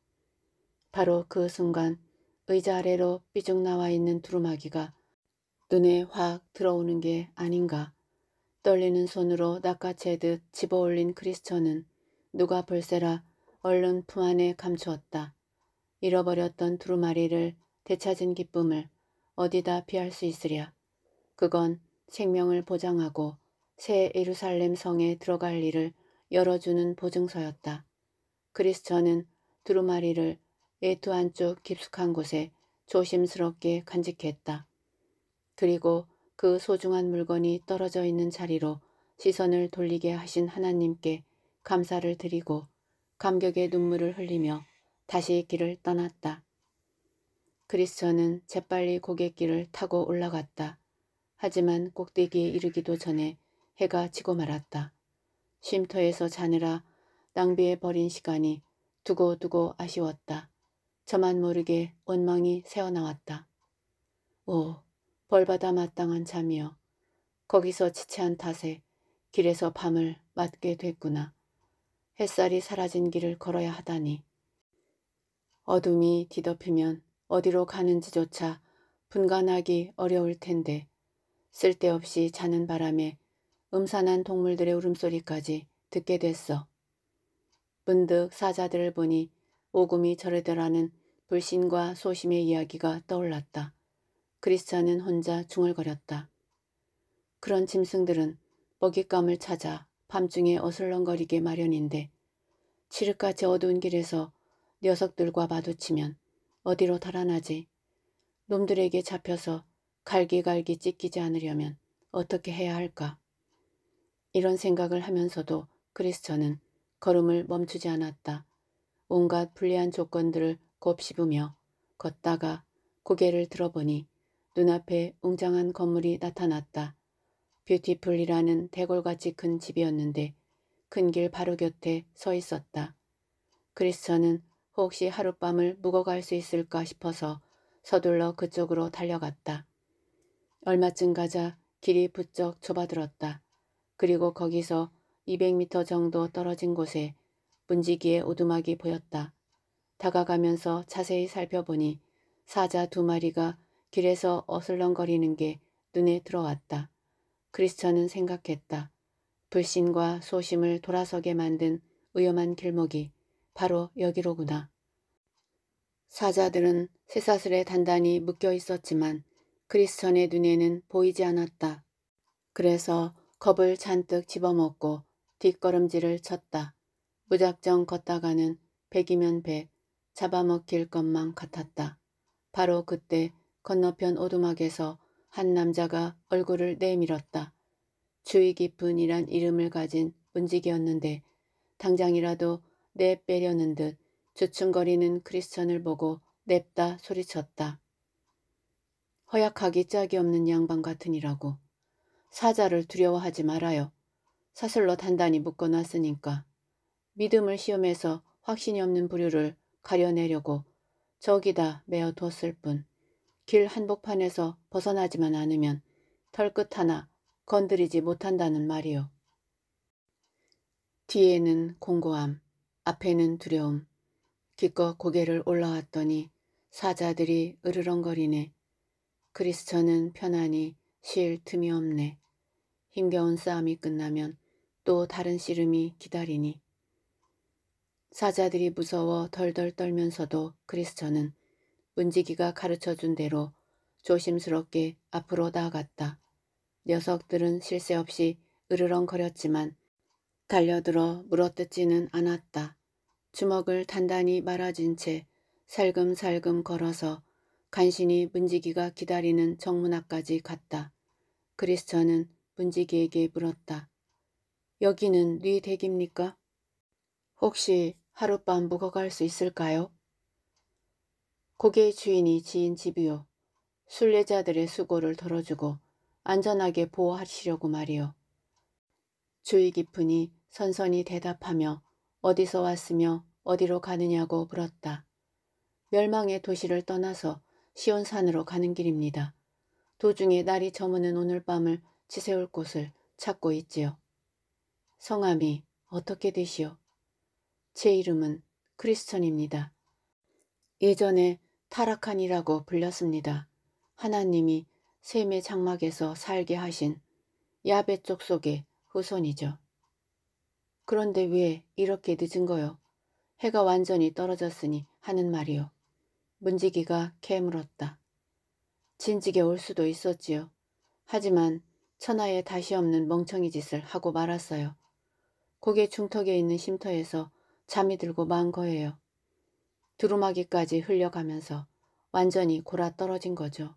바로 그 순간 의자 아래로 삐죽 나와 있는 두루마기가 눈에 확 들어오는 게 아닌가. 떨리는 손으로 낚아채듯 집어올린 크리스천은 누가 벌새라 얼른 품 안에 감추었다. 잃어버렸던 두루마리를 되찾은 기쁨을 어디다 피할 수 있으랴. 그건 생명을 보장하고 새 예루살렘 성에 들어갈 일을 열어주는 보증서였다. 크리스천은 두루마리를 예투 안쪽 깊숙한 곳에 조심스럽게 간직했다. 그리고 그 소중한 물건이 떨어져 있는 자리로 시선을 돌리게 하신 하나님께 감사를 드리고 감격의 눈물을 흘리며 다시 길을 떠났다. 크리스천은 재빨리 고갯길을 타고 올라갔다. 하지만 꼭대기에 이르기도 전에 해가 지고 말았다. 쉼터에서 자느라 낭비해 버린 시간이 두고두고 아쉬웠다. 저만 모르게 원망이 새어나왔다. 오, 벌받아 마땅한 잠이여 거기서 지체한 탓에 길에서 밤을 맞게 됐구나. 햇살이 사라진 길을 걸어야 하다니. 어둠이 뒤덮이면 어디로 가는지조차 분간하기 어려울 텐데 쓸데없이 자는 바람에 음산한 동물들의 울음소리까지 듣게 됐어. 문득 사자들을 보니 오금이 저래더라는 불신과 소심의 이야기가 떠올랐다. 크리스찬은 혼자 중얼거렸다. 그런 짐승들은 먹잇감을 찾아 밤중에 어슬렁거리게 마련인데 칠흑같이 어두운 길에서 녀석들과 마주치면 어디로 달아나지 놈들에게 잡혀서 갈기갈기 찢기지 않으려면 어떻게 해야 할까? 이런 생각을 하면서도 크리스천은 걸음을 멈추지 않았다. 온갖 불리한 조건들을 곱씹으며 걷다가 고개를 들어보니 눈앞에 웅장한 건물이 나타났다. 뷰티풀이라는 대골같이 큰 집이었는데 큰 길 바로 곁에 서 있었다. 크리스천은 혹시 하룻밤을 묵어갈 수 있을까 싶어서 서둘러 그쪽으로 달려갔다. 얼마쯤 가자 길이 부쩍 좁아들었다. 그리고 거기서 200m 정도 떨어진 곳에 문지기의 오두막이 보였다. 다가가면서 자세히 살펴보니 사자 두 마리가 길에서 어슬렁거리는 게 눈에 들어왔다. 크리스천은 생각했다. 불신과 소심을 돌아서게 만든 위험한 길목이 바로 여기로구나. 사자들은 새사슬에 단단히 묶여 있었지만 크리스천의 눈에는 보이지 않았다. 그래서 겁을 잔뜩 집어먹고 뒷걸음질을 쳤다. 무작정 걷다가는 백이면 백, 잡아먹힐 것만 같았다. 바로 그때 건너편 오두막에서 한 남자가 얼굴을 내밀었다. 주의 깊은이란 이름을 가진 문직이였는데 당장이라도 내빼려는 듯 주춤거리는 크리스천을 보고 냅다 소리쳤다. 허약하기 짝이 없는 양반 같으니라고. 사자를 두려워하지 말아요. 사슬로 단단히 묶어놨으니까. 믿음을 시험해서 확신이 없는 부류를 가려내려고 저기다 메어뒀을 뿐. 길 한복판에서 벗어나지만 않으면 털끝 하나 건드리지 못한다는 말이요. 뒤에는 공고함, 앞에는 두려움. 기껏 고개를 올라왔더니 사자들이 으르렁거리네. 크리스천은 편안히 쉴 틈이 없네. 힘겨운 싸움이 끝나면 또 다른 씨름이 기다리니. 사자들이 무서워 덜덜 떨면서도 크리스천은 문지기가 가르쳐준 대로 조심스럽게 앞으로 나아갔다. 녀석들은 실세 없이 으르렁거렸지만 달려들어 물어뜯지는 않았다. 주먹을 단단히 말아진 채 살금살금 걸어서 간신히 문지기가 기다리는 정문 앞까지 갔다. 크리스천은 문지기에게 물었다. 여기는 네 댁입니까? 혹시 하룻밤 묵어갈 수 있을까요? 고개의 주인이 지인 집이요. 순례자들의 수고를 덜어주고 안전하게 보호하시려고 말이요. 주의 깊으니 선선히 대답하며 어디서 왔으며 어디로 가느냐고 물었다. 멸망의 도시를 떠나서 시온산으로 가는 길입니다. 도중에 날이 저무는 오늘 밤을 지새울 곳을 찾고 있지요. 성함이 어떻게 되시오? 제 이름은 크리스천입니다. 예전에 타락한이라고 불렸습니다. 하나님이 샘의 장막에서 살게 하신 야베 쪽속의 후손이죠. 그런데 왜 이렇게 늦은 거요? 해가 완전히 떨어졌으니 하는 말이요. 문지기가 캐물었다. 진즉에 올 수도 있었지요. 하지만 천하에 다시 없는 멍청이 짓을 하고 말았어요. 고개 중턱에 있는 쉼터에서 잠이 들고 만 거예요. 두루마기까지 흘려가면서 완전히 골아떨어진 거죠.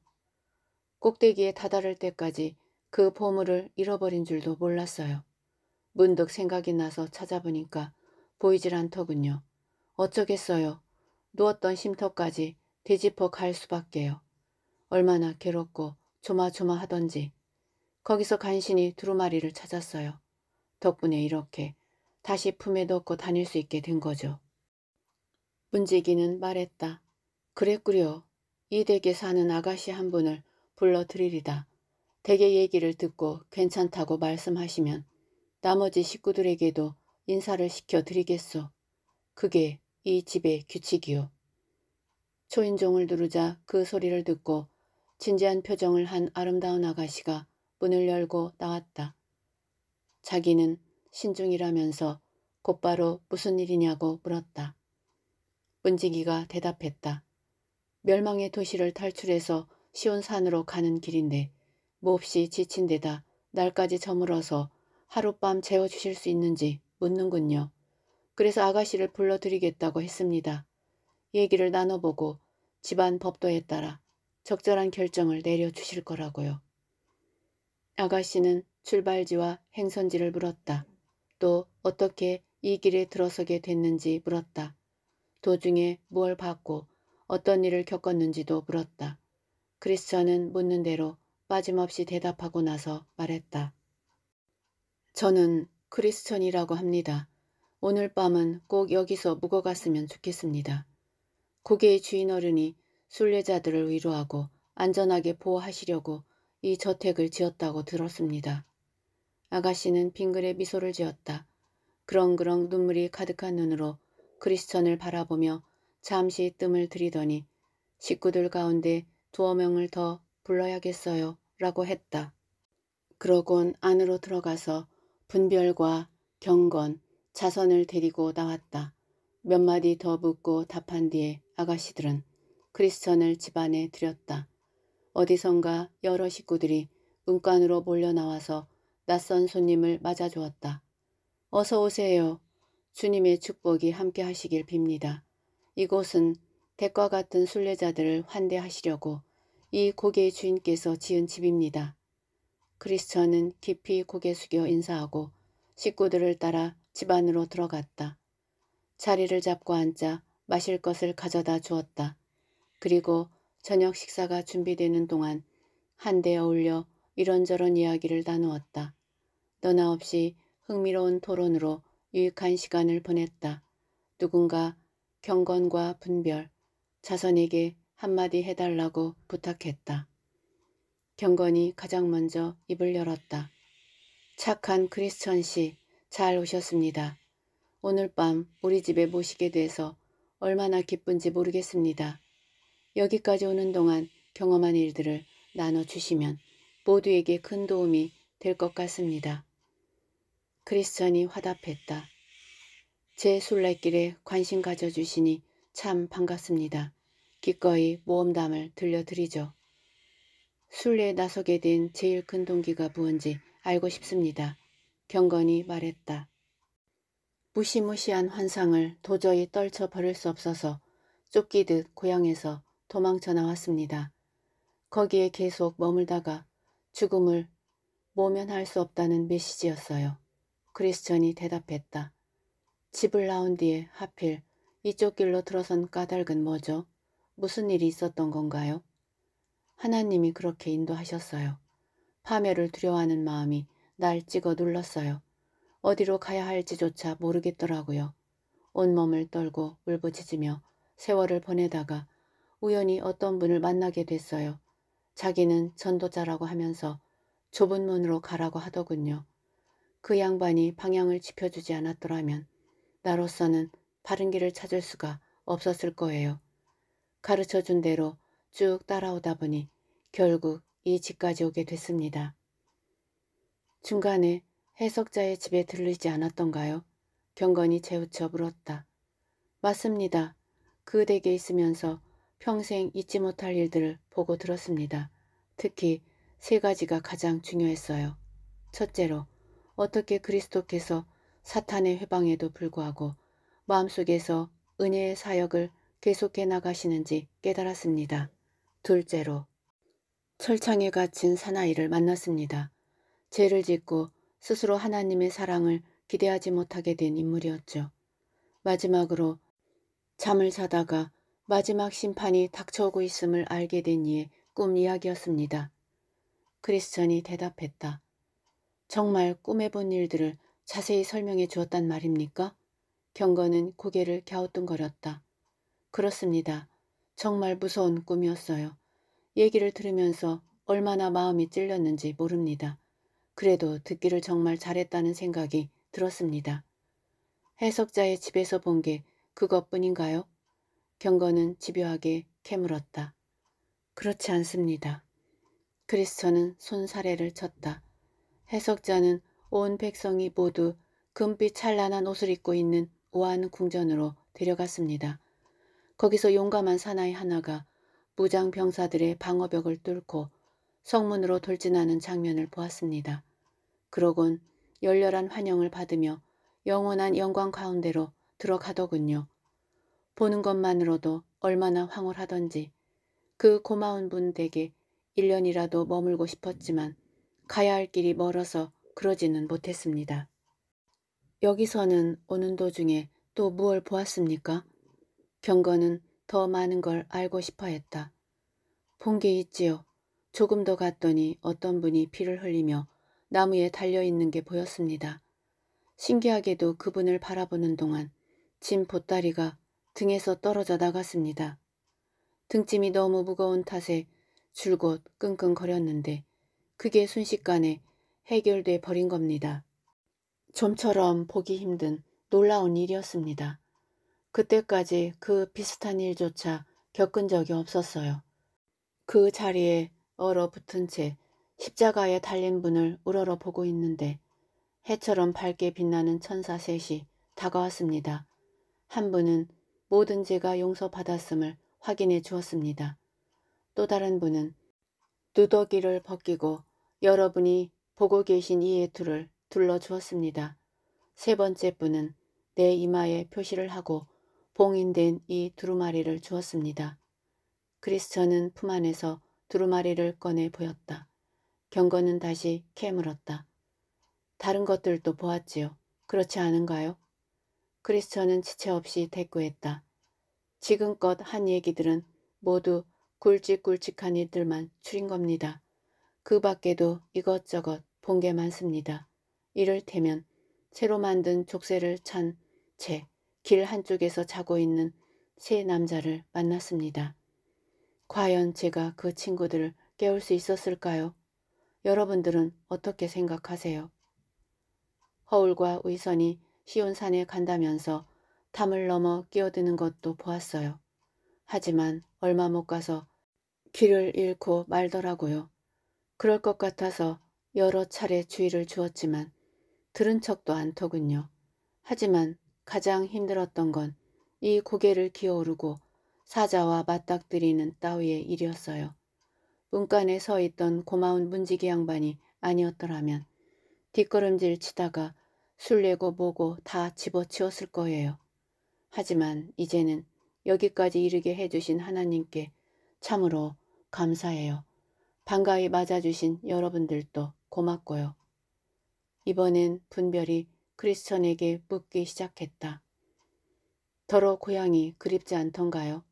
꼭대기에 다다를 때까지 그 보물을 잃어버린 줄도 몰랐어요. 문득 생각이 나서 찾아보니까 보이질 않더군요. 어쩌겠어요. 누웠던 쉼터까지 뒤짚어갈 수밖에요. 얼마나 괴롭고 조마조마하던지 거기서 간신히 두루마리를 찾았어요. 덕분에 이렇게 다시 품에 넣고 다닐 수 있게 된 거죠. 문지기는 말했다. 그랬구려. 이 댁에 사는 아가씨 한 분을 불러드리리다. 댁의 얘기를 듣고 괜찮다고 말씀하시면 나머지 식구들에게도 인사를 시켜드리겠소. 그게 이 집의 규칙이요. 초인종을 누르자 그 소리를 듣고 진지한 표정을 한 아름다운 아가씨가 문을 열고 나왔다. 자기는 신중이라면서 곧바로 무슨 일이냐고 물었다. 문지기가 대답했다. 멸망의 도시를 탈출해서 시온산으로 가는 길인데 몹시 지친 데다 날까지 저물어서 하룻밤 재워주실 수 있는지 묻는군요. 그래서 아가씨를 불러드리겠다고 했습니다. 얘기를 나눠보고 집안 법도에 따라 적절한 결정을 내려주실 거라고요. 아가씨는 출발지와 행선지를 물었다. 또 어떻게 이 길에 들어서게 됐는지 물었다. 도중에 무얼 받고 어떤 일을 겪었는지도 물었다. 크리스천은 묻는 대로 빠짐없이 대답하고 나서 말했다. 저는 크리스천이라고 합니다. 오늘 밤은 꼭 여기서 묵어갔으면 좋겠습니다. 고개의 주인 어른이 순례자들을 위로하고 안전하게 보호하시려고 이 저택을 지었다고 들었습니다. 아가씨는 빙그레 미소를 지었다. 그렁그렁 눈물이 가득한 눈으로 크리스천을 바라보며 잠시 뜸을 들이더니 식구들 가운데 두어 명을 더 불러야겠어요 라고 했다. 그러곤 안으로 들어가서 분별과 경건, 자선을 데리고 나왔다. 몇 마디 더 묻고 답한 뒤에 아가씨들은 크리스천을 집안에 들였다. 어디선가 여러 식구들이 문간으로 몰려 나와서 낯선 손님을 맞아주었다. 어서 오세요 주님의 축복이 함께 하시길 빕니다. 이곳은 대과 같은 순례자들을 환대하시려고 이 고개의 주인께서 지은 집입니다. 크리스천은 깊이 고개 숙여 인사하고 식구들을 따라 집 안으로 들어갔다. 자리를 잡고 앉아 마실 것을 가져다 주었다. 그리고 저녁 식사가 준비되는 동안 한데 어울려 이런저런 이야기를 나누었다. 너나 없이 흥미로운 토론으로 유익한 시간을 보냈다. 누군가 경건과 분별, 자선에게 한마디 해달라고 부탁했다. 경건이 가장 먼저 입을 열었다. 착한 크리스천 씨, 잘 오셨습니다. 오늘 밤 우리 집에 모시게 돼서 얼마나 기쁜지 모르겠습니다. 여기까지 오는 동안 경험한 일들을 나눠주시면 모두에게 큰 도움이 될 것 같습니다. 크리스천이 화답했다. 제 술래길에 관심 가져주시니 참 반갑습니다. 기꺼이 모험담을 들려드리죠. 술래에 나서게 된 제일 큰 동기가 무언지 알고 싶습니다. 경건이 말했다. 무시무시한 환상을 도저히 떨쳐 버릴 수 없어서 쫓기듯 고향에서 도망쳐 나왔습니다. 거기에 계속 머물다가 죽음을 모면할 수 없다는 메시지였어요. 크리스천이 대답했다. 집을 나온 뒤에 하필 이쪽 길로 들어선 까닭은 뭐죠? 무슨 일이 있었던 건가요? 하나님이 그렇게 인도하셨어요. 파멸을 두려워하는 마음이 날 찍어 눌렀어요. 어디로 가야 할지조차 모르겠더라고요. 온몸을 떨고 울부짖으며 세월을 보내다가 우연히 어떤 분을 만나게 됐어요. 자기는 전도자라고 하면서 좁은 문으로 가라고 하더군요. 그 양반이 방향을 지켜주지 않았더라면 나로서는 바른 길을 찾을 수가 없었을 거예요. 가르쳐준 대로 쭉 따라오다 보니 결국 이 집까지 오게 됐습니다. 중간에 해석자의 집에 들리지 않았던가요? 경건이 재우쳐 물었다. 맞습니다. 그 댁에 있으면서 평생 잊지 못할 일들을 보고 들었습니다. 특히 세 가지가 가장 중요했어요. 첫째로 어떻게 그리스도께서 사탄의 회방에도 불구하고 마음속에서 은혜의 사역을 계속해 나가시는지 깨달았습니다. 둘째로 철창에 갇힌 사나이를 만났습니다. 죄를 짓고 스스로 하나님의 사랑을 기대하지 못하게 된 인물이었죠. 마지막으로 잠을 자다가 마지막 심판이 닥쳐오고 있음을 알게 된 이의 꿈 이야기였습니다. 크리스천이 대답했다. 정말 꿈에 본 일들을 자세히 설명해 주었단 말입니까? 경건은 고개를 갸우뚱거렸다. 그렇습니다. 정말 무서운 꿈이었어요. 얘기를 들으면서 얼마나 마음이 찔렸는지 모릅니다. 그래도 듣기를 정말 잘했다는 생각이 들었습니다. 해석자의 집에서 본 게 그것뿐인가요? 경건은 집요하게 캐물었다. 그렇지 않습니다. 크리스천은 손사래를 쳤다. 해석자는 온 백성이 모두 금빛 찬란한 옷을 입고 있는 우한 궁전으로 데려갔습니다. 거기서 용감한 사나이 하나가 무장 병사들의 방어벽을 뚫고 성문으로 돌진하는 장면을 보았습니다. 그러곤 열렬한 환영을 받으며 영원한 영광 가운데로 들어가더군요. 보는 것만으로도 얼마나 황홀하던지 그 고마운 분 댁에 1년이라도 머물고 싶었지만 가야 할 길이 멀어서 그러지는 못했습니다. 여기서는 오는 도중에 또 무얼 보았습니까? 경건은 더 많은 걸 알고 싶어 했다. 본 게 있지요. 조금 더 갔더니 어떤 분이 피를 흘리며 나무에 달려있는 게 보였습니다. 신기하게도 그분을 바라보는 동안 짐 보따리가 등에서 떨어져 나갔습니다. 등짐이 너무 무거운 탓에 줄곧 끙끙거렸는데 그게 순식간에 해결돼 버린 겁니다. 좀처럼 보기 힘든 놀라운 일이었습니다. 그때까지 그 비슷한 일조차 겪은 적이 없었어요. 그 자리에 얼어붙은 채 십자가에 달린 분을 우러러 보고 있는데 해처럼 밝게 빛나는 천사 셋이 다가왔습니다. 한 분은 모든 죄가 용서받았음을 확인해 주었습니다. 또 다른 분은 누더기를 벗기고 여러분이 보고 계신 이 예투를 둘러주었습니다. 세 번째 분은 내 이마에 표시를 하고 봉인된 이 두루마리를 주었습니다. 크리스천은 품 안에서 두루마리를 꺼내 보였다. 경건은 다시 캐물었다. 다른 것들도 보았지요. 그렇지 않은가요? 크리스천은 지체 없이 대꾸했다. 지금껏 한 얘기들은 모두 굵직굵직한 일들만 추린 겁니다. 그 밖에도 이것저것 본 게 많습니다. 이를테면 새로 만든 족쇄를 찬 채 길 한쪽에서 자고 있는 세 남자를 만났습니다. 과연 제가 그 친구들을 깨울 수 있었을까요? 여러분들은 어떻게 생각하세요? 허울과 의선이 시온산에 간다면서 담을 넘어 끼어드는 것도 보았어요. 하지만 얼마 못 가서 길을 잃고 말더라고요. 그럴 것 같아서 여러 차례 주의를 주었지만 들은 척도 않더군요. 하지만 가장 힘들었던 건 이 고개를 기어오르고 사자와 맞닥뜨리는 따위의 일이었어요. 문간에 서 있던 고마운 문지기 양반이 아니었더라면 뒷걸음질 치다가 술 내고 보고다 집어치웠을 거예요. 하지만 이제는 여기까지 이르게 해주신 하나님께 참으로 감사해요. 반가이 맞아주신 여러분들도 고맙고요. 이번엔 분별이 크리스천에게 묻기 시작했다. 더러 고향이 그립지 않던가요?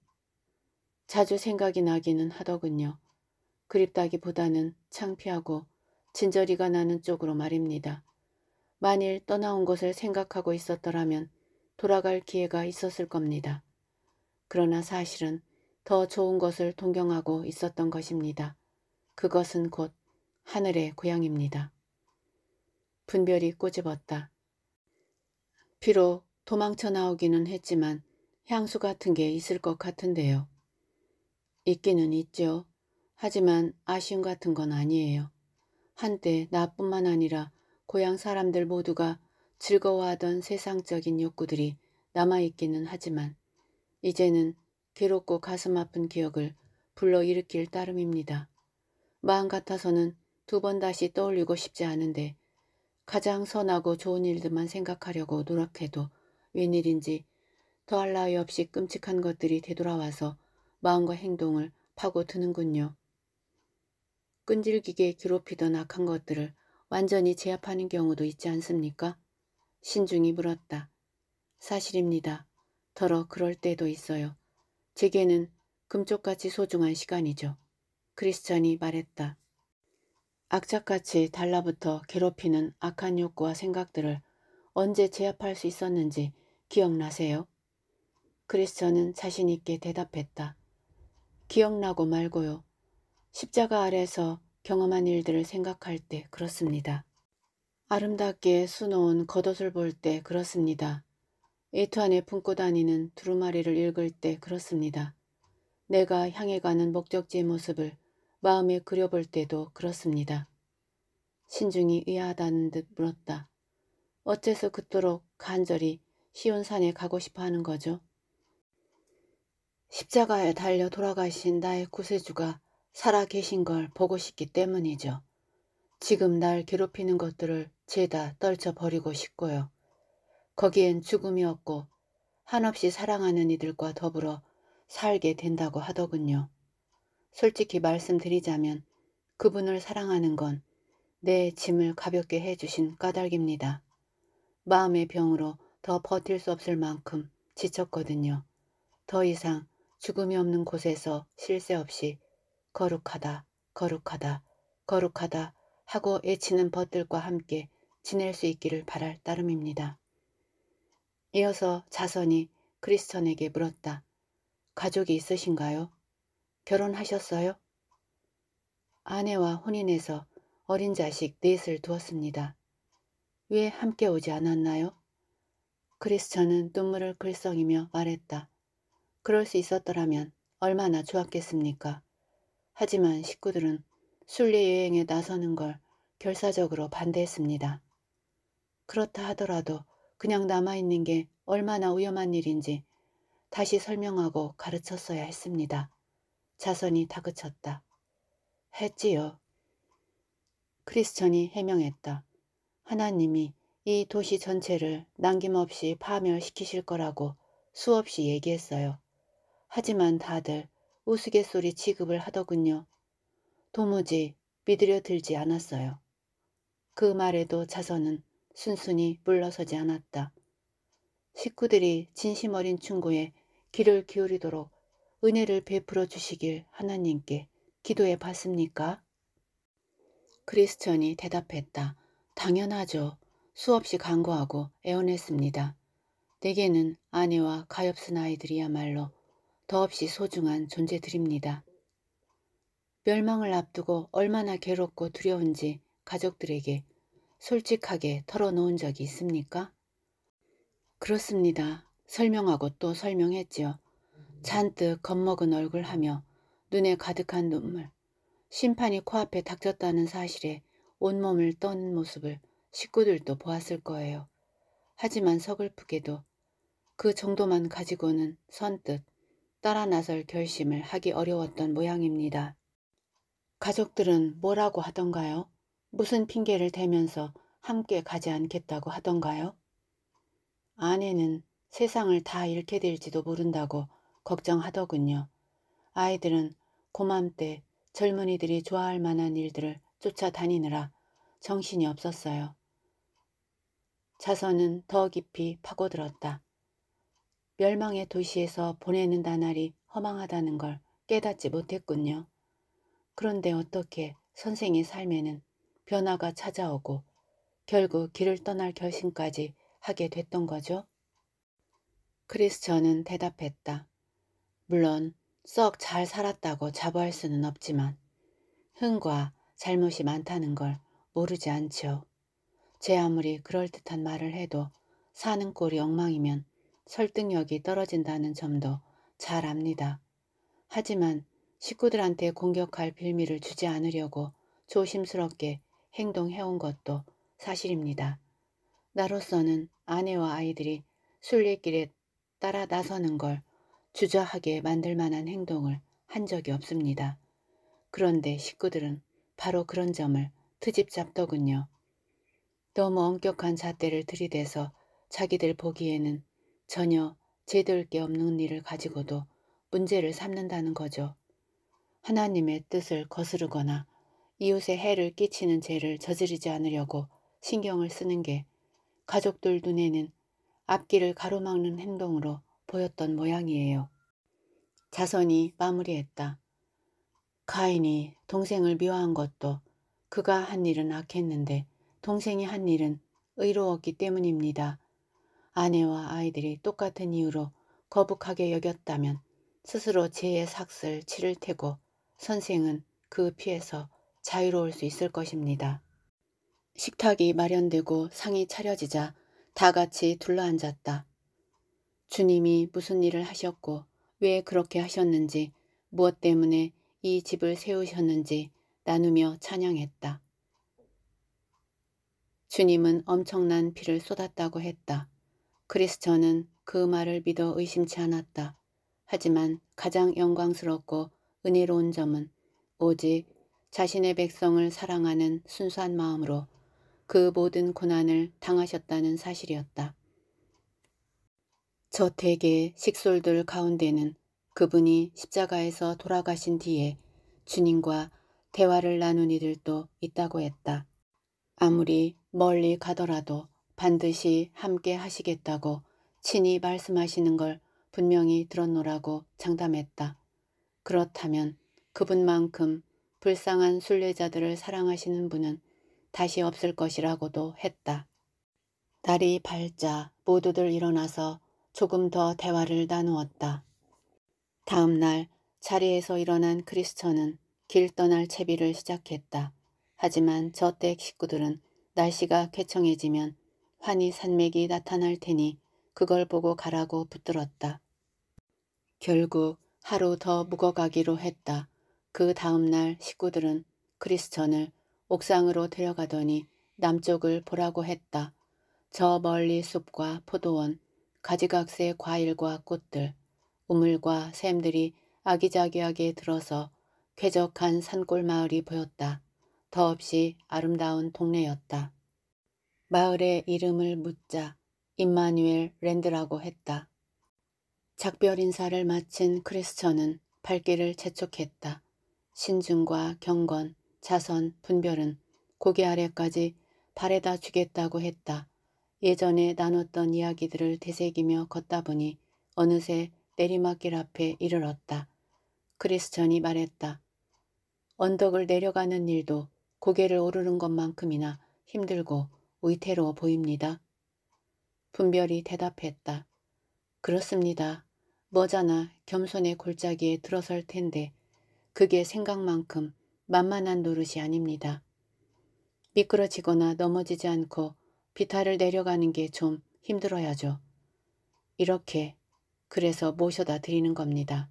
자주 생각이 나기는 하더군요. 그립다기보다는 창피하고 진저리가 나는 쪽으로 말입니다. 만일 떠나온 것을 생각하고 있었더라면 돌아갈 기회가 있었을 겁니다. 그러나 사실은 더 좋은 것을 동경하고 있었던 것입니다. 그것은 곧 하늘의 고향입니다. 분별이 꼬집었다. 비록 도망쳐 나오기는 했지만 향수 같은 게 있을 것 같은데요. 있기는 있죠. 하지만 아쉬움 같은 건 아니에요. 한때 나뿐만 아니라 고향 사람들 모두가 즐거워하던 세상적인 욕구들이 남아있기는 하지만 이제는 괴롭고 가슴 아픈 기억을 불러일으킬 따름입니다. 마음 같아서는 두 번 다시 떠올리고 싶지 않은데 가장 선하고 좋은 일들만 생각하려고 노력해도 웬일인지 더할 나위 없이 끔찍한 것들이 되돌아와서 마음과 행동을 파고드는군요. 끈질기게 괴롭히던 악한 것들을 완전히 제압하는 경우도 있지 않습니까? 신중히 물었다. 사실입니다. 더러 그럴 때도 있어요. 제게는 금쪽같이 소중한 시간이죠. 크리스천이 말했다. 악착같이 달라붙어 괴롭히는 악한 욕구와 생각들을 언제 제압할 수 있었는지 기억나세요? 크리스천은 자신있게 대답했다. 기억나고 말고요. 십자가 아래서 경험한 일들을 생각할 때 그렇습니다. 아름답게 수놓은 겉옷을 볼 때 그렇습니다. 에투 안에 품고 다니는 두루마리를 읽을 때 그렇습니다. 내가 향해 가는 목적지의 모습을 마음에 그려볼 때도 그렇습니다. 신중이 의아하다는 듯 물었다. 어째서 그토록 간절히 시온 산에 가고 싶어 하는 거죠? 십자가에 달려 돌아가신 나의 구세주가 살아 계신 걸 보고 싶기 때문이죠. 지금 날 괴롭히는 것들을 죄다 떨쳐버리고 싶고요. 거기엔 죽음이 없고 한없이 사랑하는 이들과 더불어 살게 된다고 하더군요. 솔직히 말씀드리자면 그분을 사랑하는 건 내 짐을 가볍게 해주신 까닭입니다. 마음의 병으로 더 버틸 수 없을 만큼 지쳤거든요. 더 이상 죽음이 없는 곳에서 실세 없이 거룩하다, 거룩하다, 거룩하다 하고 애치는 벗들과 함께 지낼 수 있기를 바랄 따름입니다. 이어서 자선이 크리스천에게 물었다. 가족이 있으신가요? 결혼하셨어요? 아내와 혼인해서 어린 자식 넷을 두었습니다. 왜 함께 오지 않았나요? 크리스천은 눈물을 글썽이며 말했다. 그럴 수 있었더라면 얼마나 좋았겠습니까? 하지만 식구들은 순례 여행에 나서는 걸 결사적으로 반대했습니다. 그렇다 하더라도 그냥 남아있는 게 얼마나 위험한 일인지 다시 설명하고 가르쳤어야 했습니다. 자선이 다그쳤다. 했지요. 크리스천이 해명했다. 하나님이 이 도시 전체를 남김없이 파멸시키실 거라고 수없이 얘기했어요. 하지만 다들 우스갯소리 취급을 하더군요. 도무지 믿으려 들지 않았어요. 그 말에도 자선은 순순히 물러서지 않았다. 식구들이 진심 어린 충고에 귀를 기울이도록 은혜를 베풀어 주시길 하나님께 기도해 봤습니까? 크리스천이 대답했다. 당연하죠. 수없이 간구하고 애원했습니다. 내게는 아내와 가엾은 아이들이야말로 더없이 소중한 존재들입니다. 멸망을 앞두고 얼마나 괴롭고 두려운지 가족들에게 솔직하게 털어놓은 적이 있습니까? 그렇습니다. 설명하고 또 설명했지요. 잔뜩 겁먹은 얼굴하며 눈에 가득한 눈물, 심판이 코앞에 닥쳤다는 사실에 온몸을 떤 모습을 식구들도 보았을 거예요. 하지만 서글프게도 그 정도만 가지고는 선뜻 따라 나설 결심을 하기 어려웠던 모양입니다. 가족들은 뭐라고 하던가요? 무슨 핑계를 대면서 함께 가지 않겠다고 하던가요? 아내는 세상을 다 잃게 될지도 모른다고 걱정하더군요. 아이들은 고맘때 젊은이들이 좋아할 만한 일들을 쫓아다니느라 정신이 없었어요. 자선은더 깊이 파고들었다. 멸망의 도시에서 보내는 나날이 허망하다는 걸 깨닫지 못했군요. 그런데 어떻게 선생의 삶에는 변화가 찾아오고 결국 길을 떠날 결심까지 하게 됐던 거죠? 크리스천은 대답했다. 물론 썩 잘 살았다고 자부할 수는 없지만 흥과 잘못이 많다는 걸 모르지 않죠제 아무리 그럴듯한 말을 해도 사는 꼴이 엉망이면 설득력이 떨어진다는 점도 잘 압니다. 하지만 식구들한테 공격할 빌미를 주지 않으려고 조심스럽게 행동해온 것도 사실입니다. 나로서는 아내와 아이들이 술래길에 따라 나서는 걸 주저하게 만들 만한 행동을 한 적이 없습니다. 그런데 식구들은 바로 그런 점을 트집 잡더군요. 너무 엄격한 잣대를 들이대서 자기들 보기에는 전혀 제대로 게 없는 일을 가지고도 문제를 삼는다는 거죠. 하나님의 뜻을 거스르거나 이웃에 해를 끼치는 죄를 저지르지 않으려고 신경을 쓰는 게 가족들 눈에는 앞길을 가로막는 행동으로 보였던 모양이에요. 자선이 마무리했다. 카인이 동생을 미워한 것도 그가 한 일은 악했는데 동생이 한 일은 의로웠기 때문입니다. 아내와 아이들이 똑같은 이유로 거북하게 여겼다면 스스로 죄의 삭슬 치를 테고 선생은 그 피해서 자유로울 수 있을 것입니다. 식탁이 마련되고 상이 차려지자 다 같이 둘러앉았다. 주님이 무슨 일을 하셨고 왜 그렇게 하셨는지 무엇 때문에 이 집을 세우셨는지 나누며 찬양했다. 주님은 엄청난 피를 쏟았다고 했다. 크리스천은 그 말을 믿어 의심치 않았다. 하지만 가장 영광스럽고 은혜로운 점은 오직 자신의 백성을 사랑하는 순수한 마음으로 그 모든 고난을 당하셨다는 사실이었다. 저택개의 식솔들 가운데는 그분이 십자가에서 돌아가신 뒤에 주님과 대화를 나눈 이들도 있다고 했다. 아무리 멀리 가더라도 반드시 함께 하시겠다고 친히 말씀하시는 걸 분명히 들었노라고 장담했다. 그렇다면 그분만큼 불쌍한 순례자들을 사랑하시는 분은 다시 없을 것이라고도 했다. 날이 밝자 모두들 일어나서 조금 더 대화를 나누었다. 다음 날 자리에서 일어난 크리스천은 길 떠날 채비를 시작했다. 하지만 저 댁 식구들은 날씨가 쾌청해지면 환희 산맥이 나타날 테니 그걸 보고 가라고 붙들었다. 결국 하루 더 묵어가기로 했다. 그 다음날 식구들은 크리스천을 옥상으로 데려가더니 남쪽을 보라고 했다. 저 멀리 숲과 포도원, 가지각색 과일과 꽃들, 우물과 샘들이 아기자기하게 들어서 쾌적한 산골 마을이 보였다. 더없이 아름다운 동네였다. 마을의 이름을 묻자 임마뉴엘 랜드라고 했다. 작별 인사를 마친 크리스천은 발길을 재촉했다. 신중과 경건, 자선, 분별은 고개 아래까지 발에다 주겠다고 했다. 예전에 나눴던 이야기들을 되새기며 걷다 보니 어느새 내리막길 앞에 이르렀다. 크리스천이 말했다. 언덕을 내려가는 일도 고개를 오르는 것만큼이나 힘들고 위태로워 보입니다. 분별이 대답했다. 그렇습니다. 머자나 겸손의 골짜기에 들어설 텐데 그게 생각만큼 만만한 노릇이 아닙니다. 미끄러지거나 넘어지지 않고 비탈을 내려가는 게 좀 힘들어야죠. 이렇게 그래서 모셔다 드리는 겁니다.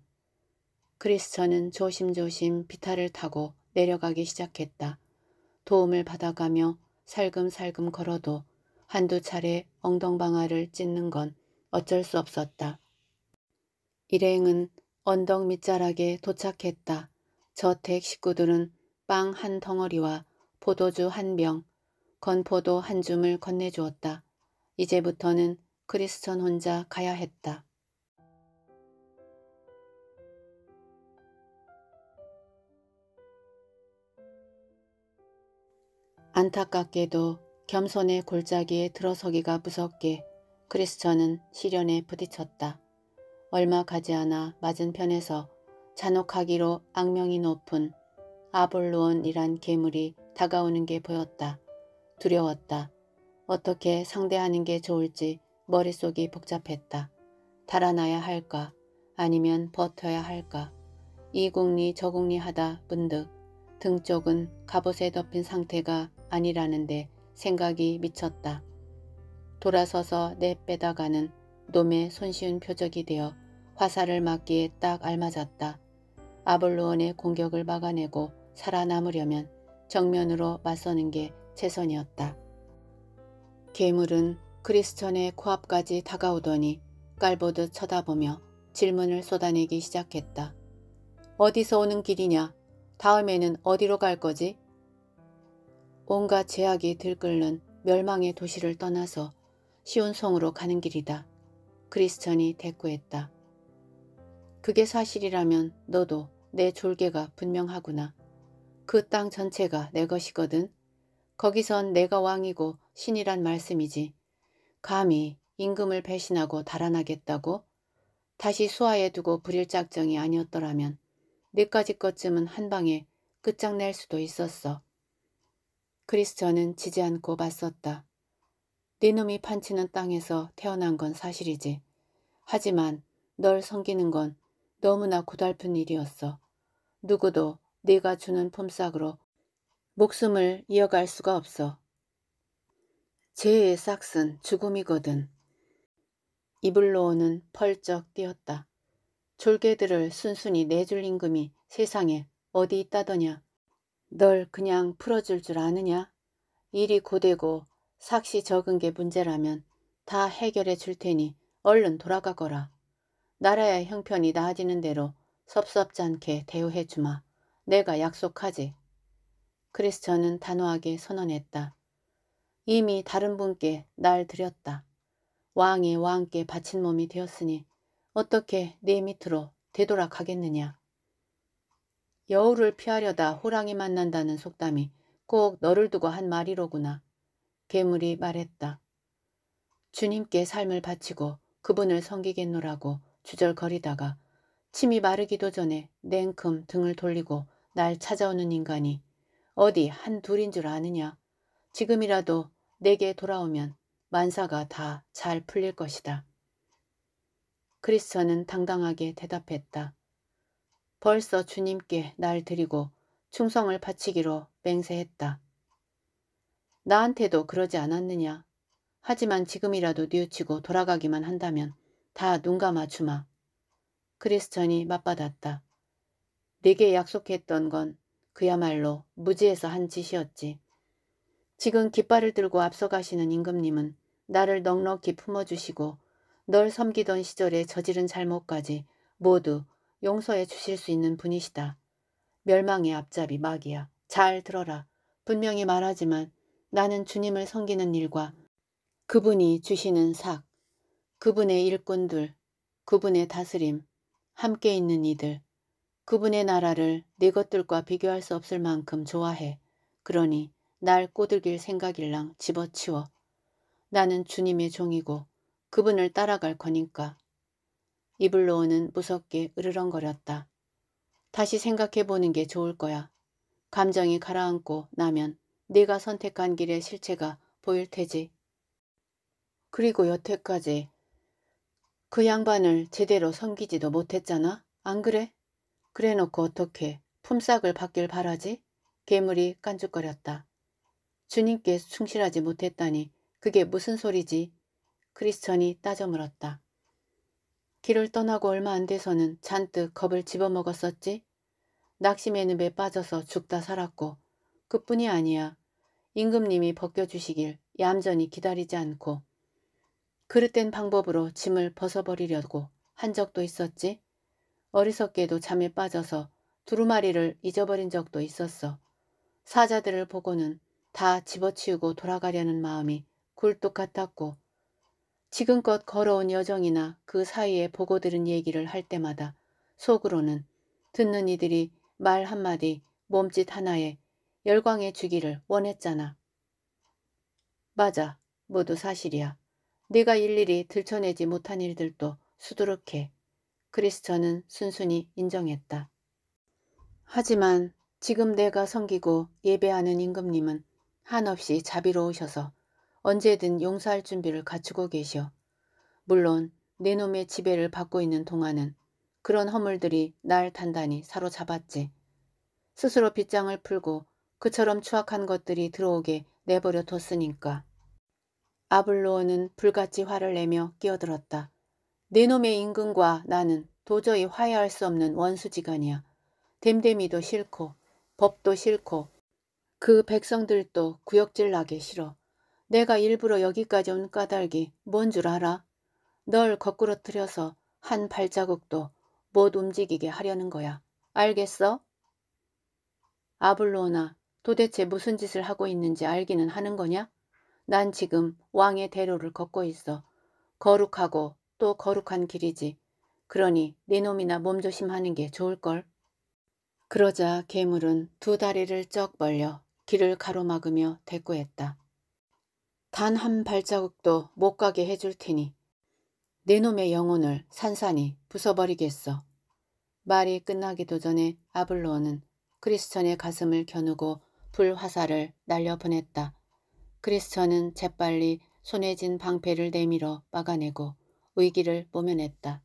크리스천은 조심조심 비탈을 타고 내려가기 시작했다. 도움을 받아가며 살금살금 걸어도 한두 차례 엉덩방아를 찢는 건 어쩔 수 없었다. 일행은 언덕 밑자락에 도착했다. 저택 식구들은 빵 한 덩어리와 포도주 한 병, 건포도 한 줌을 건네주었다. 이제부터는 크리스천 혼자 가야 했다. 안타깝게도 겸손의 골짜기에 들어서기가 무섭게 크리스천은 시련에 부딪혔다. 얼마 가지 않아 맞은편에서 잔혹하기로 악명이 높은 아볼로온이란 괴물이 다가오는 게 보였다. 두려웠다. 어떻게 상대하는 게 좋을지 머릿속이 복잡했다. 달아나야 할까? 아니면 버텨야 할까? 이국리 저국리 하다 문득 등 쪽은 갑옷에 덮인 상태가 아니라는데 생각이 미쳤다. 돌아서서 내빼다가는 놈의 손쉬운 표적이 되어 화살을 맞기에 딱 알맞았다. 아볼로온의 공격을 막아내고 살아남으려면 정면으로 맞서는 게 최선이었다. 괴물은 크리스천의 코앞까지 다가오더니 깔보듯 쳐다보며 질문을 쏟아내기 시작했다. 어디서 오는 길이냐? 다음에는 어디로 갈 거지? 온갖 제약이 들끓는 멸망의 도시를 떠나서 쉬운 성으로 가는 길이다. 크리스천이 대꾸했다. 그게 사실이라면 너도 내 졸개가 분명하구나. 그 땅 전체가 내 것이거든. 거기선 내가 왕이고 신이란 말씀이지. 감히 임금을 배신하고 달아나겠다고? 다시 수하에 두고 부릴 작정이 아니었더라면 네까지 것쯤은 한 방에 끝장낼 수도 있었어. 크리스천은 지지 않고 맞섰다. 네 놈이 판치는 땅에서 태어난 건 사실이지. 하지만 널 섬기는 건 너무나 고달픈 일이었어. 누구도 네가 주는 품삯으로 목숨을 이어갈 수가 없어. 죄의 싹은 죽음이거든. 이불로오는 펄쩍 뛰었다. 졸개들을 순순히 내줄 임금이 세상에 어디 있다더냐. 널 그냥 풀어줄 줄 아느냐? 일이 고되고 삭시 적은 게 문제라면 다 해결해 줄 테니 얼른 돌아가거라. 나라의 형편이 나아지는 대로 섭섭지 않게 대우해 주마. 내가 약속하지. 그리스천은 단호하게 선언했다. 이미 다른 분께 날 드렸다. 왕이 왕께 바친 몸이 되었으니 어떻게 네 밑으로 되돌아가겠느냐. 여우를 피하려다 호랑이 만난다는 속담이 꼭 너를 두고 한 말이로구나. 괴물이 말했다. 주님께 삶을 바치고 그분을 섬기겠노라고 주절거리다가 침이 마르기도 전에 냉큼 등을 돌리고 날 찾아오는 인간이 어디 한 둘인 줄 아느냐. 지금이라도 내게 돌아오면 만사가 다 잘 풀릴 것이다. 크리스천은 당당하게 대답했다. 벌써 주님께 날 드리고 충성을 바치기로 맹세했다. 나한테도 그러지 않았느냐. 하지만 지금이라도 뉘우치고 돌아가기만 한다면 다 눈감아 주마. 크리스천이 맞받았다. 네게 약속했던 건 그야말로 무지에서 한 짓이었지. 지금 깃발을 들고 앞서가시는 임금님은 나를 넉넉히 품어주시고 널 섬기던 시절에 저지른 잘못까지 모두 용서해 주실 수 있는 분이시다. 멸망의 앞잡이 막이야. 잘 들어라. 분명히 말하지만 나는 주님을 섬기는 일과 그분이 주시는 삭, 그분의 일꾼들, 그분의 다스림, 함께 있는 이들, 그분의 나라를 네 것들과 비교할 수 없을 만큼 좋아해. 그러니 날 꼬들길 생각일랑 집어치워. 나는 주님의 종이고 그분을 따라갈 거니까. 이블로우는 무섭게 으르렁거렸다. 다시 생각해보는 게 좋을 거야. 감정이 가라앉고 나면 네가 선택한 길의 실체가 보일 테지. 그리고 여태까지 그 양반을 제대로 섬기지도 못했잖아. 안 그래? 그래놓고 어떻게 품삯을 받길 바라지? 괴물이 깐죽거렸다. 주님께 충실하지 못했다니 그게 무슨 소리지? 크리스천이 따져 물었다. 길을 떠나고 얼마 안 돼서는 잔뜩 겁을 집어먹었었지? 낙심의 늪에 빠져서 죽다 살았고 그뿐이 아니야. 임금님이 벗겨주시길 얌전히 기다리지 않고 그릇된 방법으로 짐을 벗어버리려고 한 적도 있었지? 어리석게도 잠에 빠져서 두루마리를 잊어버린 적도 있었어. 사자들을 보고는 다 집어치우고 돌아가려는 마음이 굴뚝 같았고 지금껏 걸어온 여정이나 그 사이에 보고 들은 얘기를 할 때마다 속으로는 듣는 이들이 말 한마디 몸짓 하나에 열광해 주기를 원했잖아. 맞아. 모두 사실이야. 네가 일일이 들춰내지 못한 일들도 수두룩해. 크리스천은 순순히 인정했다. 하지만 지금 내가 섬기고 예배하는 임금님은 한없이 자비로우셔서 언제든 용서할 준비를 갖추고 계셔 물론 내 놈의 지배를 받고 있는 동안은 그런 허물들이 날 단단히 사로잡았지. 스스로 빗장을 풀고 그처럼 추악한 것들이 들어오게 내버려 뒀으니까. 아블로어는 불같이 화를 내며 끼어들었다. 네놈의 임금과 나는 도저히 화해할 수 없는 원수지간이야. 댐댐이도 싫고 법도 싫고 그 백성들도 구역질 나게 싫어. 내가 일부러 여기까지 온 까닭이 뭔 줄 알아? 널거꾸로틀려서한 발자국도 못 움직이게 하려는 거야. 알겠어? 아블로나 도대체 무슨 짓을 하고 있는지 알기는 하는 거냐? 난 지금 왕의 대로를 걷고 있어. 거룩하고 또 거룩한 길이지. 그러니 네 놈이나 몸조심하는 게 좋을걸. 그러자 괴물은 두 다리를 쩍 벌려 길을 가로막으며 대꾸했다. 단 한 발자국도 못 가게 해줄 테니 네 놈의 영혼을 산산히 부숴버리겠어. 말이 끝나기도 전에 아블로는 크리스천의 가슴을 겨누고 불화살을 날려보냈다. 크리스천은 재빨리 손에 쥔 방패를 내밀어 막아내고 위기를 모면했다.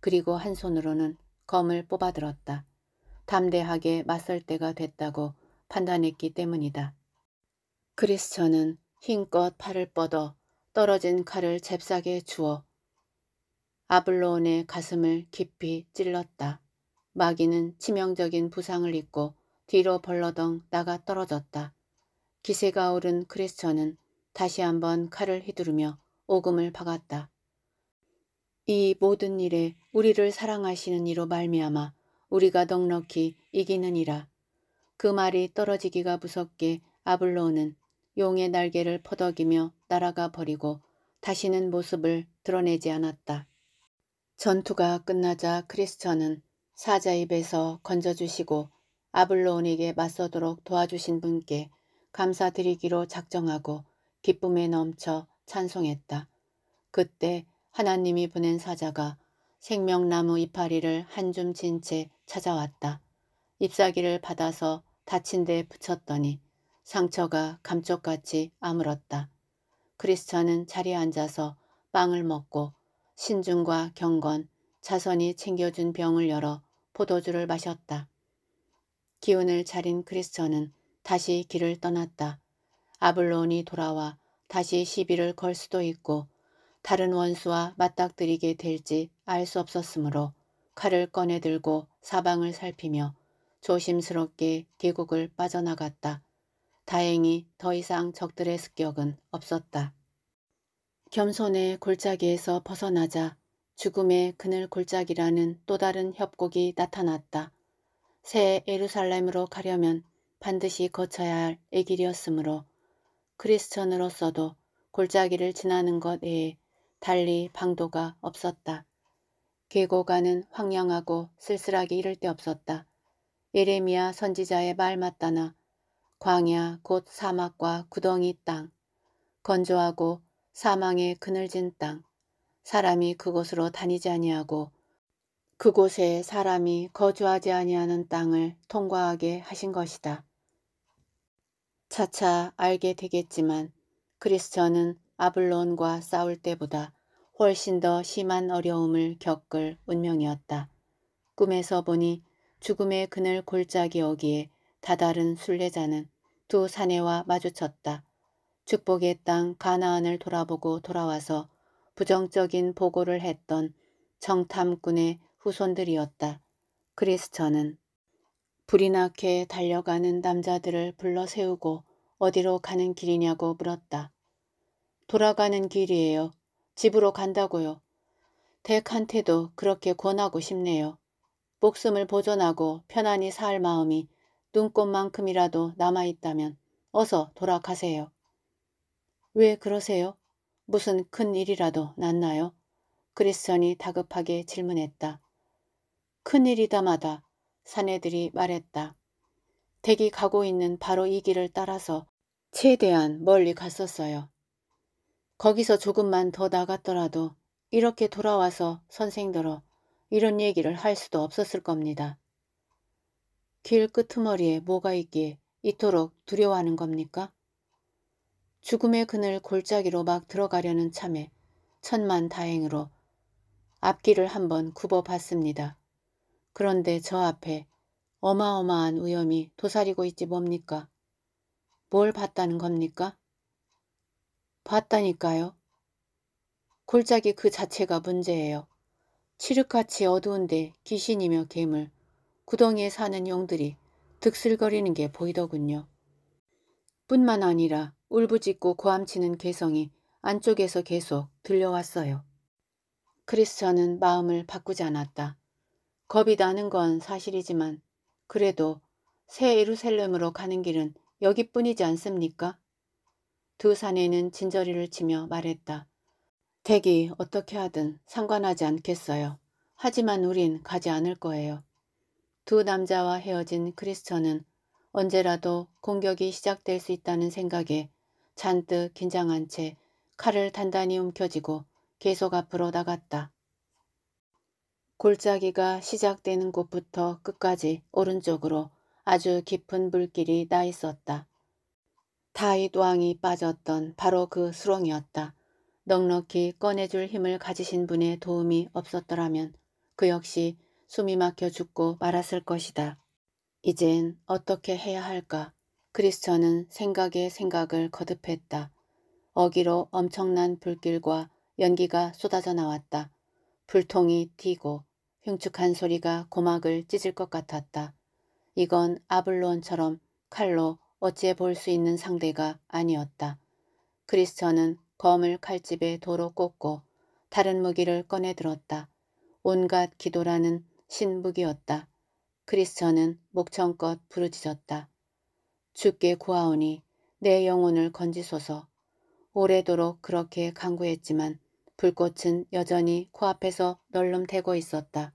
그리고 한 손으로는 검을 뽑아들었다. 담대하게 맞설 때가 됐다고 판단했기 때문이다. 크리스천은 힘껏 팔을 뻗어 떨어진 칼을 잽싸게 주어 아블로온의 가슴을 깊이 찔렀다. 마귀는 치명적인 부상을 입고 뒤로 벌러덩 나가 떨어졌다. 기세가 오른 크리스천은 다시 한번 칼을 휘두르며 오금을 박았다. 이 모든 일에 우리를 사랑하시는 이로 말미암아 우리가 넉넉히 이기느니라. 그 말이 떨어지기가 무섭게 아블로는 용의 날개를 퍼덕이며 날아가 버리고 다시는 모습을 드러내지 않았다. 전투가 끝나자 크리스천은 사자 입에서 건져주시고 아블로온에게 맞서도록 도와주신 분께 감사드리기로 작정하고 기쁨에 넘쳐 찬송했다. 그때 하나님이 보낸 사자가 생명나무 이파리를 한 줌 친 채 찾아왔다. 잎사귀를 받아서 다친 데 붙였더니 상처가 감쪽같이 아물었다. 크리스천은 자리에 앉아서 빵을 먹고 신중과 경건, 자선이 챙겨준 병을 열어 포도주를 마셨다. 기운을 차린 크리스천은 다시 길을 떠났다. 아블론이 돌아와 다시 시비를 걸 수도 있고 다른 원수와 맞닥뜨리게 될지 알 수 없었으므로 칼을 꺼내 들고 사방을 살피며 조심스럽게 계곡을 빠져나갔다. 다행히 더 이상 적들의 습격은 없었다. 겸손의 골짜기에서 벗어나자 죽음의 그늘 골짜기라는 또 다른 협곡이 나타났다. 새에루살렘으로 가려면 반드시 거쳐야 할 애길이었으므로 크리스천으로서도 골짜기를 지나는 것 외에 달리 방도가 없었다. 계곡가는 황량하고 쓸쓸하게 이를 데 없었다. 예레미야 선지자의 말 맞다나 광야 곧 사막과 구덩이 땅 건조하고 사망의 그늘진 땅 사람이 그곳으로 다니지 아니하고 그곳에 사람이 거주하지 아니하는 땅을 통과하게 하신 것이다. 차차 알게 되겠지만 크리스천은 아블론과 싸울 때보다 훨씬 더 심한 어려움을 겪을 운명이었다. 꿈에서 보니 죽음의 그늘 골짜기 여기에 다다른 순례자는 두 사내와 마주쳤다. 축복의 땅 가나안을 돌아보고 돌아와서 부정적인 보고를 했던 정탐꾼의 후손들이었다. 크리스천은 불이 나게 달려가는 남자들을 불러 세우고 어디로 가는 길이냐고 물었다. 돌아가는 길이에요. 집으로 간다고요. 덱한테도 그렇게 권하고 싶네요. 목숨을 보존하고 편안히 살 마음이 눈꽃만큼이라도 남아있다면 어서 돌아가세요. 왜 그러세요? 무슨 큰 일이라도 났나요? 그리스천이 다급하게 질문했다. 큰일이다마다 사내들이 말했다. 댁이 가고 있는 바로 이 길을 따라서 최대한 멀리 갔었어요. 거기서 조금만 더 나갔더라도 이렇게 돌아와서 선생더러 이런 얘기를 할 수도 없었을 겁니다. 길 끄트머리에 뭐가 있기에 이토록 두려워하는 겁니까? 죽음의 그늘 골짜기로 막 들어가려는 참에 천만 다행으로 앞길을 한번 굽어봤습니다. 그런데 저 앞에 어마어마한 위험이 도사리고 있지 뭡니까? 뭘 봤다는 겁니까? 봤다니까요. 골짜기 그 자체가 문제예요. 칠흑같이 어두운데 귀신이며 괴물, 구덩이에 사는 용들이 득슬거리는 게 보이더군요. 뿐만 아니라 울부짖고 고함치는 개성이 안쪽에서 계속 들려왔어요. 크리스천은 마음을 바꾸지 않았다. 겁이 나는 건 사실이지만 그래도 새 예루살렘으로 가는 길은 여기뿐이지 않습니까? 두 사내는 진저리를 치며 말했다. 댁이 어떻게 하든 상관하지 않겠어요. 하지만 우린 가지 않을 거예요. 두 남자와 헤어진 크리스천은 언제라도 공격이 시작될 수 있다는 생각에 잔뜩 긴장한 채 칼을 단단히 움켜쥐고 계속 앞으로 나갔다. 골짜기가 시작되는 곳부터 끝까지 오른쪽으로 아주 깊은 물길이 나 있었다. 다윗 왕이 빠졌던 바로 그 수렁이었다. 넉넉히 꺼내줄 힘을 가지신 분의 도움이 없었더라면 그 역시 숨이 막혀 죽고 말았을 것이다. 이젠 어떻게 해야 할까? 크리스천은 생각에 생각을 거듭했다. 어기로 엄청난 불길과 연기가 쏟아져 나왔다. 불통이 튀고 흉측한 소리가 고막을 찢을 것 같았다. 이건 아블론처럼 칼로 어찌해 볼 수 있는 상대가 아니었다. 크리스천은 검을 칼집에 도로 꽂고 다른 무기를 꺼내 들었다. 온갖 기도라는 신무기였다. 크리스천은 목청껏 부르짖었다. 죽게 구하오니 내 영혼을 건지소서. 오래도록 그렇게 강구했지만 불꽃은 여전히 코앞에서 널름대고 있었다.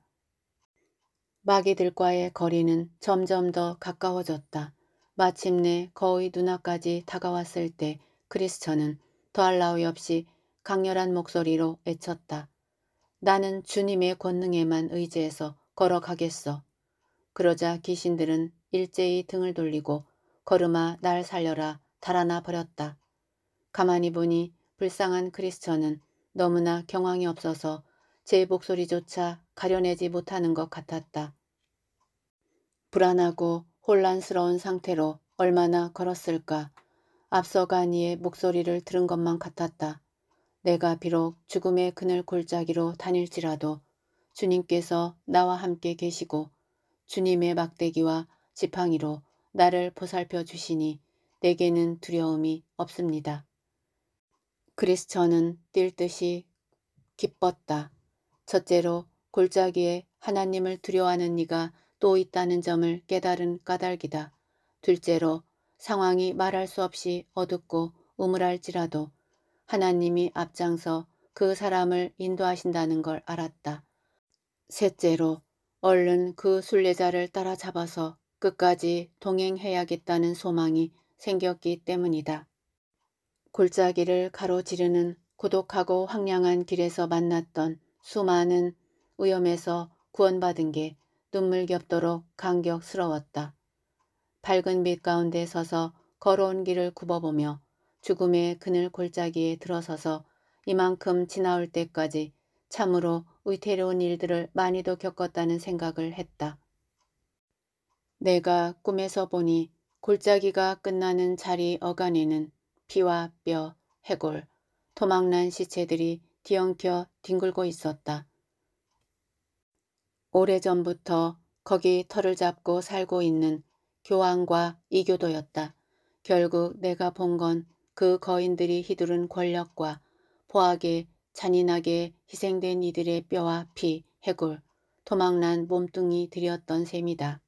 마귀들과의 거리는 점점 더 가까워졌다. 마침내 거의 누나까지 다가왔을 때 크리스천은 더할 나위 없이 강렬한 목소리로 외쳤다 나는 주님의 권능에만 의지해서 걸어가겠어. 그러자 귀신들은 일제히 등을 돌리고 걸음아 날 살려라 달아나 버렸다. 가만히 보니 불쌍한 크리스천은 너무나 경황이 없어서 제 목소리조차 가려내지 못하는 것 같았다. 불안하고 혼란스러운 상태로 얼마나 걸었을까. 앞서간 이의 목소리를 들은 것만 같았다. 내가 비록 죽음의 그늘 골짜기로 다닐지라도 주님께서 나와 함께 계시고 주님의 막대기와 지팡이로 나를 보살펴 주시니 내게는 두려움이 없습니다. 크리스천은 뛸 듯이 기뻤다. 첫째로 골짜기에 하나님을 두려워하는 이가 또 있다는 점을 깨달은 까닭이다. 둘째로 상황이 말할 수 없이 어둡고 우물할지라도 하나님이 앞장서 그 사람을 인도하신다는 걸 알았다. 셋째로 얼른 그 순례자를 따라잡아서 끝까지 동행해야겠다는 소망이 생겼기 때문이다. 골짜기를 가로지르는 고독하고 황량한 길에서 만났던 수많은 위험에서 구원받은 게 눈물겹도록 감격스러웠다. 밝은 빛 가운데 서서 걸어온 길을 굽어보며 죽음의 그늘 골짜기에 들어서서 이만큼 지나올 때까지 참으로 위태로운 일들을 많이도 겪었다는 생각을 했다. 내가 꿈에서 보니 골짜기가 끝나는 자리 어간에는 피와 뼈, 해골, 토막난 시체들이 뒤엉켜 뒹굴고 있었다. 오래전부터 거기 터를 잡고 살고 있는 교황과 이교도였다. 결국 내가 본 건 그 거인들이 휘두른 권력과 포악에 잔인하게 희생된 이들의 뼈와 피, 해골, 토막난 몸뚱이들였던 셈이다.